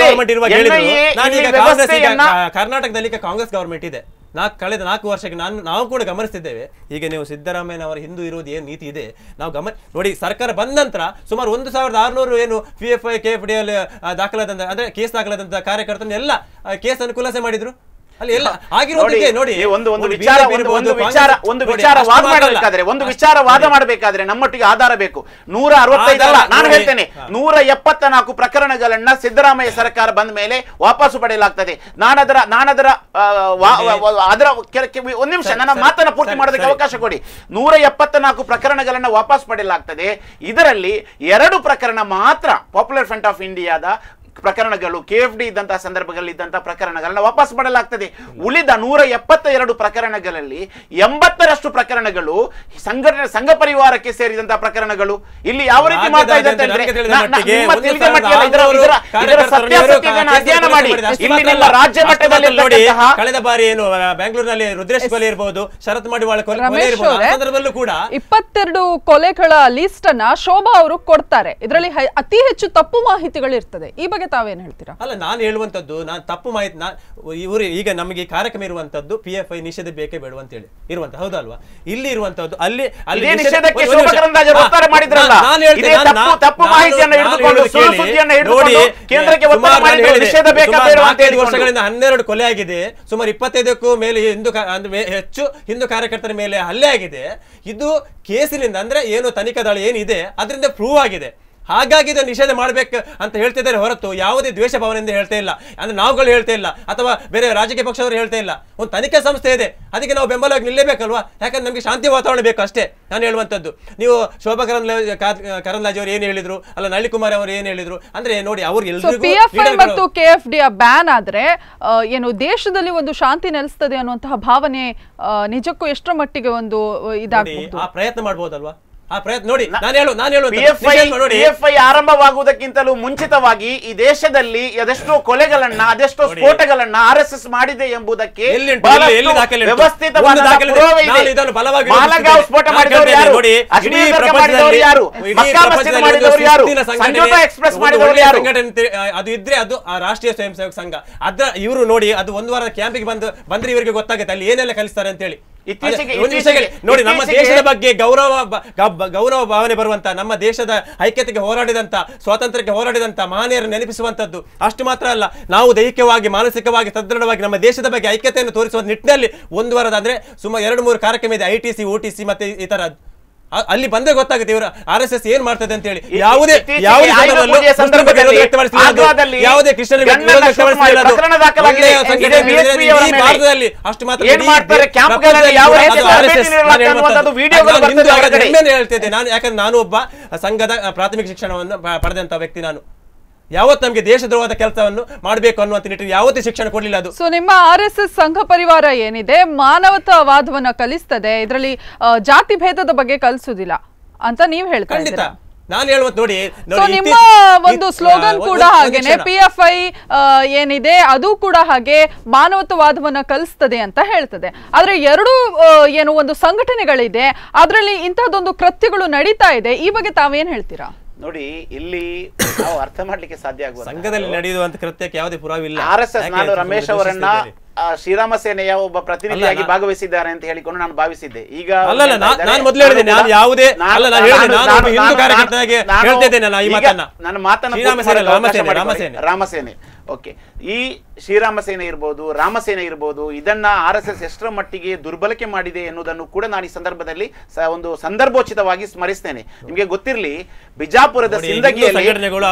ಗವರ್ಮೆಂಟ್ ಇರುವ ಕರ್ನಾಟಕದಲ್ಲಿ ಕಾಂಗ್ರೆಸ್ ಗವರ್ಮೆಂಟ್ ಇದೆ ನಾಲ್ಕು ಕಳೆದ ನಾಲ್ಕು ವರ್ಷಕ್ಕೆ ನಾನು ನಾವು ಕೂಡ ಗಮನಿಸ್ತಿದ್ದೇವೆ ಈಗ ನೀವು ಸಿದ್ದರಾಮಯ್ಯನವರ ಹಿಂದೂ ಇರೋದು ಏನು ನೀತಿ ಇದೆ ನಾವು ಗಮನ ನೋಡಿ ಸರ್ಕಾರ ಬಂದ ನಂತರ ಸುಮಾರು ಒಂದು ಸಾವಿರದ ಆರುನೂರು ಏನು P F I K F D L ದಾಖಲಾದಂಥ ಅಂದರೆ ಕೇಸ್ ದಾಖಲಾದಂಥ ಕಾರ್ಯಕರ್ತರನ್ನೆಲ್ಲ ಕೇಸ್ ಅನುಕೂಲಸೆ ಮಾಡಿದರು ಒಂದು ಒಂದು ವಿಚಾರ ಒಂದು ವಿಚಾರ ಒಂದು ವಿಚಾರ ವಾದ ಮಾಡಬೇಕಾದ್ರೆ ಒಂದು ವಿಚಾರ ವಾದ ಮಾಡಬೇಕಾದ್ರೆ ನಮ್ಮೊಟ್ಟಿಗೆ ಆಧಾರ ಬೇಕು ನೂರ ಅರವತ್ತೈದಲ್ಲ ನಾನು ಹೇಳ್ತೇನೆ ನೂರ ಎಪ್ಪತ್ತ ನಾಲ್ಕು ಪ್ರಕರಣಗಳನ್ನ ಸಿದ್ದರಾಮಯ್ಯ ಸರ್ಕಾರ ಬಂದ ಮೇಲೆ ವಾಪಸ್ಸು ಪಡೆಯಲಾಗ್ತದೆ ನಾನದರ ನಾನದರ ಅದರ ಒಂದ್ ನಿಮಿಷ ನನ್ನ ಮಾತನ್ನ ಪೂರ್ತಿ ಮಾಡೋದಕ್ಕೆ ಅವಕಾಶ ಕೊಡಿ ನೂರ ಎಪ್ಪತ್ತ ನಾಲ್ಕು ಪ್ರಕರಣಗಳನ್ನ ವಾಪಸ್ ಪಡೆಯಲಾಗ್ತದೆ ಇದರಲ್ಲಿ ಎರಡು ಪ್ರಕರಣ ಮಾತ್ರ ಪಾಪ್ಯುಲರ್ ಫ್ರಂಟ್ ಆಫ್ ಇಂಡಿಯಾದ ಪ್ರಕರಣಗಳು ಕೆ ಎಫ್ ಡಿ ಇದ್ದಂತಹ ಸಂದರ್ಭಗಳಲ್ಲಿ ಇದ್ದಂತಹ ಪ್ರಕರಣಗಳನ್ನ ವಾಪಸ್ ಮಾಡಲಾಗ್ತದೆ ಉಳಿದ ನೂರ ಎಪ್ಪತ್ತ ಎರಡು ಪ್ರಕರಣಗಳಲ್ಲಿ ಎಂಬತ್ತರಷ್ಟು ಪ್ರಕರಣಗಳು ಸಂಘಟನೆ ಸಂಘ ಪರಿವಾರಕ್ಕೆ ಸೇರಿದಂತಹ ಪ್ರಕರಣಗಳು ಇಲ್ಲಿ ಯಾವ ರೀತಿ ಅಧ್ಯಯನ ಮಾಡಿ ರಾಜ್ಯ ಮಟ್ಟದಲ್ಲಿ ನೋಡಿ ಕಳೆದ ಬಾರಿ ಏನು ಬೆಂಗಳೂರಿನಲ್ಲಿ ರುದ್ರೇಶ್ ಕೊಲೆ ಇರಬಹುದು ಶರತ್ ಕೂಡ ಇಪ್ಪತ್ತೆರಡು ಕೊಲೆಗಳ ಲಿಸ್ಟ್ ಅನ್ನ ಶೋಭಾ ಅವರು ಕೊಡ್ತಾರೆ ಇದರಲ್ಲಿ ಅತಿ ಹೆಚ್ಚು ತಪ್ಪು ಮಾಹಿತಿಗಳು ಇರ್ತದೆ ಈ ಬಗ್ಗೆ ಬಗ್ಗೆ ತಾವೇನು ಹೇಳ್ತೀರಾ ಅಲ್ಲ ನಾನು ಹೇಳುವಂತದ್ದು ನಾನು ತಪ್ಪು ಮಾಹಿತಿ ನಾ ಇವರು ಈಗ ನಮಗೆ ಕಾರ್ಯಕ್ರಮ ಇರುವಂತದ್ದು ಪಿ ಎಫ್ ಐ ನಿಷೇಧ ಬೇಕೇ ಬೇಡ ಅಂತ ಹೇಳಿ ಇರುವಂತ ಹೌದಲ್ವಾ ಇಲ್ಲಿ ಇರುವಂತದ್ದು ಅಲ್ಲಿ ವರ್ಷಗಳಿಂದ ಹನ್ನೆರಡು ಕೊಲೆ ಆಗಿದೆ ಸುಮಾರು ಇಪ್ಪತ್ತೈದಕ್ಕೂ ಮೇಲೆ ಹಿಂದೂ ಹೆಚ್ಚು ಹಿಂದೂ ಕಾರ್ಯಕರ್ತರ ಮೇಲೆ ಹಲ್ಲೆ ಆಗಿದೆ ಇದು ಕೇಸಿನಿಂದ ಅಂದ್ರೆ ಏನು ತನಿಖಾ ದಳ ಏನಿದೆ ಅದರಿಂದ ಪ್ರೂವ್ ಆಗಿದೆ ಹಾಗಾಗಿ ಇದನ್ನು ನಿಷೇಧ ಮಾಡಬೇಕು ಅಂತ ಹೇಳ್ತಿದ್ದಾರೆ ಹೊರತು ಯಾವುದೇ ದ್ವೇಷ ಭಾವನೆ ಎಂದು ಹೇಳ್ತಾ ಇಲ್ಲ ಅಂದ್ರೆ ನಾವುಗಳು ಹೇಳ್ತಾ ಇಲ್ಲ ಅಥವಾ ಬೇರೆ ರಾಜಕೀಯ ಪಕ್ಷದವರು ಹೇಳ್ತಾ ಇಲ್ಲ ಒಂದು ತನಿಖೆ ಸಂಸ್ಥೆ ಇದೆ ಅದಕ್ಕೆ ನಾವು ಬೆಂಬಲವಾಗಿ ನಿಲ್ಲೇಬೇಕಲ್ವಾ ಯಾಕಂದ್ರೆ ನಮಗೆ ಶಾಂತಿ ವಾತಾವರಣ ಬೇಕು ಅಷ್ಟೇ ನಾನು ಹೇಳುವಂಥದ್ದು ನೀವು ಶೋಭಾ ಕರಂದ್ಲಾಜೆ ಕರಂದ್ಲಾಜೆ ಅವರು ಏನು ಹೇಳಿದ್ರು ಅಲ್ಲ ನಳಿ ಕುಮಾರ್ ಅವರು ಏನು ಹೇಳಿದ್ರು ಅಂದ್ರೆ ನೋಡಿ ಅವರು ಎಲ್ಲರಿಗೂ ಕೆ ಎಫ್ ಡಿ ಬ್ಯಾನ್ ಆದ್ರೆ ಏನು ದೇಶದಲ್ಲಿ ಒಂದು ಶಾಂತಿ ನೆಲೆಸ್ತದೆ ಅನ್ನುವಂತಹ ಭಾವನೆ ನಿಜಕ್ಕೂ ಎಷ್ಟರ ಮಟ್ಟಿಗೆ ಒಂದು ಇದಾಗಿ ಆ ಪ್ರಯತ್ನ ಮಾಡ್ಬೋದಲ್ವಾ ಆ ಪ್ರಯತ್ನ ನೋಡಿ ನಾನು ಹೇಳು ನಾನು ಹೇಳು ನೋಡಿ ಎಫ್ಐ ಆರಂಭವಾಗುವುದಕ್ಕಿಂತಲೂ ಮುಂಚಿತವಾಗಿ ಈ ದೇಶದಲ್ಲಿ ಅದೆಷ್ಟೋ ಕೊಲೆಗಳನ್ನ ಅದೆಷ್ಟೋ ಸ್ಫೋಟಗಳನ್ನ ಆರ್ ಎಸ್ ಎಸ್ ಮಾಡಿದೆ ಎಂಬುದಕ್ಕೆ ಅದು ಇದ್ರೆ ಅದು ರಾಷ್ಟ್ರೀಯ ಸ್ವಯಂ ಸೇವಕ ಸಂಘ ಅದ್ರ ಇವರು ನೋಡಿ ಅದು ಒಂದು ವಾರ ಕ್ಯಾಂಪಿಗೆ ಬಂದು ಬಂದ್ರೆ ಇವರಿಗೆ ಗೊತ್ತಾಗುತ್ತೆ ಅಲ್ಲಿ ಏನೆಲ್ಲ ಕಲಿಸ್ತಾರೆ ಅಂತ ಹೇಳಿ ಇತ್ತೀಚೆಗೆ ನೋಡಿ ನಮ್ಮ ದೇಶದ ಬಗ್ಗೆ ಗೌರವ ಗೌರವ ಭಾವನೆ ಬರುವಂತ ನಮ್ಮ ದೇಶದ ಐಕ್ಯತೆಗೆ ಹೋರಾಡಿದಂತ ಸ್ವಾತಂತ್ರ್ಯಕ್ಕೆ ಹೋರಾಡಿದಂತ ಮಹನೀಯರು ನೆನಪಿಸುವಂತದ್ದು ಅಷ್ಟು ಮಾತ್ರ ಅಲ್ಲ ನಾವು ದೈಹಿಕವಾಗಿ ಮಾನಸಿಕವಾಗಿ ಸದೃಢವಾಗಿ ನಮ್ಮ ದೇಶದ ಬಗ್ಗೆ ಐಕ್ಯತೆಯನ್ನು ತೋರಿಸುವ ನಿಟ್ಟಿನಲ್ಲಿ ಒಂದು ವಾರದ ಅಂದ್ರೆ ಸುಮಾರು ಎರಡು ಮೂರು ಕಾರ್ಯಕ್ರಮ ಇದೆ ಐಟಿಸಿ ಓಟಿಸಿ ಮತ್ತೆ ಈ ತರ ಅಲ್ಲಿ ಬಂದೇ ಗೊತ್ತಾಗುತ್ತೆ ಇವರು ಆರ್ ಎಸ್ ಎಸ್ ಏನ್ ಮಾಡ್ತದೆ ಅಂತ ಹೇಳಿ ಯಾವುದೇ ಯಾವುದೇ ಸಂದರ್ಭದಲ್ಲಿ ಯಾವುದೇ ಭಾರತದಲ್ಲಿ ಅಷ್ಟು ಮಾತ್ರ ಹೇಳ್ತಿದ್ದೆ ನಾನು ಯಾಕಂದ್ರೆ ನಾನು ಒಬ್ಬ ಸಂಘದ ಪ್ರಾಥಮಿಕ ಶಿಕ್ಷಣವನ್ನು ಪಡೆದಂತ ವ್ಯಕ್ತಿ ನಾನು ಯಾವತ್ತು ನಮಗೆ ದೇಶ ಕೆಲಸವನ್ನು ಮಾಡಬೇಕು ಅನ್ನುವಂತ ನಿಟ್ಟಿನಲ್ಲಿ ಯಾವತ್ತೂ ಶಿಕ್ಷಣ ಕೊಡಲಿಲ್ಲ ಅದು ಸೊ ನಿಮ್ಮ ಆರ್ ಎಸ್ ಎಸ್ ಸಂಘ ಪರಿವಾರ ಏನಿದೆ ಮಾನವತಾವಾದವನ್ನು ಕಲಿಸ್ತದೆ ಇದರಲ್ಲಿ ಜಾತಿ ಭೇದದ ಬಗ್ಗೆ ಕಲಿಸುವುದಿಲ್ಲ ಅಂತ ನೀವು ಹೇಳ್ತಾ ಖಂಡಿತ ನಾನು ಹೇಳುವಂತ ನೋಡಿ ನಿಮ್ಮ ಒಂದು ಸ್ಲೋಗನ್ ಕೂಡ ಹಾಗೇನೆ ಪಿ ಎಫ್ ಐ ಏನಿದೆ ಅದು ಕೂಡ ಹಾಗೆ ಮಾನವತವಾದವನ್ನ ಕಲಿಸ್ತದೆ ಅಂತ ಹೇಳ್ತದೆ ಆದ್ರೆ ಎರಡು ಏನು ಒಂದು ಸಂಘಟನೆಗಳಿದೆ ಅದರಲ್ಲಿ ಇಂತಹದೊಂದು ಕೃತ್ಯಗಳು ನಡೀತಾ ಇದೆ ಈ ಬಗ್ಗೆ ತಾವೇನ್ ಹೇಳ್ತೀರಾ ನೋಡಿ ಇಲ್ಲಿ ನಾವು ಅರ್ಥ ಮಾಡ್ಲಿಕ್ಕೆ ಸಾಧ್ಯ ಆಗುವ ಸಂಘದಲ್ಲಿ ನಡೆಯುವಂತ ಕೃತ್ಯಕ್ಕೆ ಯಾವುದೇ ಪುರಾವೆ ಇಲ್ಲ ಆರ್ ಎಸ್ ಎಸ್ ನಾನು ರಮೇಶ್ ಅವರನ್ನ ಶ್ರೀರಾಮ ಸೇನೆಯ ಒಬ್ಬ ಪ್ರತಿನಿಧಿಯಾಗಿ ಭಾಗವಹಿಸಿದ್ದಾರೆ ಅಂತ ಹೇಳಿಕೊಂಡು ನಾನು ಭಾವಿಸಿದ್ದೆ ಈಗ ಅಲ್ಲ ನಾನು ಮೊದಲು ಹೇಳಿದೆ ನಾನು ಯಾವುದೇ ನಾನು ಹಿಂದೂ ಕಾರ್ಯಕರ್ತನಾಗಿ ಹೇಳ್ತಿದ್ದೇನೆ ನಾನು ಈ ಮಾತನ್ನ ನನ್ನ ಮಾತನ್ನ ರಾಮಸೇನೆ ರಾಮಸೇನೆ ಓಕೆ ಈ ಶ್ರೀರಾಮಸೇನೆ ಇರ್ಬೋದು ರಾಮಸೇನೆ ಇರ್ಬೋದು ಇದನ್ನ ಆರ್ ಎಸ್ ಎಸ್ ಎಷ್ಟರ ಮಟ್ಟಿಗೆ ದುರ್ಬಲಕೆ ಮಾಡಿದೆ ಎನ್ನುವುದನ್ನು ಕೂಡ ನಾನು ಈ ಸಂದರ್ಭದಲ್ಲಿ ಒಂದು ಸಂದರ್ಭೋಚಿತವಾಗಿ ಸ್ಮರಿಸ್ತೇನೆ ನಿಮಗೆ ಗೊತ್ತಿರಲಿ ಬಿಜಾಪುರದ ಸಿಂದಗಿಯಲ್ಲಿ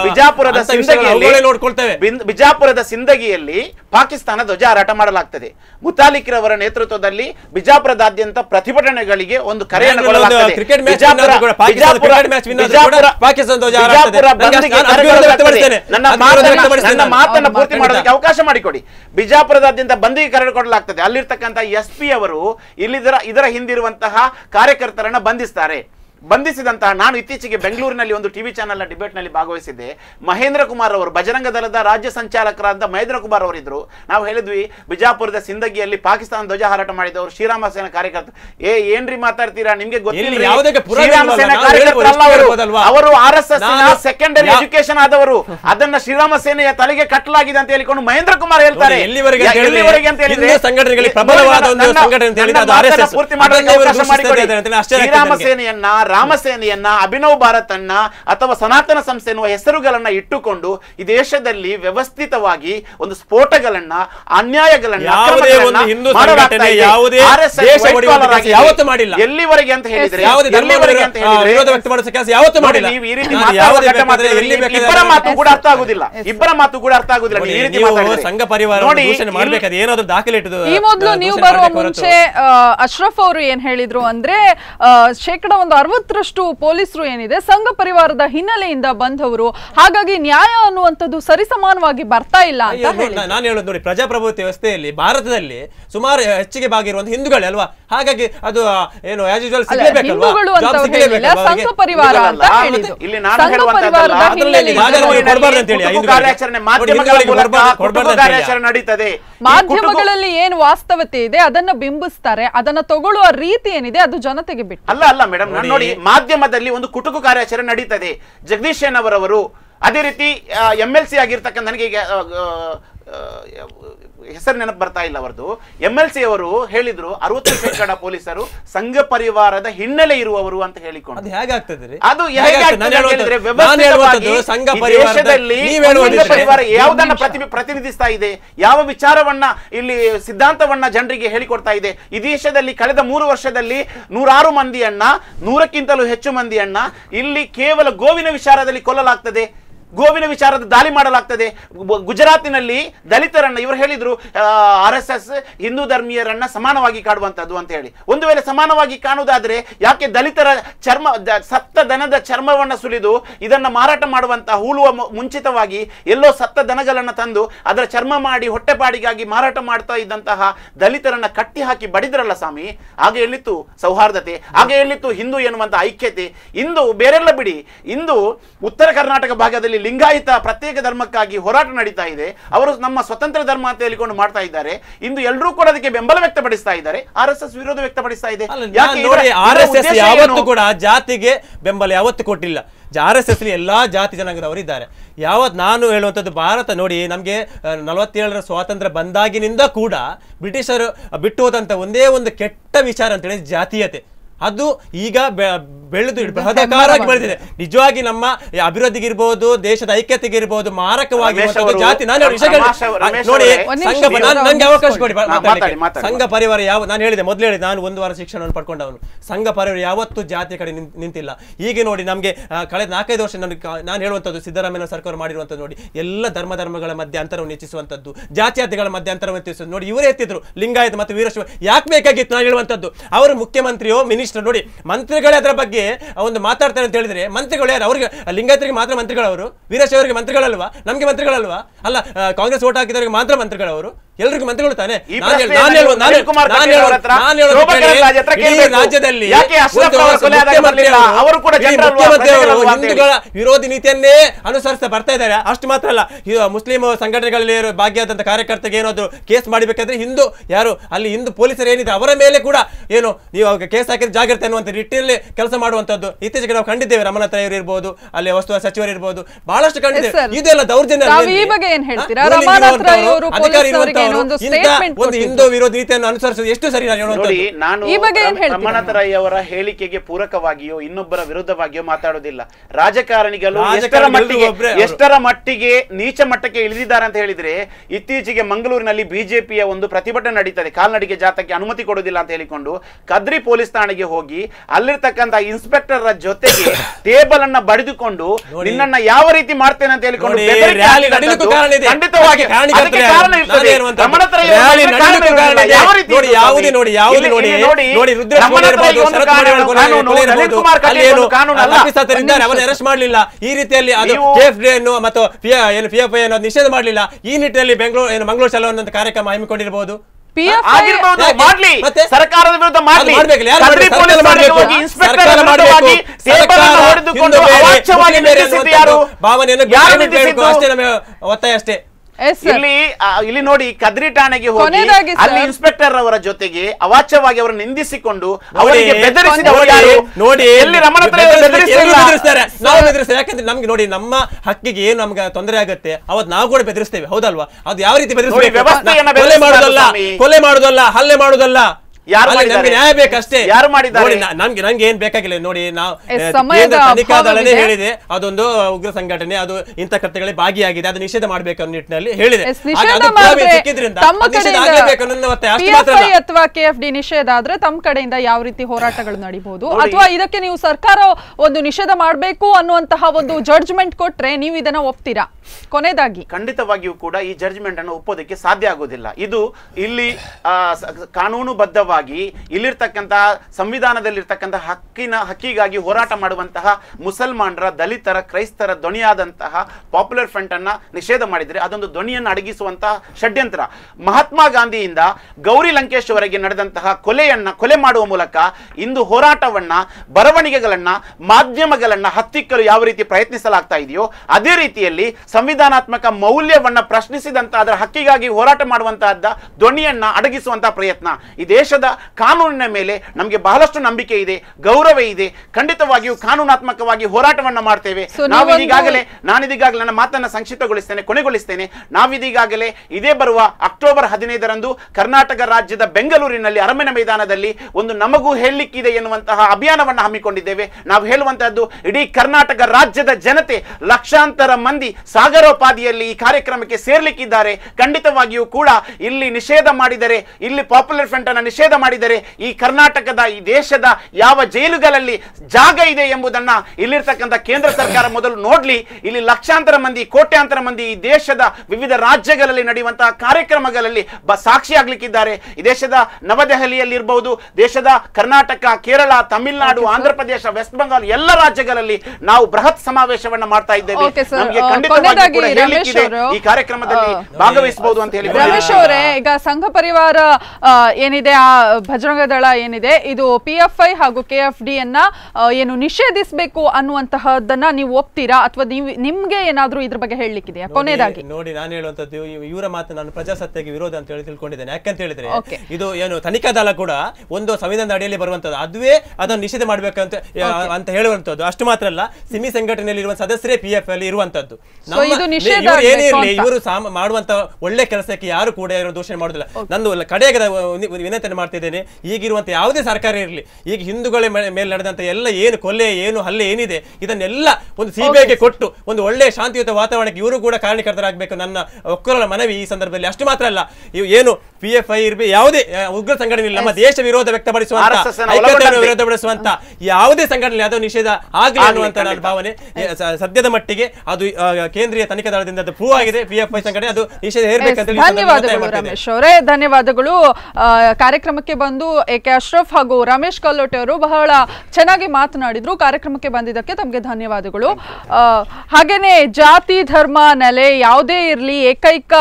ಬಿಜಾಪುರದ ಸಿಂದಗಿಯಲ್ಲಿ ಬಿಜಾಪುರದ ಸಿಂದಗಿಯಲ್ಲಿ ಪಾಕಿಸ್ತಾನ ಧ್ವಜ ಹಾರಾಟ ಮಾಡಲಾಗ್ತದೆ ಮುತಾಲಿಕ್ರವರ ನೇತೃತ್ವದಲ್ಲಿ ಬಿಜಾಪುರದಾದ್ಯಂತ ಪ್ರತಿಭಟನೆಗಳಿಗೆ ಒಂದು ಕರೆಯನ್ನು ನನ್ನ ಪೂರ್ತಿ ಮಾಡೋದಕ್ಕೆ ಅವಕಾಶ ಮಾಡಿಕೊಡಿ ಬಿಜಾಪುರದಾದ್ಯಂತ ಬಂದಿಗೆ ಕೊಡಲಾಗ್ತದೆ ಅಲ್ಲಿರ್ತಕ್ಕಂಥ ಎಸ್ ಪಿ ಅವರು ಇಲ್ಲಿದರ ಇದರ ಹಿಂದಿರುವಂತಹ ಕಾರ್ಯಕರ್ತರನ್ನ ಬಂಧಿಸ್ತಾರೆ ಬಂಧಿಸಿದಂತಹ ನಾನು ಇತ್ತೀಚೆಗೆ ಬೆಂಗಳೂರಿನಲ್ಲಿ ಒಂದು ಟಿವಿ ಚಾನೆಲ್ನ ಡಿಬೇಟ್ನಲ್ಲಿ ಭಾಗವಹಿಸಿದ್ದೆ ಮಹೇಂದ್ರ ಕುಮಾರ್ ಅವರು ಬಜರಂಗ ದಳದ ರಾಜ್ಯ ಸಂಚಾಲಕರಾದ ಮಹೇಂದ್ರ ಕುಮಾರ್ ಅವರಿದ್ದರು ನಾವು ಹೇಳಿದ್ವಿ ಬಿಜಾಪುರದ ಸಿಂದಗಿಯಲ್ಲಿ ಪಾಕಿಸ್ತಾನ ಧ್ವಜ ಹಾರಾಟ ಮಾಡಿದವರು ಶ್ರೀರಾಮ ಸೇನಾ ಕಾರ್ಯಕರ್ತ ಏ ಏನ್ರಿ ಮಾತಾಡ್ತೀರಾ ನಿಮ್ಗೆ ಅವರು R S S secondary education ಆದವರು ಅದನ್ನ ಶ್ರೀರಾಮ ಸೇನೆಯ ತಲೆಗೆ ಕಟ್ಟಲಾಗಿದೆ ಅಂತ ಹೇಳಿಕೊಂಡು ಮಹೇಂದ್ರ ಕುಮಾರ್ ಹೇಳ್ತಾರೆ ಶ್ರೀರಾಮ ಸೇನೆಯನ್ನ ರಾಮಸೇನೆಯನ್ನ ಅಭಿನವ್ ಭಾರತ್ ಅನ್ನ ಅಥವಾ ಸನಾತನ ಸಂಸ್ಥೆ ಎನ್ನುವ ಹೆಸರುಗಳನ್ನ ಇಟ್ಟುಕೊಂಡು ಈ ದೇಶದಲ್ಲಿ ವ್ಯವಸ್ಥಿತವಾಗಿ ಒಂದು ಸ್ಫೋಟಗಳನ್ನ ಅನ್ಯಾಯಗಳನ್ನ ಎಲ್ಲಿವರೆಗೆ ಅಂತ ಹೇಳಿದ್ರೆ ಈ ರೀತಿ ಇಬ್ಬರ ಮಾತು ಕೂಡ ಅರ್ಥ ಆಗುದಿಲ್ಲ ಇಬ್ಬರ ಮಾತು ಕೂಡ ಅರ್ಥ ಆಗುದಿಲ್ಲ ಈ ರೀತಿ ಸಂಘ ಪರಿವಾರ ಏನಾದ್ರು ದಾಖಲೆ ಈ ಮೊದಲು ನೀವು ಬರುವ ಮುಂಚೆ ಅಶ್ರಫ್ ಅವರು ಏನ್ ಹೇಳಿದ್ರು ಅಂದ್ರೆ ಶೇಕಡ ಒಂದು ಅರವತ್ತು ಅರವತ್ತರಷ್ಟು ಪೊಲೀಸರು ಏನಿದೆ ಸಂಘ ಪರಿವಾರದ ಹಿನ್ನೆಲೆಯಿಂದ ಬಂದವರು ಹಾಗಾಗಿ ನ್ಯಾಯ ಅನ್ನುವಂಥದ್ದು ಸರಿಸಮಾನವಾಗಿ ಬರ್ತಾ ಇಲ್ಲ ನಾನು ಹೇಳೋದು ನೋಡಿ ಪ್ರಜಾಪ್ರಭುತ್ವ ವ್ಯವಸ್ಥೆಯಲ್ಲಿ ಭಾರತದಲ್ಲಿ ಸುಮಾರು ಹೆಚ್ಚಿಗೆ ಭಾಗಿರುವಂತಹ ಹಿಂದೂಗಳೇ ಅಲ್ವಾ ಹಾಗಾಗಿ ಅದು ಏನು ಸಂಘ ಪರಿವಾರ ಅಂತ ಮಾಧ್ಯಮಗಳಲ್ಲಿ ಏನು ವಾಸ್ತವತೆ ಇದೆ ಅದನ್ನ ಬಿಂಬಿಸ್ತಾರೆ ಅದನ್ನ ತಗೊಳ್ಳುವ ರೀತಿ ಏನಿದೆ ಅದು ಜನತೆಗೆ ಬಿಟ್ಟು ಅಲ್ಲ ಅಲ್ಲ ಮೇಡಮ್ ನೋಡಿ ಮಾಧ್ಯಮದಲ್ಲಿ ಒಂದು ಕುಟುಕು ಕಾರ್ಯಾಚರಣೆ ನಡೀತದೆ ಜಗದೀಶ್ ಅವರವರು ಅದೇ ರೀತಿ ಎಂ ಎಲ್ ಸಿ ಆಗಿರ್ತಕ್ಕಂಥ ನನಗೆ ಹೆಸರು ನೆನಪು ಬರ್ತಾ ಇಲ್ಲ ಅವರದು ಎಮ್ ಎಲ್ ಸಿ ಅವರು ಹೇಳಿದ್ರು ಅರವತ್ತು ಶೇಕಡ ಪೊಲೀಸರು ಸಂಘ ಪರಿವಾರದ ಹಿನ್ನೆಲೆ ಇರುವವರು ಅಂತ ಹೇಳಿಕೊಂಡು ಅದು ಸಂಘ ಪರಿವಾರ ಯಾವ್ದನ್ನ ಪ್ರತಿಭೆ ಪ್ರತಿನಿಧಿಸ್ತಾ ಇದೆ ಯಾವ ವಿಚಾರವನ್ನ ಇಲ್ಲಿ ಸಿದ್ಧಾಂತವನ್ನ ಜನರಿಗೆ ಹೇಳಿಕೊಡ್ತಾ ಇದೆ ಈ ದೇಶದಲ್ಲಿ ಕಳೆದ ಮೂರು ವರ್ಷದಲ್ಲಿ ನೂರಾರು ಮಂದಿಯನ್ನ ನೂರಕ್ಕಿಂತಲೂ ಹೆಚ್ಚು ಮಂದಿಯನ್ನ ಇಲ್ಲಿ ಕೇವಲ ಗೋವಿನ ವಿಚಾರದಲ್ಲಿ ಕೊಲ್ಲಲಾಗ್ತದೆ ಗೋವಿನ ವಿಚಾರದ ದಾಳಿ ಮಾಡಲಾಗ್ತದೆ ಗುಜರಾತಿನಲ್ಲಿ ದಲಿತರನ್ನ ಇವರು ಹೇಳಿದ್ರು ಆರ್ ಎಸ್ ಎಸ್ ಹಿಂದೂ ಧರ್ಮೀಯರನ್ನ ಸಮಾನವಾಗಿ ಕಾಡುವಂಥದ್ದು ಅಂತ ಹೇಳಿ ಒಂದು ವೇಳೆ ಸಮಾನವಾಗಿ ಕಾಣುವುದಾದರೆ ಯಾಕೆ ದಲಿತರ ಚರ್ಮ ಸತ್ತ ದನದ ಚರ್ಮವನ್ನು ಸುಲಿದು ಇದನ್ನ ಮಾರಾಟ ಮಾಡುವಂತಹ ಹೂಳುವ ಮುಂಚಿತವಾಗಿ ಎಲ್ಲೋ ಸತ್ತ ದನಗಳನ್ನು ತಂದು ಅದರ ಚರ್ಮ ಮಾಡಿ ಹೊಟ್ಟೆಪಾಡಿಗಾಗಿ ಮಾರಾಟ ಮಾಡ್ತಾ ಇದ್ದಂತಹ ದಲಿತರನ್ನ ಕಟ್ಟಿ ಹಾಕಿ ಬಡಿದ್ರಲ್ಲ ಸ್ವಾಮಿ ಹಾಗೆ ಹೇಳಿತ್ತು ಸೌಹಾರ್ದತೆ ಹಾಗೆ ಹೇಳಿತ್ತು ಹಿಂದೂ ಎನ್ನುವಂತಹ ಐಕ್ಯತೆ ಇಂದು ಬೇರೆಲ್ಲ ಬಿಡಿ ಇಂದು ಉತ್ತರ ಕರ್ನಾಟಕ ಭಾಗದಲ್ಲಿ ಲಿಂಗಾಯತ ಪ್ರತ್ಯೇಕ ಧರ್ಮಕ್ಕಾಗಿ ಹೋರಾಟ ನಡೀತಾ ಇದೆ ಅವರು ನಮ್ಮ ಸ್ವತಂತ್ರ ಧರ್ಮ ಅಂತ ಹೇಳಿಕೊಂಡು ಮಾಡ್ತಾ ಇದ್ದಾರೆ ಇಂದು ಎಲ್ಲರೂ ಕೂಡ ಅದಕ್ಕೆ ಬೆಂಬಲ ವ್ಯಕ್ತಪಡಿಸ್ತಾ ಇದ್ದಾರೆ ಆರ್ ಎಸ್ ಎಸ್ ವಿರೋಧ ವ್ಯಕ್ತಪಡಿಸ್ತಾ ಇದೆ ಆರ್ ಎಸ್ ಎಸ್ ಯಾವತ್ತೂ ಕೂಡ ಜಾತಿಗೆ ಬೆಂಬಲ ಯಾವತ್ತು ಕೊಟ್ಟಿಲ್ಲ ಆರ್ ಎಸ್ ಎಸ್ ಎಲ್ಲಾ ಜಾತಿ ಜನಾಂಗದವರು ಇದ್ದಾರೆ ಯಾವತ್ ನಾನು ಹೇಳುವಂತದ್ದು ಭಾರತ ನೋಡಿ ನಮಗೆ ನಲವತ್ತೇಳರ ಸ್ವಾತಂತ್ರ್ಯ ಬಂದಾಗಿನಿಂದ ಕೂಡ ಬ್ರಿಟಿಷರು ಬಿಟ್ಟು ಹೋದಂಥ ಒಂದೇ ಒಂದು ಕೆಟ್ಟ ವಿಚಾರ ಅಂತೇಳಿ ಜಾತೀಯತೆ ಅದು ಈಗ ಬೆಳೆದು ಬೃಹದಾಕಾರವಾಗಿ ಬೆಳೆದಿದೆ ನಿಜವಾಗಿ ನಮ್ಮ ಇರಬಹುದು ದೇಶದ ಐಕ್ಯತೆಗೆ ಇರಬಹುದು ಮಾರಕವಾಗಿ ಜಾತಿ ನೋಡಿ ಸಂಘ ನನಗೆ ಅವಕಾಶ ಕೊಡಿ ಸಂಘ ಪರಿವಾರ ಯಾವ ನಾನು ಹೇಳಿದೆ ಮೊದಲು ಹೇಳಿದೆ ನಾನು ಒಂದು ವಾರ ಶಿಕ್ಷಣವನ್ನು ಪಡ್ಕೊಂಡವನು ಸಂಘ ಪರಿವಾರ ಯಾವತ್ತೂ ಜಾತಿ ಕಡೆ ನಿಂತಿಲ್ಲ ಈಗ ನೋಡಿ ನಮಗೆ ಕಳೆದ ನಾಲ್ಕೈದು ವರ್ಷ ನನಗೆ ನಾನು ಹೇಳುವಂಥದ್ದು ಸಿದ್ದರಾಮಯ್ಯ ಸರ್ಕಾರ ಮಾಡಿರುವಂಥದ್ದು ನೋಡಿ ಎಲ್ಲ ಧರ್ಮ ಧರ್ಮಗಳ ಮಧ್ಯೆ ಅಂತರವನ್ನು ಹೆಚ್ಚಿಸುವಂಥದ್ದು ಜಾತ್ಯಾತಿಗಳ ಮಧ್ಯೆ ಅಂತರವನ್ನು ಹೆಚ್ಚಿಸುವುದು ನೋಡಿ ಇವರೇ ಎತ್ತಿದ್ರು ಲಿಂಗಾಯತ ಮತ್ತು ವೀರಶೈವ ಯಾಕೆ ಬೇಕಾಗಿತ್ತು ನಾನು ಹೇಳುವಂಥದ್ದು ಅವರು ಮುಖ್ಯಮಂತ್ರಿಯೋ ಮಿನಿಸ್ಟರ್ ನೋಡಿ ಮಂತ್ರಿಗಳೇ ಅದರ ಬಗ್ಗೆ ಒಂದು ಮಾತಾಡ್ತಾರೆ ಅಂತ ಹೇಳಿದ್ರೆ ಮಂತ್ರಿಗಳು ಯಾರು ಅವ್ರಿಗೆ ಲಿಂಗಾಯತರಿಗೆ ಮಾತ್ರ ಮಂತ್ರಿಗಳವರು ವೀರಶೈವರಿಗೆ ಮಂತ್ರಿಗಳಲ್ವಾ ನಮಗೆ ಮಂತ್ರಿಗಳಲ್ವಾ ಅಲ್ಲ ಕಾಂಗ್ರೆಸ್ ಓಟ್ ಹಾಕಿದವರಿಗೆ ಮಾತ್ರ ಮಂತ್ರಿಗಳವರು ಎಲ್ರಿಗೂ ಮಂತ್ರಿಗಳು ತಾನೆ ರಾಜ್ಯದಲ್ಲಿ ಹಿಂದೂಗಳ ವಿರೋಧಿ ನೀತಿಯನ್ನೇ ಅನುಸರಿಸ್ತಾ ಬರ್ತಾ ಇದ್ದಾರೆ ಅಷ್ಟು ಮಾತ್ರ ಅಲ್ಲ ಮುಸ್ಲಿಂ ಸಂಘಟನೆಗಳಲ್ಲಿ ಭಾಗಿಯಾದಂತಹ ಕಾರ್ಯಕರ್ತರಿಗೆ ಏನಾದ್ರು ಕೇಸ್ ಮಾಡಬೇಕಾದ್ರೆ ಹಿಂದೂ ಯಾರು ಅಲ್ಲಿ ಹಿಂದೂ ಪೊಲೀಸರು ಏನಿದೆ ಅವರ ಮೇಲೆ ಕೂಡ ಏನು ನೀವು ಕೇಸ್ ಹಾಕಿದ್ರೆ ಜಾಗ್ರತೆ ಅನ್ನುವಂಥ ನಿಟ್ಟಿನಲ್ಲಿ ಕೆಲಸ ಮಾಡುವಂತದ್ದು ಇತ್ತೀಚೆಗೆ ನಾವು ಕಂಡಿದ್ದೇವೆ ರಮನಾಥ ಇವರು ಇರ್ಬೋದು ಅಲ್ಲಿ ವಸ್ತು ಸಚಿವರು ಇರ್ಬೋದು ಬಹಳಷ್ಟು ಕಂಡಿದ್ದೇವೆ ಇದೆಲ್ಲ ದೌರ್ಜನ್ಯ ಅಧಿಕಾರಿ ಹಿಂದೂ ವಿರೋಧ ನೀತಿಯನ್ನು ಅನುಸರಿಸುವುದು ಎಷ್ಟು ಸರಿ ನಾನು ಅವರ ಹೇಳಿಕೆಗೆ ಪೂರಕವಾಗಿಯೋ ಇನ್ನೊಬ್ಬರ ವಿರುದ್ಧವಾಗಿಯೋ ಮಾತಾಡುವುದಿಲ್ಲ ರಾಜಕಾರಣಿಗಳು ಎಷ್ಟರ ಮಟ್ಟಿಗೆ ಎಷ್ಟರ ಮಟ್ಟಿಗೆ ನೀಚ ಮಟ್ಟಕ್ಕೆ ಇಳಿದಿದ್ದಾರೆ ಅಂತ ಹೇಳಿದ್ರೆ ಇತ್ತೀಚೆಗೆ ಮಂಗಳೂರಿನಲ್ಲಿ ಬಿಜೆಪಿಯ ಒಂದು ಪ್ರತಿಭಟನೆ ನಡೀತದೆ ಕಾಲ್ನಡಿಗೆ ಜಾತಕ್ಕೆ ಅನುಮತಿ ಕೊಡುವುದಿಲ್ಲ ಅಂತ ಹೇಳಿಕೊಂಡು ಕದ್ರಿ ಪೊಲೀಸ್ ಠಾಣೆಗೆ ಹೋಗಿ ಅಲ್ಲಿರ್ತಕ್ಕಂಥ ಇನ್ಸ್ಪೆಕ್ಟರ್ ಜೊತೆಗೆ ಟೇಬಲ್ ಅನ್ನ ಬಡಿದುಕೊಂಡು ನಿನ್ನನ್ನ ಯಾವ ರೀತಿ ಮಾಡ್ತೇನೆ ಅಂತ ಹೇಳಿಕೊಂಡು ಖಂಡಿತವಾಗಿ ಕಾರಣ ಇರ್ತದೆ ಮಾಡಲಿಲ್ಲ ಈ ರೀತಿಯಲ್ಲಿ ಅದು ಎಫ್ ಅನ್ನು ಮತ್ತು ಪಿ ಎಫ್ ಐ ಅನ್ನು ನಿಷೇಧ ಮಾಡಲಿಲ್ಲ ಈ ನಿಟ್ಟಿನಲ್ಲಿ ಬೆಂಗಳೂರು ಮಂಗಳೂರು ಚಲೋ ಕಾರ್ಯಕ್ರಮ ಹಮ್ಮಿಕೊಂಡಿರಬಹುದು ಮಾಡ್ಲಿ ಸರ್ಕಾರದ ವಿರುದ್ಧ ಮಾಡ್ಲಿ ಭಾವನೆಯನ್ನು ಅಷ್ಟೇ ಒತ್ತಾಯ ಅಷ್ಟೇ ಇಲ್ಲಿ ಇಲ್ಲಿ ನೋಡಿ ಕದ್ರಿ ಠಾಣೆಗೆ ಹೋಗಿ ಅಲ್ಲಿ ಇನ್ಸ್ಪೆಕ್ಟರ್ ಅವರ ಜೊತೆಗೆ ಅವಾಚ್ಯವಾಗಿ ಅವರನ್ನು ನಿಂದಿಸಿಕೊಂಡು ಅವರಿಗೆ ನೋಡಿ ಎಲ್ಲಿ ರಮಣ ನಾವು ಯಾಕಂದ್ರೆ ನಮ್ಗೆ ನೋಡಿ ನಮ್ಮ ಹಕ್ಕಿಗೆ ಏನು ನಮ್ಗೆ ತೊಂದರೆ ಆಗುತ್ತೆ ಅವತ್ ನಾವು ಕೂಡ ಬೆದರಿಸ್ತೇವೆ ಹೌದಲ್ವಾ ಅದು ಯಾವ ರೀತಿ ಬೆದರಿಸ್ತೇವೆ ಕೊಲೆ ಮಾಡುದಲ್ಲ ಕೊಲೆ ಮಾಡೋದಲ್ಲ ಹಲ್ಲೆ ಮಾಡುದಲ್ಲ ನ್ಯಾಯ ಬೇಕಷ್ಟೇ ಯಾರು ಮಾಡಿದ್ದಾರೆ ನಮ್ಗೆ ನಂಗೆ ಏನ್ ಬೇಕಾಗಿಲ್ಲ ನೋಡಿ ನಾವು ತನಿಖಾ ದಳನೇ ಹೇಳಿದೆ ಅದೊಂದು ಉಗ್ರ ಸಂಘಟನೆ ಅದು ಇಂಥ ಕೃತ್ಯಗಳಿಗೆ ಭಾಗಿಯಾಗಿದೆ ಅದು ನಿಷೇಧ ಮಾಡಬೇಕು ಅನ್ನೋ ನಿಟ್ಟಿನಲ್ಲಿ ಹೇಳಿದೆ ಅಥವಾ ಕೆಎಫ್ಡಿ ನಿಷೇಧ ಆದ್ರೆ ತಮ್ಮ ಕಡೆಯಿಂದ ಯಾವ ರೀತಿ ಹೋರಾಟಗಳು ನಡಿಬಹುದು ಅಥವಾ ಇದಕ್ಕೆ ನೀವು ಸರ್ಕಾರ ಒಂದು ನಿಷೇಧ ಮಾಡಬೇಕು ಅನ್ನುವಂತಹ ಒಂದು ಜಡ್ಜ್ಮೆಂಟ್ ಕೊಟ್ರೆ ನೀವು ಇದನ್ನ ಒಪ್ತೀರಾ ಕೊನೆದಾಗಿ ಖಂಡಿತವಾಗಿಯೂ ಕೂಡ ಈ ಜಡ್ಜ್ಮೆಂಟ್ ಅನ್ನು ಒಪ್ಪೋದಕ್ಕೆ ಸಾಧ್ಯ ಆಗೋದಿಲ್ಲ ಇದು ಇಲ್ಲಿ ಕಾನೂನುಬದ್ಧವಾಗಿ ಇಲ್ಲಿರ್ತಕ್ಕಂತಹ ಸಂವಿಧಾನದಲ್ಲಿರ್ತಕ್ಕಂತಹ ಹಕ್ಕಿನ ಹಕ್ಕಿಗಾಗಿ ಹೋರಾಟ ಮಾಡುವಂತಹ ಮುಸಲ್ಮಾನರ ದಲಿತರ ಕ್ರೈಸ್ತರ ಧ್ವನಿಯಾದಂತಹ ಪಾಪ್ಯುಲರ್ ಫ್ರಂಟ್ ಅನ್ನ ನಿಷೇಧ ಮಾಡಿದ್ರೆ ಅದೊಂದು ಧ್ವನಿಯನ್ನು ಅಡಗಿಸುವಂತಹ ಷಡ್ಯಂತ್ರ ಮಹಾತ್ಮ ಗಾಂಧಿಯಿಂದ ಗೌರಿ ಲಂಕೇಶ್ ಅವರಿಗೆ ನಡೆದಂತಹ ಕೊಲೆಯನ್ನ ಕೊಲೆ ಮಾಡುವ ಮೂಲಕ ಇಂದು ಹೋರಾಟವನ್ನ ಬರವಣಿಗೆಗಳನ್ನ ಮಾಧ್ಯಮಗಳನ್ನ ಹತ್ತಿಕ್ಕಲು ಯಾವ ರೀತಿ ಪ್ರಯತ್ನಿಸಲಾಗ್ತಾ ಇದೆಯೋ ಅದೇ ರೀತಿಯಲ್ಲಿ ಸಂವಿಧಾನಾತ್ಮಕ ಮೌಲ್ಯವನ್ನ ಪ್ರಶ್ನಿಸಿದಂತಹ ಅದರ ಹಕ್ಕಿಗಾಗಿ ಹೋರಾಟ ಮಾಡುವಂತಹದ್ದ ಧ್ವನಿಯನ್ನ ಅಡಗಿಸುವಂತಹ ಪ್ರಯತ್ನ ಈ ದೇಶದ ಕಾನೂನಿನ ಮೇಲೆ ನಮಗೆ ಬಹಳಷ್ಟು ನಂಬಿಕೆ ಇದೆ ಗೌರವ ಇದೆ ಖಂಡಿತವಾಗಿಯೂ ಕಾನೂನಾತ್ಮಕವಾಗಿ ಹೋರಾಟವನ್ನು ಮಾಡ್ತೇವೆ ನಾನು ನಾನಿದೀಗಾಗಲೇ ನನ್ನ ಮಾತನ್ನ ಸಂಕ್ಷಿಪ್ತಗೊಳಿಸ್ತೇನೆ ಕೊನೆಗೊಳಿಸ್ತೇನೆ ನಾವಿದೀಗಾಗಲೇ ಇದೇ ಬರುವ ಅಕ್ಟೋಬರ್ ಹದಿನೈದರಂದು ಕರ್ನಾಟಕ ರಾಜ್ಯದ ಬೆಂಗಳೂರಿನಲ್ಲಿ ಅರಮನೆ ಮೈದಾನದಲ್ಲಿ ಒಂದು ನಮಗೂ ಹೇಳಲಿಕ್ಕಿದೆ ಎನ್ನುವಂತಹ ಅಭಿಯಾನವನ್ನು ಹಮ್ಮಿಕೊಂಡಿದ್ದೇವೆ ನಾವು ಹೇಳುವಂತಹದ್ದು ಇಡೀ ಕರ್ನಾಟಕ ರಾಜ್ಯದ ಜನತೆ ಲಕ್ಷಾಂತರ ಮಂದಿ ಸಾಗರೋಪಾದಿಯಲ್ಲಿ ಈ ಕಾರ್ಯಕ್ರಮಕ್ಕೆ ಸೇರ್ಲಿಕ್ಕಿದ್ದಾರೆ ಖಂಡಿತವಾಗಿಯೂ ಕೂಡ ಇಲ್ಲಿ ನಿಷೇಧ ಮಾಡಿದರೆ ಇಲ್ಲಿ ಪಾಪ್ಯುಲರ್ ಫ್ರಂಟ್ ಅನ್ನು ನಿಷೇಧ ಮಾಡಿದರೆ ಈ ಕರ್ನಾಟಕದ ಈ ದೇಶದ ಯಾವ ಜೈಲುಗಳಲ್ಲಿ ಜಾಗ ಇದೆ ಎಂಬುದನ್ನ ಇಲ್ಲಿರ್ತಕ್ಕಂಥ ಕೇಂದ್ರ ಸರ್ಕಾರ ಮೊದಲು ನೋಡ್ಲಿ ಇಲ್ಲಿ ಲಕ್ಷಾಂತರ ಮಂದಿ ಕೋಟ್ಯಾಂತರ ಮಂದಿ ಈ ದೇಶದ ವಿವಿಧ ರಾಜ್ಯಗಳಲ್ಲಿ ನಡೆಯುವಂತಹ ಕಾರ್ಯಕ್ರಮಗಳಲ್ಲಿ ಬ ಸಾಕ್ಷಿಯಾಗಲಿಕ್ಕಿದ್ದಾರೆ ಈ ದೇಶದ ನವದೆಹಲಿಯಲ್ಲಿ ಇರಬಹುದು ದೇಶದ ಕರ್ನಾಟಕ ಕೇರಳ ತಮಿಳುನಾಡು ಆಂಧ್ರಪ್ರದೇಶ ವೆಸ್ಟ್ ಬಂಗಾಲ್ ಎಲ್ಲ ರಾಜ್ಯಗಳಲ್ಲಿ ನಾವು ಬೃಹತ್ ಸಮಾವೇಶವನ್ನ ಮಾಡ್ತಾ ಇದ್ದೇವೆ ನಮಗೆ ಖಂಡಿತ ಈ ಕಾರ್ಯಕ್ರಮದಲ್ಲಿ ಭಾಗವಹಿಸಬಹುದು ಅಂತ ಹೇಳಿ ರಮೇಶ್ ಅವರೇ ಈಗ ಸಂಘ ಪರಿವಾರ ಏನಿದೆ ಆ ಭಜರಂಗ ದಳ ಏನಿದೆ ಇದು ಪಿ ಎಫ್ ಐ ಹಾಗೂ ಕೆ ಡಿ ಅನ್ನ ಏನು ನಿಷೇಧಿಸಬೇಕು ಅನ್ನುವಂತಹದ್ದನ್ನ ನೀವು ಒಪ್ತೀರಾ ಅಥವಾ ನಿಮ್ಗೆ ಏನಾದ್ರೂ ಇದ್ರ ಬಗ್ಗೆ ಹೇಳಲಿಕ್ಕಿದೆಯಾ ಕೊನೆಯದಾಗಿ ನೋಡಿ ನಾನು ಹೇಳುವಂತದ್ದು ಇವರ ಮಾತು ನಾನು ಪ್ರಜಾಸತ್ತೆಗೆ ವಿರೋಧ ಅಂತ ಹೇಳಿ ತಿಳ್ಕೊಂಡಿದ್ದೇನೆ ಯಾಕಂತ ಹೇಳಿದ್ರೆ ಇದು ಏನು ತನಿಖಾ ದಳ ಕೂಡ ಒಂದು ಸಂವಿಧಾನದ ಅಡಿಯಲ್ಲಿ ಬರುವಂತದ್ದು ಅದುವೇ ಅದನ್ನು ನಿಷೇಧ ಮಾಡಬೇಕಂತ ಅಂತ ಹೇಳುವಂತದ್ದು ಅಷ್ಟು ಮಾತ್ರ ಅಲ್ಲ ಸಿಮಿ ಸಂಘಟನೆಯಲ್ಲಿ ಇರುವ ಸದಸ್ಯರೇ ಪಿ ಎಫ್ ಅಲ್ಲಿ ಇರುವಂತದ್ದು ಇವರು ಮಾಡುವಂತ ಒಳ್ಳೆ ಕೆಲಸಕ್ಕೆ ಯಾರು ಕೂಡ ದೂಷಣೆ ಮಾಡುದಿಲ್ಲ ನಂದು ಕಡೆಯ ವಿನಂತಿ ಮಾಡ್ತಿದ್ದೇನೆ ಈಗಿರುವಂತ ಯಾವುದೇ ಸರ್ಕಾರ ಇರಲಿ ಈಗ ಹಿಂದೂಗಳ ಮೇಲೆ ನಡೆದಂತ ಎಲ್ಲ ಏನು ಕೊಲೆ ಏನು ಹಲ್ಲೆ ಏನಿದೆ ಇದನ್ನೆಲ್ಲ ಒಂದು ಸಿಬಿಐಗೆ ಕೊಟ್ಟು ಒಂದು ಒಳ್ಳೆ ಶಾಂತಿಯುತ ವಾತಾವರಣಕ್ಕೆ ಇವರು ಕೂಡ ಕಾರಣೀಕರ್ತರಾಗಬೇಕು ನನ್ನ ಒಕ್ಕರ ಮನವಿ ಈ ಸಂದರ್ಭದಲ್ಲಿ ಅಷ್ಟು ಮಾತ್ರ ಅಲ್ಲ ಏನು ಪಿ ಎಫ್ ಯಾವುದೇ ಉಗ್ರ ಸಂಘಟನೆ ನಮ್ಮ ದೇಶ ವಿರೋಧ ವ್ಯಕ್ತಪಡಿಸುವಂತ ವಿರೋಧ ಪಡಿಸುವಂತ ಯಾವುದೇ ಸಂಘಟನೆ ಅದು ನಿಷೇಧ ಆಗಲಿ ಅನ್ನುವಂತ ನನ್ನ ಭಾವನೆ ಸದ್ಯದ ಮಟ್ಟಿಗೆ ಅದು ಕೇಂದ್ರೀಯ ತನಿಖಾ ದಳದಿಂದ ಅದು ಪ್ರೂವ್ ಆಗಿದೆ ಪಿ ಎಫ್ ಐ ಸಂಘಟನೆ ಅದು ನಿಷೇಧ ಹೇರ್ಬೇಕಂತ ಧನ್ಯವಾದಗಳು ರಮೇಶ್ ಕಾರ್ಯಕ್ರಮಕ್ಕೆ ಬಂದು ಕೆ ಅಶ್ರಫ್ ಹಾಗೂ ರಮೇಶ್ ಕಲ್ಲೋಟೆ ಅವರು ಬಹಳ ಚೆನ್ನಾಗಿ ಮಾತನಾಡಿದ್ರು ಕಾರ್ಯಕ್ರಮಕ್ಕೆ ಬಂದಿದ್ದಕ್ಕೆ ತಮಗೆ ಧನ್ಯವಾದಗಳು ಹಾಗೇನೆ ಜಾತಿ ಧರ್ಮ ನೆಲೆ ಯಾವುದೇ ಇರಲಿ ಏಕೈಕ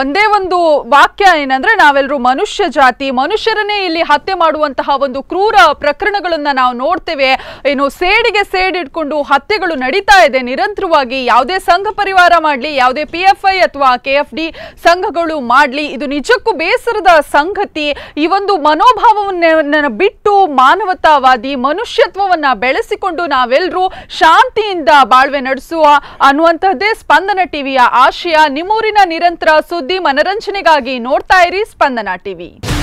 ಒಂದೇ ಒಂದು ವಾಕ್ಯ ಏನಂದ್ರೆ ನಾವೆಲ್ಲರೂ ಮನುಷ್ಯ ಜಾತಿ ಮನುಷ್ಯರನ್ನೇ ಇಲ್ಲಿ ಹತ್ಯೆ ಮಾಡುವಂತಹ ಒಂದು ಕ್ರೂರ ಪ್ರಕರಣಗಳನ್ನ ನಾವು ನೋಡ್ತೇವೆ ಏನು ಸೇಡಿಗೆ ಸೇಡಿಟ್ಕೊಂಡು ಹತ್ಯೆಗಳು ನಡೀತಾ ಇದೆ ನಿರಂತರವಾಗಿ ಯಾವುದೇ ಸಂಘ ಪರಿವಾರ ಮಾಡಲಿ ಯಾವುದೇ ಪಿ ಐ ಅಥವಾ ಕೆ ಸಂಘಗಳು ಮಾಡಲಿ ಇದು ನಿಜಕ್ಕೂ ಬೇಸರದ ಸಂಗತಿ ಈ ಒಂದು ಮನೋಭಾವವನ್ನ ಬಿಟ್ಟು ಮಾನವತಾವಾದಿ ಮನುಷ್ಯತ್ವವನ್ನ ಬೆಳೆಸಿಕೊಂಡು ನಾವೆಲ್ಲರೂ ಶಾಂತಿಯಿಂದ ಬಾಳ್ವೆ ನಡೆಸುವ ಅನ್ನುವಂತಹದ್ದೇ ಸ್ಪಂದನ ಟಿವಿಯ ಆಶಯ ನಿಮ್ಮೂರಿನ ನಿರಂತರ ಸುದ್ದಿ ಮನರಂಜನೆಗಾಗಿ ನೋಡ್ತಾ बघत आहे स्पंदना टीव्ही